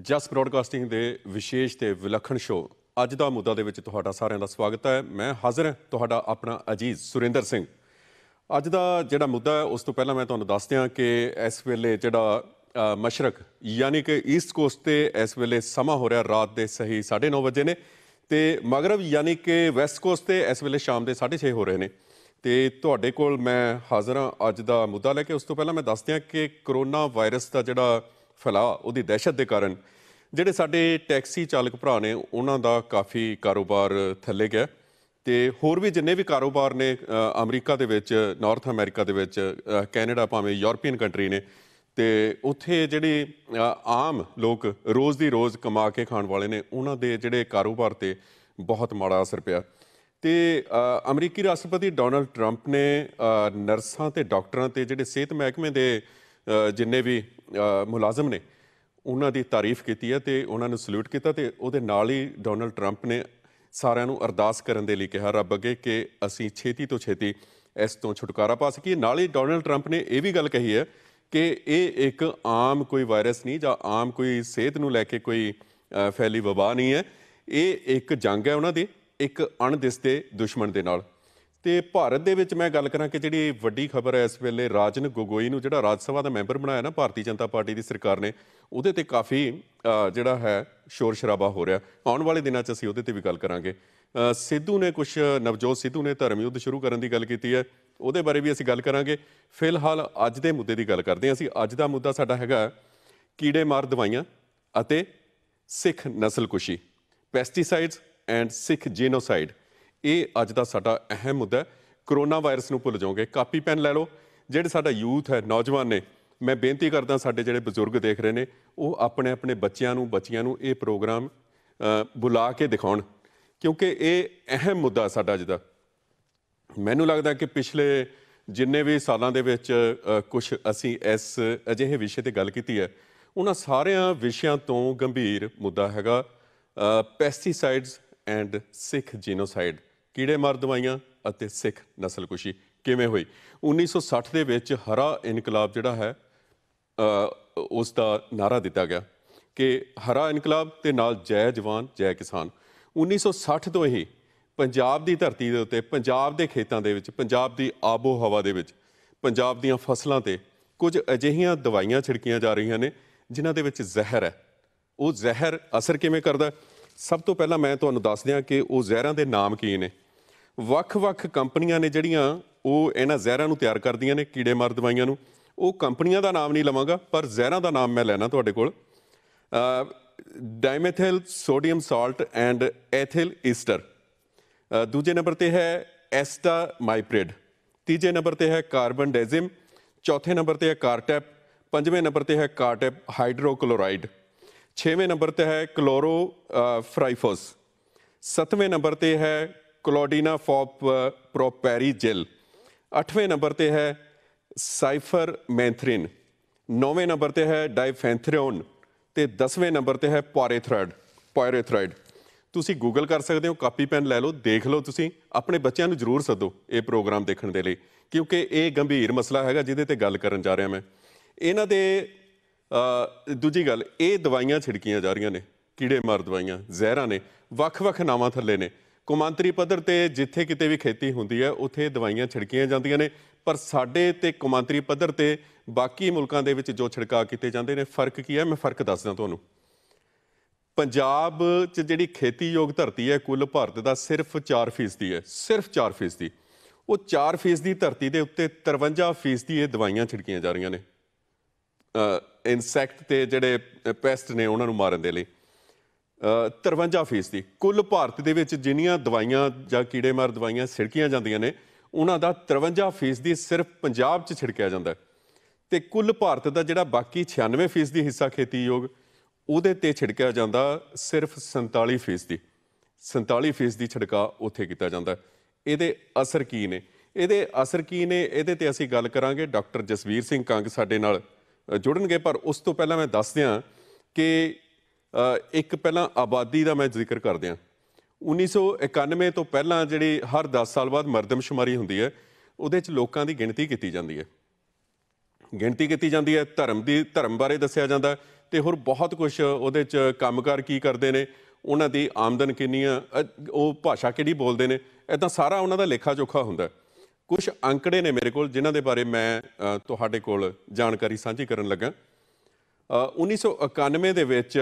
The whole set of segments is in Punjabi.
ਜਸ ਬ੍ਰੌਡਕਾਸਟਿੰਗ ਦੇ ਵਿਸ਼ੇਸ਼ ਤੇ ਵਿਲੱਖਣ ਸ਼ੋਅ ਅੱਜ ਦਾ ਮੁੱਦਾ ਦੇ ਵਿੱਚ ਤੁਹਾਡਾ ਸਾਰਿਆਂ ਦਾ ਸਵਾਗਤ ਹੈ ਮੈਂ ਹਾਜ਼ਰ ਹਾਂ ਤੁਹਾਡਾ ਆਪਣਾ ਅਜੀਜ਼ ਸੁਰਿੰਦਰ ਸਿੰਘ ਅੱਜ ਦਾ ਜਿਹੜਾ ਮੁੱਦਾ ਹੈ ਉਸ ਤੋਂ ਪਹਿਲਾਂ ਮੈਂ ਤੁਹਾਨੂੰ ਦੱਸ ਦਿਆਂ ਕਿ ਇਸ ਵੇਲੇ ਜਿਹੜਾ ਮਸ਼ਰਕ ਯਾਨੀ ਕਿ ਈਸਟ ਕੋਸਟ ਤੇ ਇਸ ਵੇਲੇ ਸਮਾਂ ਹੋ ਰਿਹਾ ਰਾਤ ਦੇ ਸਹੀ 9:30 ਵਜੇ ਨੇ ਤੇ ਮਗਰਬ ਯਾਨੀ ਕਿ ਵੈਸਟ ਕੋਸਟ ਤੇ ਇਸ ਵੇਲੇ ਸ਼ਾਮ ਦੇ 6:30 ਹੋ ਰਹੇ ਨੇ ਤੇ ਤੁਹਾਡੇ ਕੋਲ ਮੈਂ ਹਾਜ਼ਰ ਹਾਂ ਅੱਜ ਦਾ ਮੁੱਦਾ ਲੈ ਕੇ ਉਸ ਤੋਂ ਪਹਿਲਾਂ ਮੈਂ ਦੱਸ ਦਿਆਂ ਕਿ ਕਰੋਨਾ ਵਾਇਰਸ ਦਾ ਜਿਹੜਾ ਫੈਲਾ ਉਹਦੀ ਦਹਿਸ਼ਤ ਦੇ ਕਾਰਨ ਜਿਹੜੇ ਸਾਡੇ ਟੈਕਸੀ ਚਾਲਕ ਭਰਾ ਨੇ ਉਹਨਾਂ ਦਾ ਕਾਫੀ ਕਾਰੋਬਾਰ ਥੱਲੇ ਗਿਆ ਤੇ ਹੋਰ ਵੀ ਜਿੰਨੇ ਵੀ ਕਾਰੋਬਾਰ ਨੇ ਅਮਰੀਕਾ ਦੇ ਵਿੱਚ ਨਾਰਥ ਅਮਰੀਕਾ ਦੇ ਵਿੱਚ ਕੈਨੇਡਾ ਭਾਵੇਂ ਯੂਰੋਪੀਅਨ ਕੰਟਰੀ ਨੇ ਤੇ ਉੱਥੇ ਜਿਹੜੇ ਆਮ ਲੋਕ ਰੋਜ਼ ਦੀ ਰੋਜ਼ ਕਮਾ ਕੇ ਖਾਣ ਵਾਲੇ ਨੇ ਉਹਨਾਂ ਦੇ ਜਿਹੜੇ ਕਾਰੋਬਾਰ ਤੇ ਬਹੁਤ ਮਾੜਾ ਅਸਰ ਪਿਆ ਤੇ ਅਮਰੀਕੀ ਰਾਸ਼ਟਰਪਤੀ ਡੋਨਲਡ ਟਰੰਪ ਨੇ ਨਰਸਾਂ ਤੇ ਡਾਕਟਰਾਂ ਤੇ ਜਿਹੜੇ ਸਿਹਤ ਮਹਿਕਮੇ ਦੇ ਜਿੰਨੇ ਵੀ ਮੁਲਾਜ਼ਮ ਨੇ ਉਹਨਾਂ ਦੀ ਤਾਰੀਫ ਕੀਤੀ ਹੈ ਤੇ ਉਹਨਾਂ ਨੂੰ ਸਲੂਟ ਕੀਤਾ ਤੇ ਉਹਦੇ ਨਾਲ ਹੀ ਡੋਨਲਡ ਟਰੰਪ ਨੇ ਸਾਰਿਆਂ ਨੂੰ ਅਰਦਾਸ ਕਰਨ ਦੇ ਲਈ ਕਿਹਾ ਰੱਬ ਅੱਗੇ ਕਿ ਅਸੀਂ ਛੇਤੀ ਤੋਂ ਛੇਤੀ ਇਸ ਤੋਂ ਛੁਟਕਾਰਾ ਪਾ ਸਕੀਏ ਨਾਲ ਹੀ ਡੋਨਲਡ ਟਰੰਪ ਨੇ ਇਹ ਵੀ ਗੱਲ ਕਹੀ ਹੈ ਕਿ ਇਹ ਇੱਕ ਆਮ ਕੋਈ ਵਾਇਰਸ ਨਹੀਂ ਜਾਂ ਆਮ ਕੋਈ ਸਿਹਤ ਨੂੰ ਲੈ ਕੇ ਕੋਈ ਫੈਲੀ ਵਬਾ ਨਹੀਂ ਹੈ ਇਹ ਇੱਕ ਜੰਗ ਹੈ ਉਹਨਾਂ ਦੀ ਇੱਕ ਅਣਦਿਸਦੇ ਦੁਸ਼ਮਣ ਦੇ ਨਾਲ ਤੇ ਭਾਰਤ ਦੇ ਵਿੱਚ ਮੈਂ ਗੱਲ ਕਰਾਂ ਕਿ ਜਿਹੜੀ ਵੱਡੀ ਖਬਰ ਹੈ ਇਸ ਵੇਲੇ ਰਾਜਨ ਗੋਗੋਈ ਨੂੰ ਜਿਹੜਾ ਰਾਜ ਸਭਾ ਦਾ ਮੈਂਬਰ ਬਣਾਇਆ ਨਾ ਭਾਰਤੀ ਜਨਤਾ ਪਾਰਟੀ ਦੀ ਸਰਕਾਰ ਨੇ ਉਹਦੇ ਤੇ ਕਾਫੀ ਜਿਹੜਾ ਹੈ ਸ਼ੋਰ ਸ਼ਰਾਬਾ ਹੋ ਰਿਹਾ ਆਉਣ ਵਾਲੇ ਦਿਨਾਂ 'ਚ ਅਸੀਂ ਉਹਦੇ ਤੇ ਵੀ ਗੱਲ ਕਰਾਂਗੇ ਸਿੱਧੂ ਨੇ ਕੁਝ ਨਵਜੋਤ ਸਿੱਧੂ ਨੇ ਧਰਮ ਯੁੱਧ ਸ਼ੁਰੂ ਕਰਨ ਦੀ ਗੱਲ ਕੀਤੀ ਹੈ ਉਹਦੇ ਬਾਰੇ ਵੀ ਅਸੀਂ ਗੱਲ ਕਰਾਂਗੇ ਫਿਲਹਾਲ ਅੱਜ ਦੇ ਮੁੱਦੇ ਦੀ ਗੱਲ ਕਰਦੇ ਹਾਂ ਅਸੀਂ ਅੱਜ ਦਾ ਮੁੱਦਾ ਸਾਡਾ ਹੈਗਾ ਕੀੜੇ ਮਾਰ ਦਵਾਈਆਂ ਅਤੇ ਸਿੱਖ ਨਸਲਕੁਸ਼ੀ ਪੈਸਟੀਸਾਈਡਸ ਐਂਡ ਸਿੱਖ ਜੀਨੋਸਾਈਡ ਇਹ ਅੱਜ ਦਾ ਸਾਡਾ ਅਹਿਮ ਮੁੱਦਾ ਕਰੋਨਾ ਵਾਇਰਸ ਨੂੰ ਭੁੱਲ ਜਾਓਗੇ ਕਾਪੀ ਪੈਨ ਲੈ ਲਓ ਜਿਹੜੇ ਸਾਡਾ ਯੂਥ ਹੈ ਨੌਜਵਾਨ ਨੇ ਮੈਂ ਬੇਨਤੀ ਕਰਦਾ ਸਾਡੇ ਜਿਹੜੇ ਬਜ਼ੁਰਗ ਦੇਖ ਰਹੇ ਨੇ ਉਹ ਆਪਣੇ ਆਪਣੇ ਬੱਚਿਆਂ ਨੂੰ ਬੱਚੀਆਂ ਨੂੰ ਇਹ ਪ੍ਰੋਗਰਾਮ ਬੁਲਾ ਕੇ ਦਿਖਾਉਣ ਕਿਉਂਕਿ ਇਹ ਅਹਿਮ ਮੁੱਦਾ ਸਾਡਾ ਅੱਜ ਦਾ ਮੈਨੂੰ ਲੱਗਦਾ ਕਿ ਪਿਛਲੇ ਜਿੰਨੇ ਵੀ ਸਾਲਾਂ ਦੇ ਵਿੱਚ ਕੁਝ ਅਸੀਂ ਇਸ ਅਜਿਹੇ ਵਿਸ਼ੇ ਤੇ ਗੱਲ ਕੀਤੀ ਹੈ ਉਹਨਾਂ ਸਾਰਿਆਂ ਵਿਸ਼ਿਆਂ ਤੋਂ ਗੰਭੀਰ ਮੁੱਦਾ ਹੈਗਾ ਪੈਸਟੀਸਾਈਡਸ ਐਂਡ ਸਿੱਖ ਜੀਨੋਸਾਈਡ ਕੀੜੇ ਮਾਰ ਦਵਾਈਆਂ ਅਤੇ ਸਿੱਖ ਨਸਲਕੁਸ਼ੀ ਕਿਵੇਂ ਹੋਈ 1960 ਦੇ ਵਿੱਚ ਹਰਾ ਇਨਕਲਾਬ ਜਿਹੜਾ ਹੈ ਉਸ ਦਾ ਨਾਰਾ ਦਿੱਤਾ ਗਿਆ ਕਿ ਹਰਾ ਇਨਕਲਾਬ ਤੇ ਨਾਲ ਜੈ ਜਵਾਨ ਜੈ ਕਿਸਾਨ 1960 ਤੋਂ ਹੀ ਪੰਜਾਬ ਦੀ ਧਰਤੀ ਦੇ ਉੱਤੇ ਪੰਜਾਬ ਦੇ ਖੇਤਾਂ ਦੇ ਵਿੱਚ ਪੰਜਾਬ ਦੀ ਆਬੋ ਹਵਾ ਦੇ ਵਿੱਚ ਪੰਜਾਬ ਦੀਆਂ ਫਸਲਾਂ ਤੇ ਕੁਝ ਅਜਿਹੀਆਂ ਦਵਾਈਆਂ ਛਿੜਕੀਆਂ ਜਾ ਰਹੀਆਂ ਨੇ ਜਿਨ੍ਹਾਂ ਦੇ ਵਿੱਚ ਜ਼ਹਿਰ ਹੈ ਉਹ ਜ਼ਹਿਰ ਅਸਰ ਕਿਵੇਂ ਕਰਦਾ ਸਭ ਤੋਂ ਪਹਿਲਾਂ ਮੈਂ ਤੁਹਾਨੂੰ ਦੱਸ ਦਿਆਂ ਕਿ ਉਹ ਜ਼ਹਿਰਾਂ ਦੇ ਨਾਮ ਕੀ ਨੇ ਵੱਖ-ਵੱਖ ਕੰਪਨੀਆਂ ਨੇ ਜਿਹੜੀਆਂ ਉਹ ਇਹਨਾਂ ਜ਼ਹਿਰਾਂ ਨੂੰ ਤਿਆਰ ਕਰਦੀਆਂ ਨੇ ਕੀੜੇ ਮਾਰ ਦਵਾਈਆਂ ਨੂੰ ਉਹ ਕੰਪਨੀਆਂ ਦਾ ਨਾਮ ਨਹੀਂ ਲਵਾਂਗਾ ਪਰ ਜ਼ਹਿਰਾਂ ਦਾ ਨਾਮ ਮੈਂ ਲੈਣਾ ਤੁਹਾਡੇ ਕੋਲ dimethyl sodium salt and ethyl ester ਦੂਜੇ ਨੰਬਰ ਤੇ ਹੈ ਐਸਟਾ ਮਾਈਪ੍ਰੇਡ ਤੀਜੇ ਨੰਬਰ ਤੇ ਹੈ ਕਾਰਬਨ ਡੈਜ਼ਿਮ ਚੌਥੇ ਨੰਬਰ ਤੇ ਹੈ ਕਾਰਟੈਪ ਪੰਜਵੇਂ ਨੰਬਰ ਤੇ ਹੈ ਕਾਰਟੈਪ ਹਾਈਡਰੋਕਲੋਰਾਈਡ ਛੇਵੇਂ ਨੰਬਰ ਤੇ ਹੈ ਕਲੋਰੋ ਫਰਾਈਫੋਸ ਸੱਤਵੇਂ ਨੰਬਰ ਤੇ ਹੈ ਕਲੋਡੀਨਾ ਫੋਪ ਪ੍ਰੋਪੈਰੀ ਜੈਲ 8ਵੇਂ ਨੰਬਰ ਤੇ ਹੈ ਸਾਈਫਰ ਮੈਂਥ੍ਰਿਨ 9ਵੇਂ ਨੰਬਰ ਤੇ ਹੈ ਡਾਈਫੈਂਥਰੋਨ ਤੇ 10ਵੇਂ ਨੰਬਰ ਤੇ ਹੈ ਪਾਇਰੇਥ੍ਰਾਇਡ ਪਾਇਰੇਥ੍ਰਾਇਡ ਤੁਸੀਂ ਗੂਗਲ ਕਰ ਸਕਦੇ ਹੋ ਕਾਪੀ ਪੈਨ ਲੈ ਲਓ ਦੇਖ ਲਓ ਤੁਸੀਂ ਆਪਣੇ ਬੱਚਿਆਂ ਨੂੰ ਜ਼ਰੂਰ ਸੱਦੋ ਇਹ ਪ੍ਰੋਗਰਾਮ ਦੇਖਣ ਦੇ ਲਈ ਕਿਉਂਕਿ ਇਹ ਗੰਭੀਰ ਮਸਲਾ ਹੈਗਾ ਜਿਹਦੇ ਤੇ ਗੱਲ ਕਰਨ ਜਾ ਰਿਹਾ ਮੈਂ ਇਹਨਾਂ ਦੇ ਦੂਜੀ ਗੱਲ ਇਹ ਦਵਾਈਆਂ ਛਿੜਕੀਆਂ ਜਾ ਰਹੀਆਂ ਨੇ ਕੀੜੇ ਮਾਰ ਦਵਾਈਆਂ ਜ਼ਹਿਰਾਂ ਨੇ ਵੱਖ-ਵੱਖ ਨਾਵਾਂ ਥੱਲੇ ਨੇ ਕੁਮੰਤਰੀ ਪੱਧਰ ਤੇ ਜਿੱਥੇ ਕਿਤੇ ਵੀ ਖੇਤੀ ਹੁੰਦੀ ਹੈ ਉੱਥੇ ਦਵਾਈਆਂ ਛਿੜਕੀਆਂ ਜਾਂਦੀਆਂ ਨੇ ਪਰ ਸਾਡੇ ਤੇ ਕੁਮੰਤਰੀ ਪੱਧਰ ਤੇ ਬਾਕੀ ਮੁਲਕਾਂ ਦੇ ਵਿੱਚ ਜੋ ਛਿੜਕਾ ਕੀਤੇ ਜਾਂਦੇ ਨੇ ਫਰਕ ਕੀ ਹੈ ਮੈਂ ਫਰਕ ਦੱਸਦਾ ਤੁਹਾਨੂੰ ਪੰਜਾਬ 'ਚ ਜਿਹੜੀ ਖੇਤੀਯੋਗ ਧਰਤੀ ਹੈ ਕੁੱਲ ਭਾਰਤ ਦਾ ਸਿਰਫ 4% ਹੈ ਸਿਰਫ 4% ਉਹ 4% ਦੀ ਧਰਤੀ ਦੇ ਉੱਤੇ 53% ਇਹ ਦਵਾਈਆਂ ਛਿੜਕੀਆਂ ਜਾ ਰਹੀਆਂ ਨੇ ਇਨਸੈਕਟ ਤੇ ਜਿਹੜੇ ਪੈਸਟ ਨੇ ਉਹਨਾਂ ਨੂੰ ਮਾਰਨ ਦੇ ਲਈ 53% ਕੁੱਲ ਭਾਰਤ ਦੇ ਵਿੱਚ ਜਿੰਨੀਆਂ ਦਵਾਈਆਂ ਜਾਂ ਕੀੜੇਮਾਰ ਦਵਾਈਆਂ ਛਿੜਕੀਆਂ ਜਾਂਦੀਆਂ ਨੇ ਉਹਨਾਂ ਦਾ 53% ਸਿਰਫ ਪੰਜਾਬ 'ਚ ਛਿੜਕਿਆ ਜਾਂਦਾ ਤੇ ਕੁੱਲ ਭਾਰਤ ਦਾ ਜਿਹੜਾ ਬਾਕੀ 96% ਹਿੱਸਾ ਖੇਤੀਯੋਗ ਉਹਦੇ ਤੇ ਛਿੜਕਿਆ ਜਾਂਦਾ ਸਿਰਫ 47% 47% ਛਿੜਕਾ ਉੱਥੇ ਕੀਤਾ ਜਾਂਦਾ ਇਹਦੇ ਅਸਰ ਕੀ ਨੇ ਇਹਦੇ ਅਸਰ ਕੀ ਨੇ ਇਹਦੇ ਤੇ ਅਸੀਂ ਗੱਲ ਕਰਾਂਗੇ ਡਾਕਟਰ ਜਸਵੀਰ ਸਿੰਘ ਕੰਗ ਸਾਡੇ ਨਾਲ ਜੁੜਨਗੇ ਪਰ ਉਸ ਤੋਂ ਪਹਿਲਾਂ ਮੈਂ ਦੱਸ ਦਿਆਂ ਕਿ ਇੱਕ ਪਹਿਲਾਂ ਆਬਾਦੀ ਦਾ ਮੈਂ ਜ਼ਿਕਰ ਕਰਦੇ ਆ 1991 ਤੋਂ ਪਹਿਲਾਂ ਜਿਹੜੀ ਹਰ 10 ਸਾਲ ਬਾਅਦ ਮਰਦਮਸ਼ੁਮਾਰੀ ਹੁੰਦੀ ਹੈ ਉਹਦੇ 'ਚ ਲੋਕਾਂ ਦੀ ਗਿਣਤੀ ਕੀਤੀ ਜਾਂਦੀ ਹੈ ਗਿਣਤੀ ਕੀਤੀ ਜਾਂਦੀ ਹੈ ਧਰਮ ਦੀ ਧਰਮ ਬਾਰੇ ਦੱਸਿਆ ਜਾਂਦਾ ਤੇ ਹੋਰ ਬਹੁਤ ਕੁਝ ਉਹਦੇ 'ਚ ਕੰਮਕਾਰ ਕੀ ਕਰਦੇ ਨੇ ਉਹਨਾਂ ਦੀ ਆਮਦਨ ਕਿੰਨੀ ਆ ਉਹ ਭਾਸ਼ਾ ਕਿਹੜੀ ਬੋਲਦੇ ਨੇ ਇਦਾਂ ਸਾਰਾ ਉਹਨਾਂ ਦਾ ਲੇਖਾ ਜੋਖਾ ਹੁੰਦਾ ਕੁਝ ਅੰਕੜੇ ਨੇ ਮੇਰੇ ਕੋਲ ਜਿਨ੍ਹਾਂ ਦੇ ਬਾਰੇ ਮੈਂ ਤੁਹਾਡੇ ਕੋਲ ਜਾਣਕਾਰੀ ਸਾਂਝੀ ਕਰਨ ਲੱਗਾ 1991 ਦੇ ਵਿੱਚ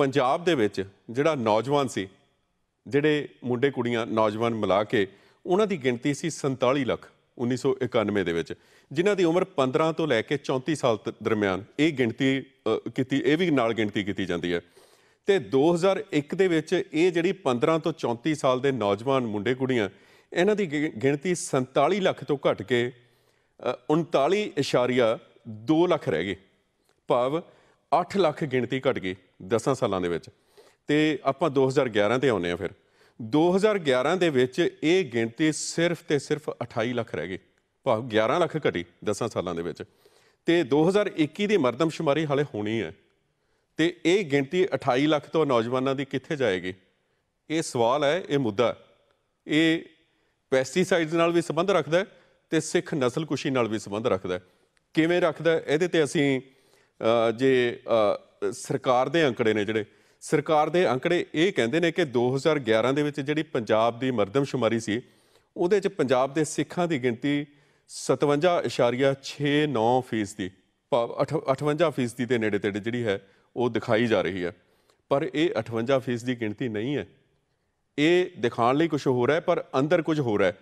ਪੰਜਾਬ ਦੇ ਵਿੱਚ ਜਿਹੜਾ ਨੌਜਵਾਨ ਸੀ ਜਿਹੜੇ ਮੁੰਡੇ ਕੁੜੀਆਂ ਨੌਜਵਾਨ ਮਿਲਾ ਕੇ ਉਹਨਾਂ ਦੀ ਗਿਣਤੀ ਸੀ 47 ਲੱਖ 1991 ਦੇ ਵਿੱਚ ਜਿਨ੍ਹਾਂ ਦੀ ਉਮਰ 15 ਤੋਂ ਲੈ ਕੇ 34 ਸਾਲ ਦਰਮਿਆਨ ਇਹ ਗਿਣਤੀ ਕੀਤੀ ਇਹ ਵੀ ਨਾਲ ਗਿਣਤੀ ਕੀਤੀ ਜਾਂਦੀ ਹੈ ਤੇ 2001 ਦੇ ਵਿੱਚ ਇਹ ਜਿਹੜੀ 15 ਤੋਂ 34 ਸਾਲ ਦੇ ਨੌਜਵਾਨ ਮੁੰਡੇ ਕੁੜੀਆਂ ਇਹਨਾਂ ਦੀ ਗਿਣਤੀ 47 ਲੱਖ ਤੋਂ ਘਟ ਕੇ 39.2 ਲੱਖ ਰਹਿ ਗਏ ਭਾਵ 8 ਲੱਖ ਗਿਣਤੀ ਘਟ ਗਈ 10 ਸਾਲਾਂ ਦੇ ਵਿੱਚ ਤੇ ਆਪਾਂ 2011 ਤੇ ਆਉਨੇ ਆ ਫਿਰ 2011 ਦੇ ਵਿੱਚ ਇਹ ਗਿਣਤੀ ਸਿਰਫ ਤੇ ਸਿਰਫ 28 ਲੱਖ ਰਹਿ ਗਈ ਭਾਵੇਂ 11 ਲੱਖ ਘਟੀ 10 ਸਾਲਾਂ ਦੇ ਵਿੱਚ ਤੇ 2021 ਦੀ ਮਰਦਮਸ਼ੁਮਾਰੀ ਹਾਲੇ ਹੋਣੀ ਹੈ ਤੇ ਇਹ ਗਿਣਤੀ 28 ਲੱਖ ਤੋਂ ਨੌਜਵਾਨਾਂ ਦੀ ਕਿੱਥੇ ਜਾਏਗੀ ਇਹ ਸਵਾਲ ਹੈ ਇਹ ਮੁੱਦਾ ਇਹ ਪੈਸਟੀਸਾਈਡਸ ਨਾਲ ਵੀ ਸੰਬੰਧ ਰੱਖਦਾ ਤੇ ਸਿੱਖ ਨਸਲਕੁਸ਼ੀ ਨਾਲ ਵੀ ਸੰਬੰਧ ਰੱਖਦਾ ਕਿਵੇਂ ਰੱਖਦਾ ਇਹਦੇ ਤੇ ਅਸੀਂ ਜੇ ਸਰਕਾਰ ਦੇ ਅੰਕੜੇ ਨੇ ਜਿਹੜੇ ਸਰਕਾਰ ਦੇ ਅੰਕੜੇ ਇਹ ਕਹਿੰਦੇ ਨੇ ਕਿ 2011 ਦੇ ਵਿੱਚ ਜਿਹੜੀ ਪੰਜਾਬ ਦੀ ਮਰਦਮਸ਼ੁਮਾਰੀ ਸੀ ਉਹਦੇ 'ਚ ਪੰਜਾਬ ਦੇ ਸਿੱਖਾਂ ਦੀ ਗਿਣਤੀ 57.69% ਦੀ 58% ਦੀ ਦੇ ਨੇੜੇ ਤੇੜੇ ਜਿਹੜੀ ਹੈ ਉਹ ਦਿਖਾਈ ਜਾ ਰਹੀ ਹੈ ਪਰ ਇਹ 58% ਦੀ ਗਿਣਤੀ ਨਹੀਂ ਹੈ ਇਹ ਦਿਖਾਣ ਲਈ ਕੁਝ ਹੋ ਰਿਹਾ ਹੈ ਪਰ ਅੰਦਰ ਕੁਝ ਹੋ ਰਿਹਾ ਹੈ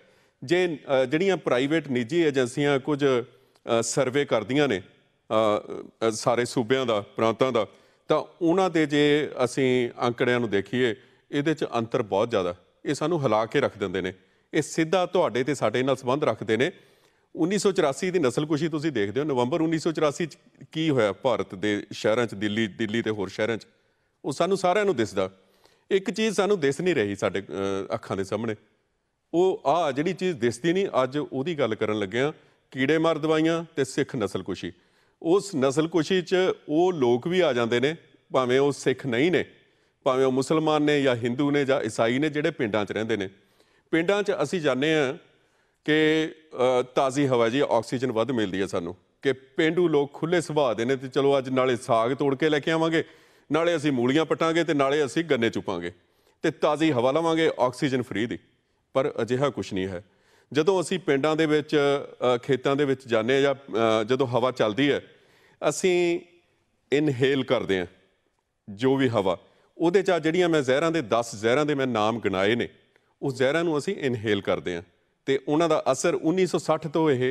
ਜੇ ਜਿਹੜੀਆਂ ਪ੍ਰਾਈਵੇਟ ਨਿੱਜੀ ਏਜੰਸੀਆਂ ਕੁਝ ਸਰਵੇ ਕਰਦੀਆਂ ਨੇ ਸਾਰੇ ਸੂਬਿਆਂ ਦਾ ਪ੍ਰਾਂਤਾਂ ਦਾ ਤਾਂ ਉਹਨਾਂ ਦੇ ਜੇ ਅਸੀਂ ਅੰਕੜਿਆਂ ਨੂੰ ਦੇਖੀਏ ਇਹਦੇ 'ਚ ਅੰਤਰ ਬਹੁਤ ਜ਼ਿਆਦਾ ਇਹ ਸਾਨੂੰ ਹਿਲਾ ਕੇ ਰੱਖ ਦਿੰਦੇ ਨੇ ਇਹ ਸਿੱਧਾ ਤੁਹਾਡੇ ਤੇ ਸਾਡੇ ਨਾਲ ਸੰਬੰਧ ਰੱਖਦੇ ਨੇ 1984 ਦੀ ਨਸਲਕੁਸ਼ੀ ਤੁਸੀਂ ਦੇਖਦੇ ਹੋ ਨਵੰਬਰ 1984 ਚ ਕੀ ਹੋਇਆ ਭਾਰਤ ਦੇ ਸ਼ਹਿਰਾਂ ਚ ਦਿੱਲੀ ਦਿੱਲੀ ਤੇ ਹੋਰ ਸ਼ਹਿਰਾਂ ਚ ਉਹ ਸਾਨੂੰ ਸਾਰਿਆਂ ਨੂੰ ਦਿਸਦਾ ਇੱਕ ਚੀਜ਼ ਸਾਨੂੰ ਦਿਸ ਨਹੀਂ ਰਹੀ ਸਾਡੇ ਅੱਖਾਂ ਦੇ ਸਾਹਮਣੇ ਉਹ ਆ ਜਿਹੜੀ ਚੀਜ਼ ਦਿਸਦੀ ਨਹੀਂ ਅੱਜ ਉਹਦੀ ਗੱਲ ਕਰਨ ਲੱਗੇ ਆ ਮਾਰ ਦਵਾਈਆਂ ਤੇ ਸਿੱਖ ਨਸਲਕੁਸ਼ੀ ਉਸ ਨਸਲਕੁਸ਼ੀ 'ਚ ਉਹ ਲੋਕ ਵੀ ਆ ਜਾਂਦੇ ਨੇ ਭਾਵੇਂ ਉਹ ਸਿੱਖ ਨਹੀਂ ਨੇ ਭਾਵੇਂ ਉਹ ਮੁਸਲਮਾਨ ਨੇ ਜਾਂ ਹਿੰਦੂ ਨੇ ਜਾਂ ਈਸਾਈ ਨੇ ਜਿਹੜੇ ਪਿੰਡਾਂ 'ਚ ਰਹਿੰਦੇ ਨੇ ਪਿੰਡਾਂ 'ਚ ਅਸੀਂ ਜਾਣਦੇ ਆ ਕਿ ਤਾਜ਼ੀ ਹਵਾ ਜੀ ਆਕਸੀਜਨ ਵੱਧ ਮਿਲਦੀ ਹੈ ਸਾਨੂੰ ਕਿ ਪਿੰਡੂ ਲੋਕ ਖੁੱਲੇ ਸੁਭਾਅ ਦੇ ਨੇ ਤੇ ਚਲੋ ਅੱਜ ਨਾਲੇ ਸਾਗ ਤੋੜ ਕੇ ਲੈ ਕੇ ਆਵਾਂਗੇ ਨਾਲੇ ਅਸੀਂ ਮੂਲੀਆਂ ਪਟਾਂਗੇ ਤੇ ਨਾਲੇ ਅਸੀਂ ਗੰਨੇ ਚੁਪਾਂਗੇ ਤੇ ਤਾਜ਼ੀ ਹਵਾ ਲਵਾਂਗੇ ਆਕਸੀਜਨ ਫ੍ਰੀ ਦੀ ਪਰ ਅਜਿਹਾ ਕੁਝ ਨਹੀਂ ਹੈ ਜਦੋਂ ਅਸੀਂ ਪਿੰਡਾਂ ਦੇ ਵਿੱਚ ਖੇਤਾਂ ਦੇ ਵਿੱਚ ਜਾਂਦੇ ਆ ਜਾਂ ਜਦੋਂ ਹਵਾ ਚੱਲਦੀ ਹੈ ਅਸੀਂ ਇਨਹੇਲ ਕਰਦੇ ਆ ਜੋ ਵੀ ਹਵਾ ਉਹਦੇ ਚ ਜਿਹੜੀਆਂ ਮੈਂ ਜ਼ਹਿਰਾਂ ਦੇ 10 ਜ਼ਹਿਰਾਂ ਦੇ ਮੈਂ ਨਾਮ ਗਿਣਾਏ ਨੇ ਉਹ ਜ਼ਹਿਰਾਂ ਨੂੰ ਅਸੀਂ ਇਨਹੇਲ ਕਰਦੇ ਆ ਤੇ ਉਹਨਾਂ ਦਾ ਅਸਰ 1960 ਤੋਂ ਇਹ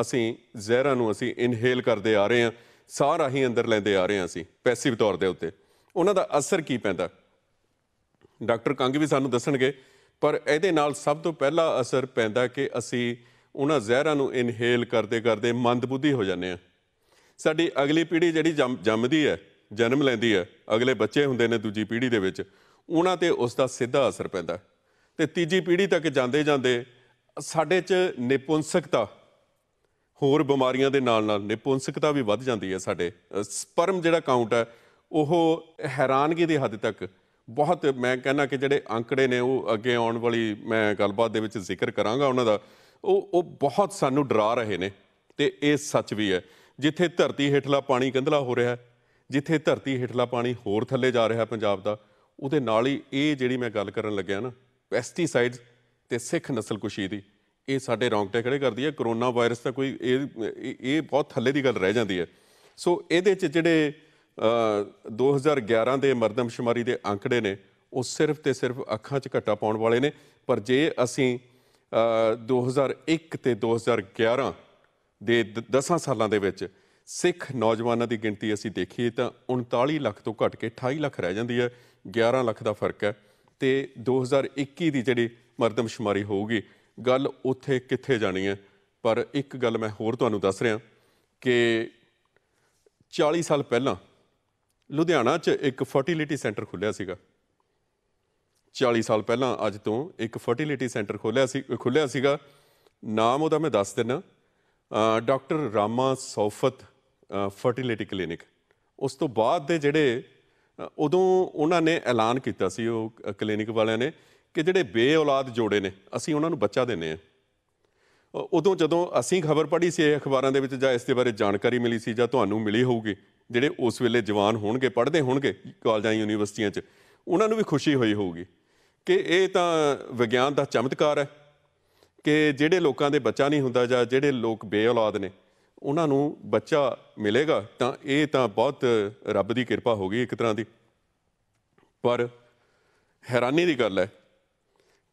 ਅਸੀਂ ਜ਼ਹਿਰਾਂ ਨੂੰ ਅਸੀਂ ਇਨਹੇਲ ਕਰਦੇ ਆ ਰਹੇ ਆ ਸਾਹ ਰਾਹੀਂ ਅੰਦਰ ਲੈਂਦੇ ਆ ਰਹੇ ਆ ਅਸੀਂ ਪੈਸਿਵ ਤੌਰ ਦੇ ਉੱਤੇ ਉਹਨਾਂ ਦਾ ਅਸਰ ਕੀ ਪੈਂਦਾ ਡਾਕਟਰ ਕੰਗ ਵੀ ਸਾਨੂੰ ਦੱਸਣਗੇ ਪਰ ਇਹਦੇ ਨਾਲ ਸਭ ਤੋਂ ਪਹਿਲਾ ਅਸਰ ਪੈਂਦਾ ਕਿ ਅਸੀਂ ਉਹਨਾਂ ਜ਼ਹਿਰਾਂ ਨੂੰ ਇਨਹੇਲ ਕਰਦੇ ਕਰਦੇ ਮੰਦਬੁੱਧੀ ਹੋ ਜਾਂਦੇ ਆ ਸਾਡੀ ਅਗਲੀ ਪੀੜ੍ਹੀ ਜਿਹੜੀ ਜੰਮਦੀ ਹੈ ਜਨਮ ਲੈਂਦੀ ਹੈ ਅਗਲੇ ਬੱਚੇ ਹੁੰਦੇ ਨੇ ਦੂਜੀ ਪੀੜ੍ਹੀ ਦੇ ਵਿੱਚ ਉਹਨਾਂ ਤੇ ਉਸ ਦਾ ਸਿੱਧਾ ਅਸਰ ਪੈਂਦਾ ਤੇ ਤੀਜੀ ਪੀੜ੍ਹੀ ਤੱਕ ਜਾਂਦੇ ਜਾਂਦੇ ਸਾਡੇ 'ਚ ਨਿਪੁੰਸਕਤਾ ਹੋਰ ਬਿਮਾਰੀਆਂ ਦੇ ਨਾਲ ਨਾਲ ਨਿਪੁੰਸਕਤਾ ਵੀ ਵੱਧ ਜਾਂਦੀ ਹੈ ਸਾਡੇ ਸਪਰਮ ਜਿਹੜਾ ਕਾਊਂਟ ਹੈ ਉਹ ਹੈਰਾਨਗੀ ਦੀ ਹੱਦ ਤੱਕ ਬਹੁਤ ਮੈਂ ਕਹਿੰਦਾ ਕਿ ਜਿਹੜੇ ਅੰਕੜੇ ਨੇ ਉਹ ਅੱਗੇ ਆਉਣ ਵਾਲੀ ਮੈਂ ਗੱਲਬਾਤ ਦੇ ਵਿੱਚ ਜ਼ਿਕਰ ਕਰਾਂਗਾ ਉਹਨਾਂ ਦਾ ਉਹ ਉਹ ਬਹੁਤ ਸਾਨੂੰ ਡਰਾ ਰਹੇ ਨੇ ਤੇ ਇਹ ਸੱਚ ਵੀ ਹੈ ਜਿੱਥੇ ਧਰਤੀ ਹੇਠਲਾ ਪਾਣੀ ਗੰਧਲਾ ਹੋ ਰਿਹਾ ਹੈ ਜਿੱਥੇ ਧਰਤੀ ਹੇਠਲਾ ਪਾਣੀ ਹੋਰ ਥੱਲੇ ਜਾ ਰਿਹਾ ਪੰਜਾਬ ਦਾ ਉਹਦੇ ਨਾਲ ਹੀ ਇਹ ਜਿਹੜੀ ਮੈਂ ਗੱਲ ਕਰਨ ਲੱਗਿਆ ਨਾ ਪੈਸਟੀਸਾਈਡਸ ਤੇ ਸਿੱਖ ਨਸਲਕੁਸ਼ੀ ਦੀ ਇਹ ਸਾਡੇ ਰੌਂਗਟੇ ਖੜੇ ਕਰਦੀ ਹੈ ਕਰੋਨਾ ਵਾਇਰਸ ਦਾ ਕੋਈ ਇਹ ਇਹ ਬਹੁਤ ਥੱਲੇ ਦੀ ਗੱਲ ਰਹਿ ਜਾਂਦੀ ਹੈ ਸੋ ਇਹਦੇ ਚ ਜਿਹੜੇ 2011 ਦੇ ਮਰਦਮਸ਼ੁਮਾਰੀ ਦੇ ਅੰਕੜੇ ਨੇ ਉਹ ਸਿਰਫ ਤੇ ਸਿਰਫ ਅੱਖਾਂ 'ਚ ਘਟਾ ਪਾਉਣ ਵਾਲੇ ਨੇ ਪਰ ਜੇ ਅਸੀਂ 2001 ਤੇ 2011 ਦੇ 10 ਸਾਲਾਂ ਦੇ ਵਿੱਚ ਸਿੱਖ ਨੌਜਵਾਨਾਂ ਦੀ ਗਿਣਤੀ ਅਸੀਂ ਦੇਖੀਏ ਤਾਂ 39 ਲੱਖ ਤੋਂ ਘਟ ਕੇ 28 ਲੱਖ ਰਹਿ ਜਾਂਦੀ ਹੈ 11 ਲੱਖ ਦਾ ਫਰਕ ਹੈ ਤੇ 2021 ਦੀ ਜਿਹੜੀ ਮਰਦਮਸ਼ੁਮਾਰੀ ਹੋਊਗੀ ਗੱਲ ਉੱਥੇ ਕਿੱਥੇ ਜਾਣੀ ਹੈ ਪਰ ਇੱਕ ਗੱਲ ਮੈਂ ਹੋਰ ਤੁਹਾਨੂੰ ਦੱਸ ਰਿਹਾ ਕਿ 40 ਸਾਲ ਪਹਿਲਾਂ ਲੁਧਿਆਣਾ 'ਚ ਇੱਕ ਫਰਟੀਲਿਟੀ ਸੈਂਟਰ ਖੁੱਲਿਆ ਸੀਗਾ 40 ਸਾਲ ਪਹਿਲਾਂ ਅੱਜ ਤੋਂ ਇੱਕ ਫਰਟੀਲਿਟੀ ਸੈਂਟਰ ਖੁੱਲਿਆ ਸੀ ਖੁੱਲਿਆ ਸੀਗਾ ਨਾਮ ਉਹਦਾ ਮੈਂ ਦੱਸ ਦਿੰਨਾ ਡਾਕਟਰ ਰਾਮਾ ਸੌਫਤ ਫਰਟੀਲਿਟੀ ਕਲੀਨਿਕ ਉਸ ਤੋਂ ਬਾਅਦ ਦੇ ਜਿਹੜੇ ਉਦੋਂ ਉਹਨਾਂ ਨੇ ਐਲਾਨ ਕੀਤਾ ਸੀ ਉਹ ਕਲੀਨਿਕ ਵਾਲਿਆਂ ਨੇ ਕਿ ਜਿਹੜੇ ਬੇਔਲਾਦ ਜੋੜੇ ਨੇ ਅਸੀਂ ਉਹਨਾਂ ਨੂੰ ਬੱਚਾ ਦਿੰਨੇ ਆ ਉਦੋਂ ਜਦੋਂ ਅਸੀਂ ਖਬਰ ਪੜ੍ਹੀ ਸੀ ਅਖਬਾਰਾਂ ਦੇ ਵਿੱਚ ਜਾਂ ਇਸ ਦੇ ਬਾਰੇ ਜਾਣਕਾਰੀ ਮਿਲੀ ਸੀ ਜਾਂ ਤੁਹਾਨੂੰ ਮਿਲੀ ਹੋਊਗੀ ਜਿਹੜੇ ਉਸ ਵੇਲੇ ਜਵਾਨ ਹੋਣਗੇ ਪੜ੍ਹਦੇ ਹੋਣਗੇ ਕਾਲਜਾਂ ਯੂਨੀਵਰਸਿਟੀਆਂ 'ਚ ਉਹਨਾਂ ਨੂੰ ਵੀ ਖੁਸ਼ੀ ਹੋਈ ਹੋਊਗੀ ਕਿ ਇਹ ਤਾਂ ਵਿਗਿਆਨ ਦਾ ਚਮਤਕਾਰ ਹੈ ਕਿ ਜਿਹੜੇ ਲੋਕਾਂ ਦੇ ਬੱਚਾ ਨਹੀਂ ਹੁੰਦਾ ਜਾਂ ਜਿਹੜੇ ਲੋਕ ਬੇਔਲਾਦ ਨੇ ਉਹਨਾਂ ਨੂੰ ਬੱਚਾ ਮਿਲੇਗਾ ਤਾਂ ਇਹ ਤਾਂ ਬਹੁਤ ਰੱਬ ਦੀ ਕਿਰਪਾ ਹੋ ਗਈ ਇੱਕ ਤਰ੍ਹਾਂ ਦੀ ਪਰ ਹੈਰਾਨੀ ਦੀ ਗੱਲ ਹੈ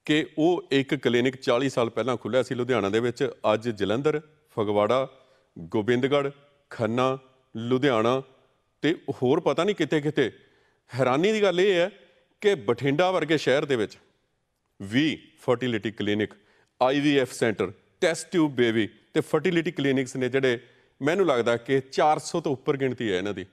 ਕਿ ਉਹ ਇੱਕ ਕਲੀਨਿਕ 40 ਸਾਲ ਪਹਿਲਾਂ ਖੁੱਲਿਆ ਸੀ ਲੁਧਿਆਣਾ ਦੇ ਵਿੱਚ ਅੱਜ ਜਲੰਧਰ ਫਗਵਾੜਾ ਗੋਬਿੰਦਗੜ ਖੰਨਾ ਲੁਧਿਆਣਾ ਤੇ ਹੋਰ ਪਤਾ ਨਹੀਂ ਕਿਤੇ ਕਿਤੇ ਹੈਰਾਨੀ ਦੀ ਗੱਲ ਇਹ ਹੈ ਕਿ ਬਠਿੰਡਾ ਵਰਗੇ ਸ਼ਹਿਰ ਦੇ ਵਿੱਚ ਵੀ fertility clinic IVF centre test tube baby ਤੇ ਫਰਟੀਲਿਟੀ ਕਲੀਨਿਕਸ ਨੇ ਜਿਹੜੇ ਮੈਨੂੰ ਲੱਗਦਾ ਕਿ 400 ਤੋਂ ਉੱਪਰ ਗਿਣਤੀ ਹੈ ਇਹਨਾਂ ਦੀ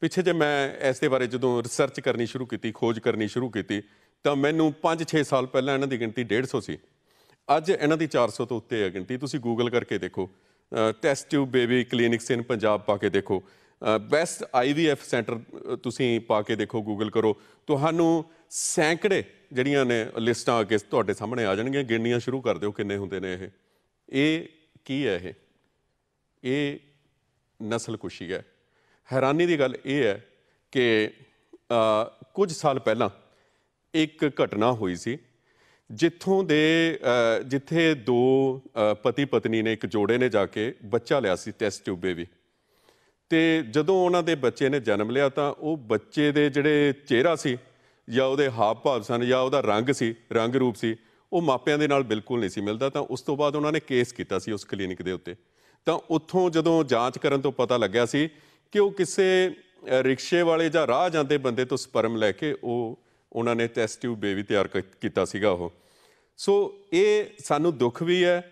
ਪਿੱਛੇ ਜੇ ਮੈਂ ਇਸ ਦੇ ਬਾਰੇ ਜਦੋਂ ਰਿਸਰਚ ਕਰਨੀ ਸ਼ੁਰੂ ਕੀਤੀ ਖੋਜ ਕਰਨੀ ਸ਼ੁਰੂ ਕੀਤੀ ਤਾਂ ਮੈਨੂੰ 5-6 ਸਾਲ ਪਹਿਲਾਂ ਇਹਨਾਂ ਦੀ ਗਿਣਤੀ 150 ਸੀ ਅੱਜ ਇਹਨਾਂ ਦੀ 400 ਤੋਂ ਉੱਤੇ ਹੈ ਗਿਣਤੀ ਤੁਸੀਂ ਗੂਗਲ ਕਰਕੇ ਦੇਖੋ test tube baby clinics in Punjab ਪਾ ਕੇ ਦੇਖੋ ਬੈਸਟ ਆਈਵੀਐਫ ਸੈਂਟਰ ਤੁਸੀਂ ਪਾ ਕੇ ਦੇਖੋ ਗੂਗਲ ਕਰੋ ਤੁਹਾਨੂੰ ਸੈਂਕੜੇ ਜਿਹੜੀਆਂ ਨੇ ਲਿਸਟਾਂ ਅੱਗੇ ਤੁਹਾਡੇ ਸਾਹਮਣੇ ਆ ਜਾਣਗੀਆਂ ਗਿਣਨੀਆਂ ਸ਼ੁਰੂ ਕਰ ਦਿਓ ਕਿੰਨੇ ਹੁੰਦੇ ਨੇ ਇਹ ਇਹ ਕੀ ਹੈ ਇਹ ਇਹ ਨਸਲਕੁਸ਼ੀ ਹੈ ਹੈਰਾਨੀ ਦੀ ਗੱਲ ਇਹ ਹੈ ਕਿ ਕੁਝ ਸਾਲ ਪਹਿਲਾਂ ਇੱਕ ਘਟਨਾ ਹੋਈ ਸੀ ਜਿੱਥੋਂ ਦੇ ਜਿੱਥੇ ਦੋ ਪਤੀ ਪਤਨੀ ਨੇ ਇੱਕ ਜੋੜੇ ਨੇ ਜਾ ਕੇ ਬੱਚਾ ਲਿਆ ਸੀ ਟੈਸਟ ਟਿਊਬੇ ਵੀ ਤੇ ਜਦੋਂ ਉਹਨਾਂ ਦੇ ਬੱਚੇ ਨੇ ਜਨਮ ਲਿਆ ਤਾਂ ਉਹ ਬੱਚੇ ਦੇ ਜਿਹੜੇ ਚਿਹਰਾ ਸੀ ਜਾਂ ਉਹਦੇ ਹਾਵ ਭਾਵ ਸਨ ਜਾਂ ਉਹਦਾ ਰੰਗ ਸੀ ਰੰਗ ਰੂਪ ਸੀ ਉਹ ਮਾਪਿਆਂ ਦੇ ਨਾਲ ਬਿਲਕੁਲ ਨਹੀਂ ਸੀ ਮਿਲਦਾ ਤਾਂ ਉਸ ਤੋਂ ਬਾਅਦ ਉਹਨਾਂ ਨੇ ਕੇਸ ਕੀਤਾ ਸੀ ਉਸ ਕਲੀਨਿਕ ਦੇ ਉੱਤੇ ਤਾਂ ਉੱਥੋਂ ਜਦੋਂ ਜਾਂਚ ਕਰਨ ਤੋਂ ਪਤਾ ਲੱਗਿਆ ਸੀ ਕਿ ਉਹ ਕਿਸੇ ਰਿਕਸ਼ੇ ਵਾਲੇ ਜਾਂ ਰਾਹ ਜਾਂਦੇ ਬੰਦੇ ਤੋਂ ਸਪਰਮ ਲੈ ਕੇ ਉਹ ਉਹਨਾਂ ਨੇ ਟੈਸਟ ਟਿਊਬ ਬੇਬੀ ਤਿਆਰ ਕੀਤਾ ਸੀਗਾ ਉਹ ਸੋ ਇਹ ਸਾਨੂੰ ਦੁੱਖ ਵੀ ਹੈ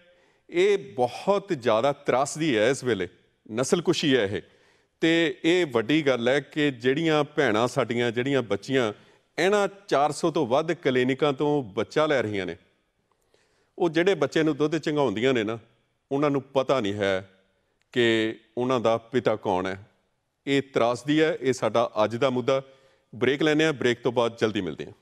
ਇਹ ਬਹੁਤ ਜ਼ਿਆਦਾ ਤਰਾਸਦੀ ਹੈ ਇਸ ਵੇਲੇ ਨਸਲਕੁਸ਼ੀ ਹੈ ਇਹ ਤੇ ਇਹ ਵੱਡੀ ਗੱਲ ਹੈ ਕਿ ਜਿਹੜੀਆਂ ਭੈਣਾਂ ਸਾਡੀਆਂ ਜਿਹੜੀਆਂ ਬੱਚੀਆਂ ਇਹਨਾਂ 400 ਤੋਂ ਵੱਧ ਕਲੀਨਿਕਾਂ ਤੋਂ ਬੱਚਾ ਲੈ ਰਹੀਆਂ ਨੇ ਉਹ ਜਿਹੜੇ ਬੱਚੇ ਨੂੰ ਦੁੱਧ ਚੰਗਾਉਂਦੀਆਂ ਨੇ ਨਾ ਉਹਨਾਂ ਨੂੰ ਪਤਾ ਨਹੀਂ ਹੈ ਕਿ ਉਹਨਾਂ ਦਾ ਪਿਤਾ ਕੌਣ ਹੈ ਇਹ ਤਰਾਸਦੀ ਹੈ ਇਹ ਸਾਡਾ ਅੱਜ ਦਾ ਮੁੱਦਾ ਬ੍ਰੇਕ ਲੈਨੇ ਆ ਬ੍ਰੇਕ ਤੋਂ ਬਾਅਦ ਜਲਦੀ ਮਿਲਦੇ ਆ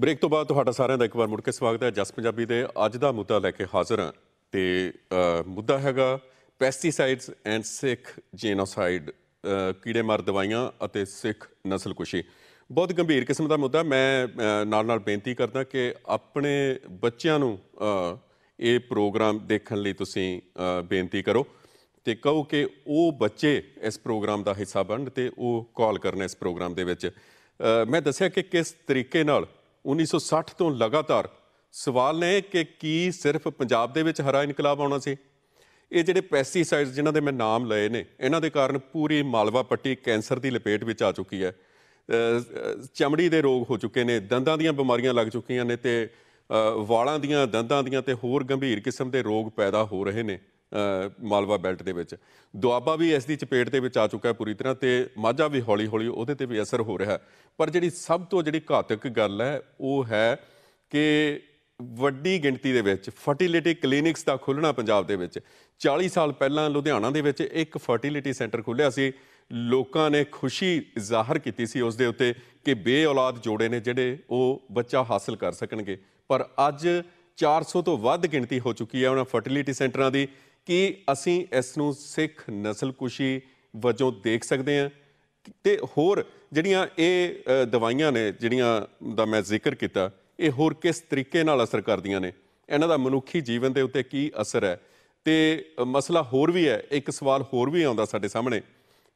ਬ੍ਰੇਕ ਤੋਂ ਬਾਅਦ ਤੁਹਾਡਾ ਸਾਰਿਆਂ ਦਾ ਇੱਕ ਵਾਰ ਮੁੜ ਕੇ ਸਵਾਗਤ ਹੈ ਜਸ ਪੰਜਾਬੀ ਦੇ ਅੱਜ ਦਾ ਮੁੱਦਾ ਲੈ ਕੇ ਹਾਜ਼ਰ ਹਾਂ ਤੇ ਮੁੱਦਾ ਹੈਗਾ ਪੈਸਟੀਸਾਈਡਸ ਐਂਡ ਸਿੱਖ ਜੀਨੋਸਾਈਡ ਮਾਰ ਦਵਾਈਆਂ ਅਤੇ ਸਿੱਖ ਨਸਲਕੁਸ਼ੀ ਬਹੁਤ ਗੰਭੀਰ ਕਿਸਮ ਦਾ ਮੁੱਦਾ ਮੈਂ ਨਾਲ ਨਾਲ ਬੇਨਤੀ ਕਰਦਾ ਕਿ ਆਪਣੇ ਬੱਚਿਆਂ ਨੂੰ ਇਹ ਪ੍ਰੋਗਰਾਮ ਦੇਖਣ ਲਈ ਤੁਸੀਂ ਬੇਨਤੀ ਕਰੋ ਤੇ ਕਹੋ ਕਿ ਉਹ ਬੱਚੇ ਇਸ ਪ੍ਰੋਗਰਾਮ ਦਾ ਹਿੱਸਾ ਬਣਨ ਤੇ ਉਹ ਕਾਲ ਕਰਨ ਇਸ ਪ੍ਰੋਗਰਾਮ ਦੇ ਵਿੱਚ ਮੈਂ ਦੱਸਿਆ ਕਿ ਕਿਸ ਤਰੀਕੇ ਨਾਲ 1960 ਤੋਂ ਲਗਾਤਾਰ ਸਵਾਲ ਨੇ ਕਿ ਕੀ ਸਿਰਫ ਪੰਜਾਬ ਦੇ ਵਿੱਚ ਹਰਾ ਇਨਕਲਾਬ ਆਉਣਾ ਸੀ ਇਹ ਜਿਹੜੇ ਪੈਸਟੀਸਾਈਡਸ ਜਿਨ੍ਹਾਂ ਦੇ ਮੈਂ ਨਾਮ ਲਏ ਨੇ ਇਹਨਾਂ ਦੇ ਕਾਰਨ ਪੂਰੀ ਮਾਲਵਾ ਪੱਟੀ ਕੈਂਸਰ ਦੀ ਲਪੇਟ ਵਿੱਚ ਆ ਚੁੱਕੀ ਹੈ ਚਮੜੀ ਦੇ ਰੋਗ ਹੋ ਚੁੱਕੇ ਨੇ ਦੰਦਾਂ ਦੀਆਂ ਬਿਮਾਰੀਆਂ ਲੱਗ ਚੁੱਕੀਆਂ ਨੇ ਤੇ ਵਾਲਾਂ ਦੀਆਂ ਦੰਦਾਂ ਦੀਆਂ ਤੇ ਹੋਰ ਗੰਭੀਰ ਕਿਸਮ ਦੇ ਰੋਗ ਪੈਦਾ ਹੋ ਰਹੇ ਨੇ ਮਾਲਵਾ ਬੈਲਟ ਦੇ ਵਿੱਚ ਦੁਆਬਾ ਵੀ ਇਸ ਦੀ ਚਪੇਟ ਦੇ ਵਿੱਚ ਆ ਚੁੱਕਾ ਹੈ ਪੂਰੀ ਤਰ੍ਹਾਂ ਤੇ ਮਾਝਾ ਵੀ ਹੌਲੀ-ਹੌਲੀ ਉਹਦੇ ਤੇ ਵੀ ਅਸਰ ਹੋ ਰਿਹਾ ਪਰ ਜਿਹੜੀ ਸਭ ਤੋਂ ਜਿਹੜੀ ਘਾਤਕ ਗੱਲ ਹੈ ਉਹ ਹੈ ਕਿ ਵੱਡੀ ਗਿਣਤੀ ਦੇ ਵਿੱਚ ਫਰਟੀਲਿਟੀ ਕਲੀਨਿਕਸ ਦਾ ਖੁੱਲਣਾ ਪੰਜਾਬ ਦੇ ਵਿੱਚ 40 ਸਾਲ ਪਹਿਲਾਂ ਲੁਧਿਆਣਾ ਦੇ ਵਿੱਚ ਇੱਕ ਫਰਟੀਲਿਟੀ ਸੈਂਟਰ ਖੁੱਲਿਆ ਸੀ ਲੋਕਾਂ ਨੇ ਖੁਸ਼ੀ ਜ਼ਾਹਰ ਕੀਤੀ ਸੀ ਉਸ ਦੇ ਉੱਤੇ ਕਿ ਬੇਔਲਾਦ ਜੋੜੇ ਨੇ ਜਿਹੜੇ ਉਹ ਬੱਚਾ ਹਾਸਲ ਕਰ ਸਕਣਗੇ ਪਰ ਅੱਜ 400 ਤੋਂ ਵੱਧ ਗਿਣਤੀ ਹੋ ਚੁੱਕੀ ਹੈ ਉਹਨਾਂ ਫਰਟੀਲਿਟੀ ਸੈਂਟਰਾਂ ਦੀ ਕਿ ਅਸੀਂ ਇਸ ਨੂੰ ਸਿੱਖ ਨਸਲਕੁਸ਼ੀ ਵਜੋਂ ਦੇਖ ਸਕਦੇ ਹਾਂ ਤੇ ਹੋਰ ਜਿਹੜੀਆਂ ਇਹ ਦਵਾਈਆਂ ਨੇ ਜਿਹੜੀਆਂ ਦਾ ਮੈਂ ਜ਼ਿਕਰ ਕੀਤਾ ਇਹ ਹੋਰ ਕਿਸ ਤਰੀਕੇ ਨਾਲ ਅਸਰ ਕਰਦੀਆਂ ਨੇ ਇਹਨਾਂ ਦਾ ਮਨੁੱਖੀ ਜੀਵਨ ਦੇ ਉੱਤੇ ਕੀ ਅਸਰ ਹੈ ਤੇ ਮਸਲਾ ਹੋਰ ਵੀ ਹੈ ਇੱਕ ਸਵਾਲ ਹੋਰ ਵੀ ਆਉਂਦਾ ਸਾਡੇ ਸਾਹਮਣੇ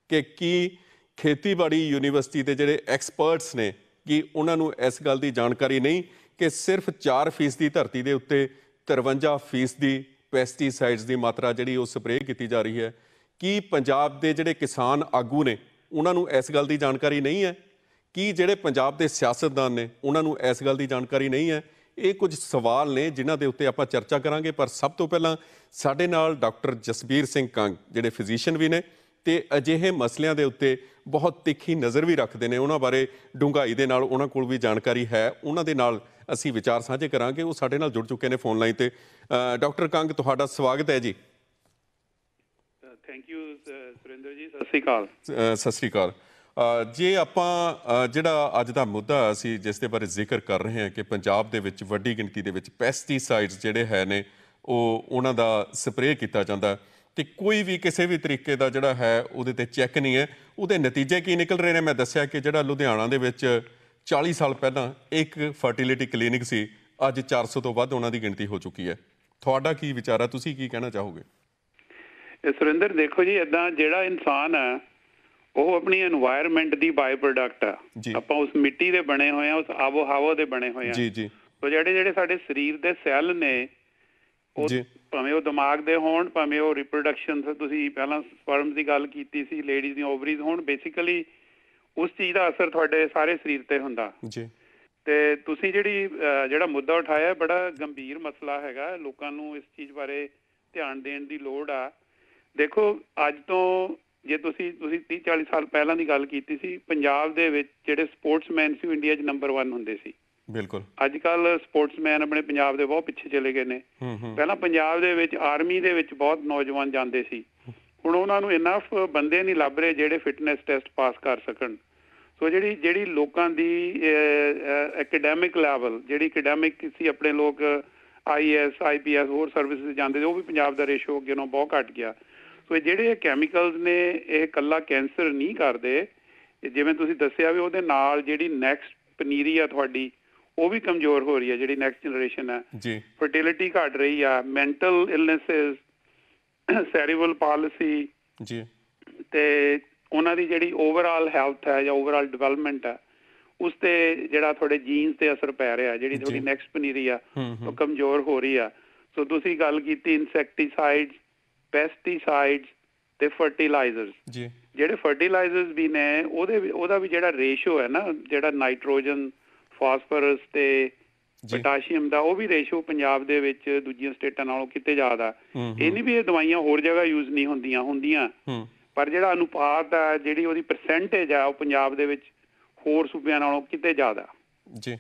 ਕਿ ਕੀ ਖੇਤੀਬਾੜੀ ਯੂਨੀਵਰਸਿਟੀ ਦੇ ਜਿਹੜੇ ਐਕਸਪਰਟਸ ਨੇ ਕਿ ਉਹਨਾਂ ਨੂੰ ਇਸ ਗੱਲ ਦੀ ਜਾਣਕਾਰੀ ਨਹੀਂ ਕਿ ਸਿਰਫ 4% ਦੀ ਧਰਤੀ ਦੇ ਉੱਤੇ 53% ਦੀ ਪੈਸਟੀਸਾਈਡਸ ਦੀ ਮਾਤਰਾ ਜਿਹੜੀ ਉਹ ਸਪਰੇਅ ਕੀਤੀ ਜਾ ਰਹੀ ਹੈ ਕੀ ਪੰਜਾਬ ਦੇ ਜਿਹੜੇ ਕਿਸਾਨ ਆਗੂ ਨੇ ਉਹਨਾਂ ਨੂੰ ਇਸ ਗੱਲ ਦੀ ਜਾਣਕਾਰੀ ਨਹੀਂ ਹੈ ਕੀ ਜਿਹੜੇ ਪੰਜਾਬ ਦੇ ਸਿਆਸਤਦਾਨ ਨੇ ਉਹਨਾਂ ਨੂੰ ਇਸ ਗੱਲ ਦੀ ਜਾਣਕਾਰੀ ਨਹੀਂ ਹੈ ਇਹ ਕੁਝ ਸਵਾਲ ਨੇ ਜਿਨ੍ਹਾਂ ਦੇ ਉੱਤੇ ਆਪਾਂ ਚਰਚਾ ਕਰਾਂਗੇ ਪਰ ਸਭ ਤੋਂ ਪਹਿਲਾਂ ਸਾਡੇ ਨਾਲ ਡਾਕਟਰ ਜਸਬੀਰ ਸਿੰਘ ਕੰਗ ਜਿਹੜੇ ਫਿਜ਼ੀਸ਼ੀਅਨ ਵੀ ਨੇ ਤੇ ਅਜਿਹੇ ਮਸਲਿਆਂ ਦੇ ਉੱਤੇ ਬਹੁਤ ਤਿੱਖੀ ਨਜ਼ਰ ਵੀ ਰੱਖਦੇ ਨੇ ਉਹਨਾਂ ਬਾਰੇ ਡੂੰਘਾਈ ਦੇ ਨਾਲ ਉਹਨਾਂ ਕੋਲ ਵੀ ਜਾਣਕਾਰੀ ਹੈ ਉਹਨਾਂ ਦੇ ਨਾਲ ਅਸੀਂ ਵਿਚਾਰ ਸਾਂਝੇ ਕਰਾਂਗੇ ਉਹ ਸਾਡੇ ਨਾਲ ਜੁੜ ਚੁੱਕੇ ਨੇ ਫੋਨ ਲਾਈਨ ਤੇ ਡਾਕਟਰ ਕੰਗ ਤੁਹਾਡਾ ਸਵਾਗਤ ਹੈ ਜੀ ਥੈਂਕ ਯੂ ਸੁਰਿੰਦਰ ਜੀ ਸਤਿ ਸ੍ਰੀ ਅਕਾਲ ਸਤਿ ਸ੍ਰੀ ਅਕਾਲ ਜੇ ਆਪਾਂ ਜਿਹੜਾ ਅੱਜ ਦਾ ਮੁੱਦਾ ਅਸੀਂ ਜਿਸ ਦੇ ਬਾਰੇ ਜ਼ਿਕਰ ਕਰ ਰਹੇ ਹਾਂ ਕਿ ਪੰਜਾਬ ਦੇ ਵਿੱਚ ਵੱਡੀ ਗਿਣਤੀ ਦੇ ਵਿੱਚ ਪੈਸਟੀਸਾਈਡਸ ਜਿਹੜੇ ਹੈ ਨੇ ਉਹ ਉਹਨਾਂ ਦਾ ਸਪਰੇਅ ਕੀਤਾ ਜਾਂਦਾ ਤੇ ਕੋਈ ਵੀ ਕਿਸੇ ਵੀ ਤਰੀਕੇ ਦਾ ਜਿਹੜਾ ਹੈ ਉਹਦੇ ਤੇ ਚੈੱਕ ਨਹੀਂ ਹੈ ਉਹਦੇ ਨਤੀਜੇ ਕੀ ਨਿਕਲ ਰਹੇ ਨੇ ਮੈਂ ਦੱਸਿਆ ਕਿ ਜਿਹੜਾ ਲੁਧਿਆਣਾ ਦੇ ਵਿੱਚ 40 ਸਾਲ ਪਹਿਲਾਂ ਇੱਕ ਫਰਟੀਲਿਟੀ ਕਲੀਨਿਕ ਸੀ ਅੱਜ 400 ਤੋਂ ਵੱਧ ਉਹਨਾਂ ਦੀ ਗਿਣਤੀ ਹੋ ਚੁੱਕੀ ਹੈ ਤੁਹਾਡਾ ਕੀ ਵਿਚਾਰ ਹੈ ਤੁਸੀਂ ਕੀ ਕਹਿਣਾ ਚਾਹੋਗੇ ਇਹ ਸੁਰਿੰਦਰ ਦੇਖੋ ਜੀ ਇਦਾਂ ਜਿਹੜਾ ਇਨਸਾਨ ਹੈ ਉਹ ਆਪਣੀ এনवायरमेंट ਦੀ ਬਾਈ ਪ੍ਰੋਡਕਟ ਆ ਆਪਾਂ ਉਸ ਮਿੱਟੀ ਦੇ ਬਣੇ ਹੋਏ ਆ ਉਸ ਆਬੋ ਹਵਾ ਦੇ ਬਣੇ ਹੋਏ ਆ ਜੀ ਜੀ ਉਹ ਜਿਹੜੇ ਜਿਹੜੇ ਸਾਡੇ ਸਰੀਰ ਦੇ ਸੈੱਲ ਨੇ ਉਹ ਭਾਵੇਂ ਉਹ ਦਿਮਾਗ ਦੇ ਹੋਣ ਭਾਵੇਂ ਉਹ ਰਿਪਰੋਡਕਸ਼ਨ ਤੁਸੀਂ ਪਹਿਲਾਂ ਫਾਰਮ ਦੀ ਗੱਲ ਕੀਤੀ ਸੀ ਲੇਡੀਜ਼ ਦੀ ਓਵਰੀਜ਼ ਹੋਣ ਬੇਸਿਕਲੀ ਉਸ ਚੀਜ਼ ਦਾ ਅਸਰ ਤੁਹਾਡੇ ਸਾਰੇ ਸਰੀਰ ਤੇ ਹੁੰਦਾ ਜੀ ਤੇ ਤੁਸੀਂ ਜਿਹੜੀ ਜਿਹੜਾ ਮੁੱਦਾ ਉਠਾਇਆ ਬੜਾ ਗੰਭੀਰ ਮਸਲਾ ਹੈਗਾ ਲੋਕਾਂ ਨੂੰ ਇਸ ਚੀਜ਼ ਬਾਰੇ ਧਿਆਨ ਦੇਣ ਦੀ ਲੋੜ ਆ ਦੇਖੋ ਅੱਜ ਤੋਂ ਜੇ ਤੁਸੀਂ ਤੁਸੀਂ 30 40 ਸਾਲ ਪਹਿਲਾਂ ਦੀ ਗੱਲ ਕੀਤੀ ਸੀ ਪੰਜਾਬ ਦੇ ਵਿੱਚ ਜਿਹੜੇ ਸਪੋਰਟਸਮੈਨ ਸੀ ਇੰਡੀਆ 'ਚ ਨੰਬਰ 1 ਹੁੰਦੇ ਸੀ ਬਿਲਕੁਲ ਅੱਜ ਕੱਲ ਸਪੋਰਟਸਮੈਨ ਆਪਣੇ ਪੰਜਾਬ ਦੇ ਬਹੁਤ ਪਿੱਛੇ ਚਲੇ ਗਏ ਨੇ ਪਹਿਲਾਂ ਪੰਜਾਬ ਦੇ ਵਿੱਚ ਆਰਮੀ ਦੇ ਵਿੱਚ ਬਹੁਤ ਨੌਜਵਾਨ ਜਾਂਦੇ ਸੀ ਹੁਣ ਉਹਨਾਂ ਨੂੰ ਇਨਾਫ ਬੰਦੇ ਨਹੀਂ ਲੱਭ ਰਹੇ ਜਿਹੜੇ ਫਿਟਨੈਸ ਟੈਸਟ ਪਾਸ ਕਰ ਸਕਣ ਸੋ ਜਿਹੜੀ ਜਿਹੜੀ ਲੋਕਾਂ ਦੀ ਅਕੈਡੈਮਿਕ ਲੈਵਲ ਜਿਹੜੀ ਅਕੈਡੈਮਿਕ ਸੀ ਆਪਣੇ ਲੋਕ ਆਈਐਸ ਆਈਪੀਐਸ ਹੋਰ ਸਰਵਿਸਿਜ਼ ਜਾਂਦੇ ਉਹ ਵੀ ਪੰਜਾਬ ਦਾ ਰੇਸ਼ੋ ਅੱਗੇ ਨਾਲੋਂ ਬਹੁਤ ਘਟ ਗਿਆ ਸੋ ਇਹ ਜਿਹੜੇ ਕੈਮੀਕਲਸ ਨੇ ਇਹ ਕੱਲਾ ਕੈਂਸਰ ਨਹੀਂ ਕਰਦੇ ਜਿਵੇਂ ਤੁਸੀਂ ਦੱਸਿਆ ਵੀ ਉਹਦੇ ਨਾਲ ਜਿਹੜੀ ਨੈਕਸਟ ਪਨੀਰੀ ਆ ਤੁਹਾਡੀ ਉਹ ਵੀ ਕਮਜ਼ੋਰ ਹੋ ਰਹੀ ਹੈ ਜਿਹੜੀ ਨੈਕਸਟ ਜਨਰੇਸ਼ਨ ਹੈ ਜੀ ਫਰਟੀਲਿਟੀ ਘਟ ਰਹੀ ਆ ਮੈਂਟਲ ਇਲਨੈਸਸ ਸੈਰੀਵਲ ਪਾਲਿਸੀ ਜੀ ਤੇ ਉਹਨਾਂ ਦੀ ਜਿਹੜੀ ਓਵਰਆਲ ਹੈਲਥ ਹੈ ਜਾਂ ਓਵਰਆਲ ਡਿਵੈਲਪਮੈਂਟ ਹੈ ਉਸ ਤੇ ਜਿਹੜਾ ਤੁਹਾਡੇ ਜੀਨਸ ਤੇ ਅਸਰ ਪੈ ਰਿਹਾ ਜਿਹੜੀ ਤੁਹਾਡੀ ਨੈਕਸਟ ਪਨੀਰੀ ਆ ਉਹ ਕਮਜ਼ੋਰ ਹੋ ਰਹੀ ਆ ਸੋ ਤੁਸੀਂ ਗੱਲ ਕੀਤੀ ਇਨਸੈਕਟੀਸਾਈਡਸ ਪੈਸਟੀਸਾਈਡਸ ਤੇ ਫਰਟੀਲਾਈਜ਼ਰਸ ਜੀ ਜਿਹੜੇ ਫਰਟੀਲਾਈਜ਼ਰਸ ਵੀ ਨੇ ਉਹਦੇ ਉਹਦਾ ਵੀ ਜਿਹੜਾ ਰੇਸ਼ੋ ਹੈ ਨਾ ਜਿਹੜਾ ਨਾਈਟ੍ਰੋਜਨ ਫਾਸਫਰਸ ਤੇ ਪੋਟਾਸ਼ੀਅਮ ਦਾ ਉਹ ਵੀ ਰੇਸ਼ੋ ਪੰਜਾਬ ਦੇ ਵਿੱਚ ਦੂਜੀਆਂ ਸਟੇਟਾਂ ਨਾਲੋਂ ਕਿਤੇ ਜ਼ਿਆਦਾ ਇਹ ਨਹੀਂ ਵੀ ਇਹ ਦਵਾਈਆਂ ਹੋਰ ਜਗ੍ਹਾ ਯੂਜ਼ ਨਹੀਂ ਹੁੰਦੀਆਂ ਹੁੰਦੀਆਂ ਪਰ ਜਿਹੜਾ ਅਨੁਪਾਤ ਹੈ ਜਿਹੜੀ ਉਹਦੀ ਪਰਸੈਂਟੇਜ ਹੈ ਉਹ ਪੰਜਾਬ ਦੇ ਵਿੱਚ ਹੋਰ ਸੂਬਿਆਂ ਨਾਲੋਂ ਕਿਤੇ ਜ਼ਿਆਦਾ ਜੀ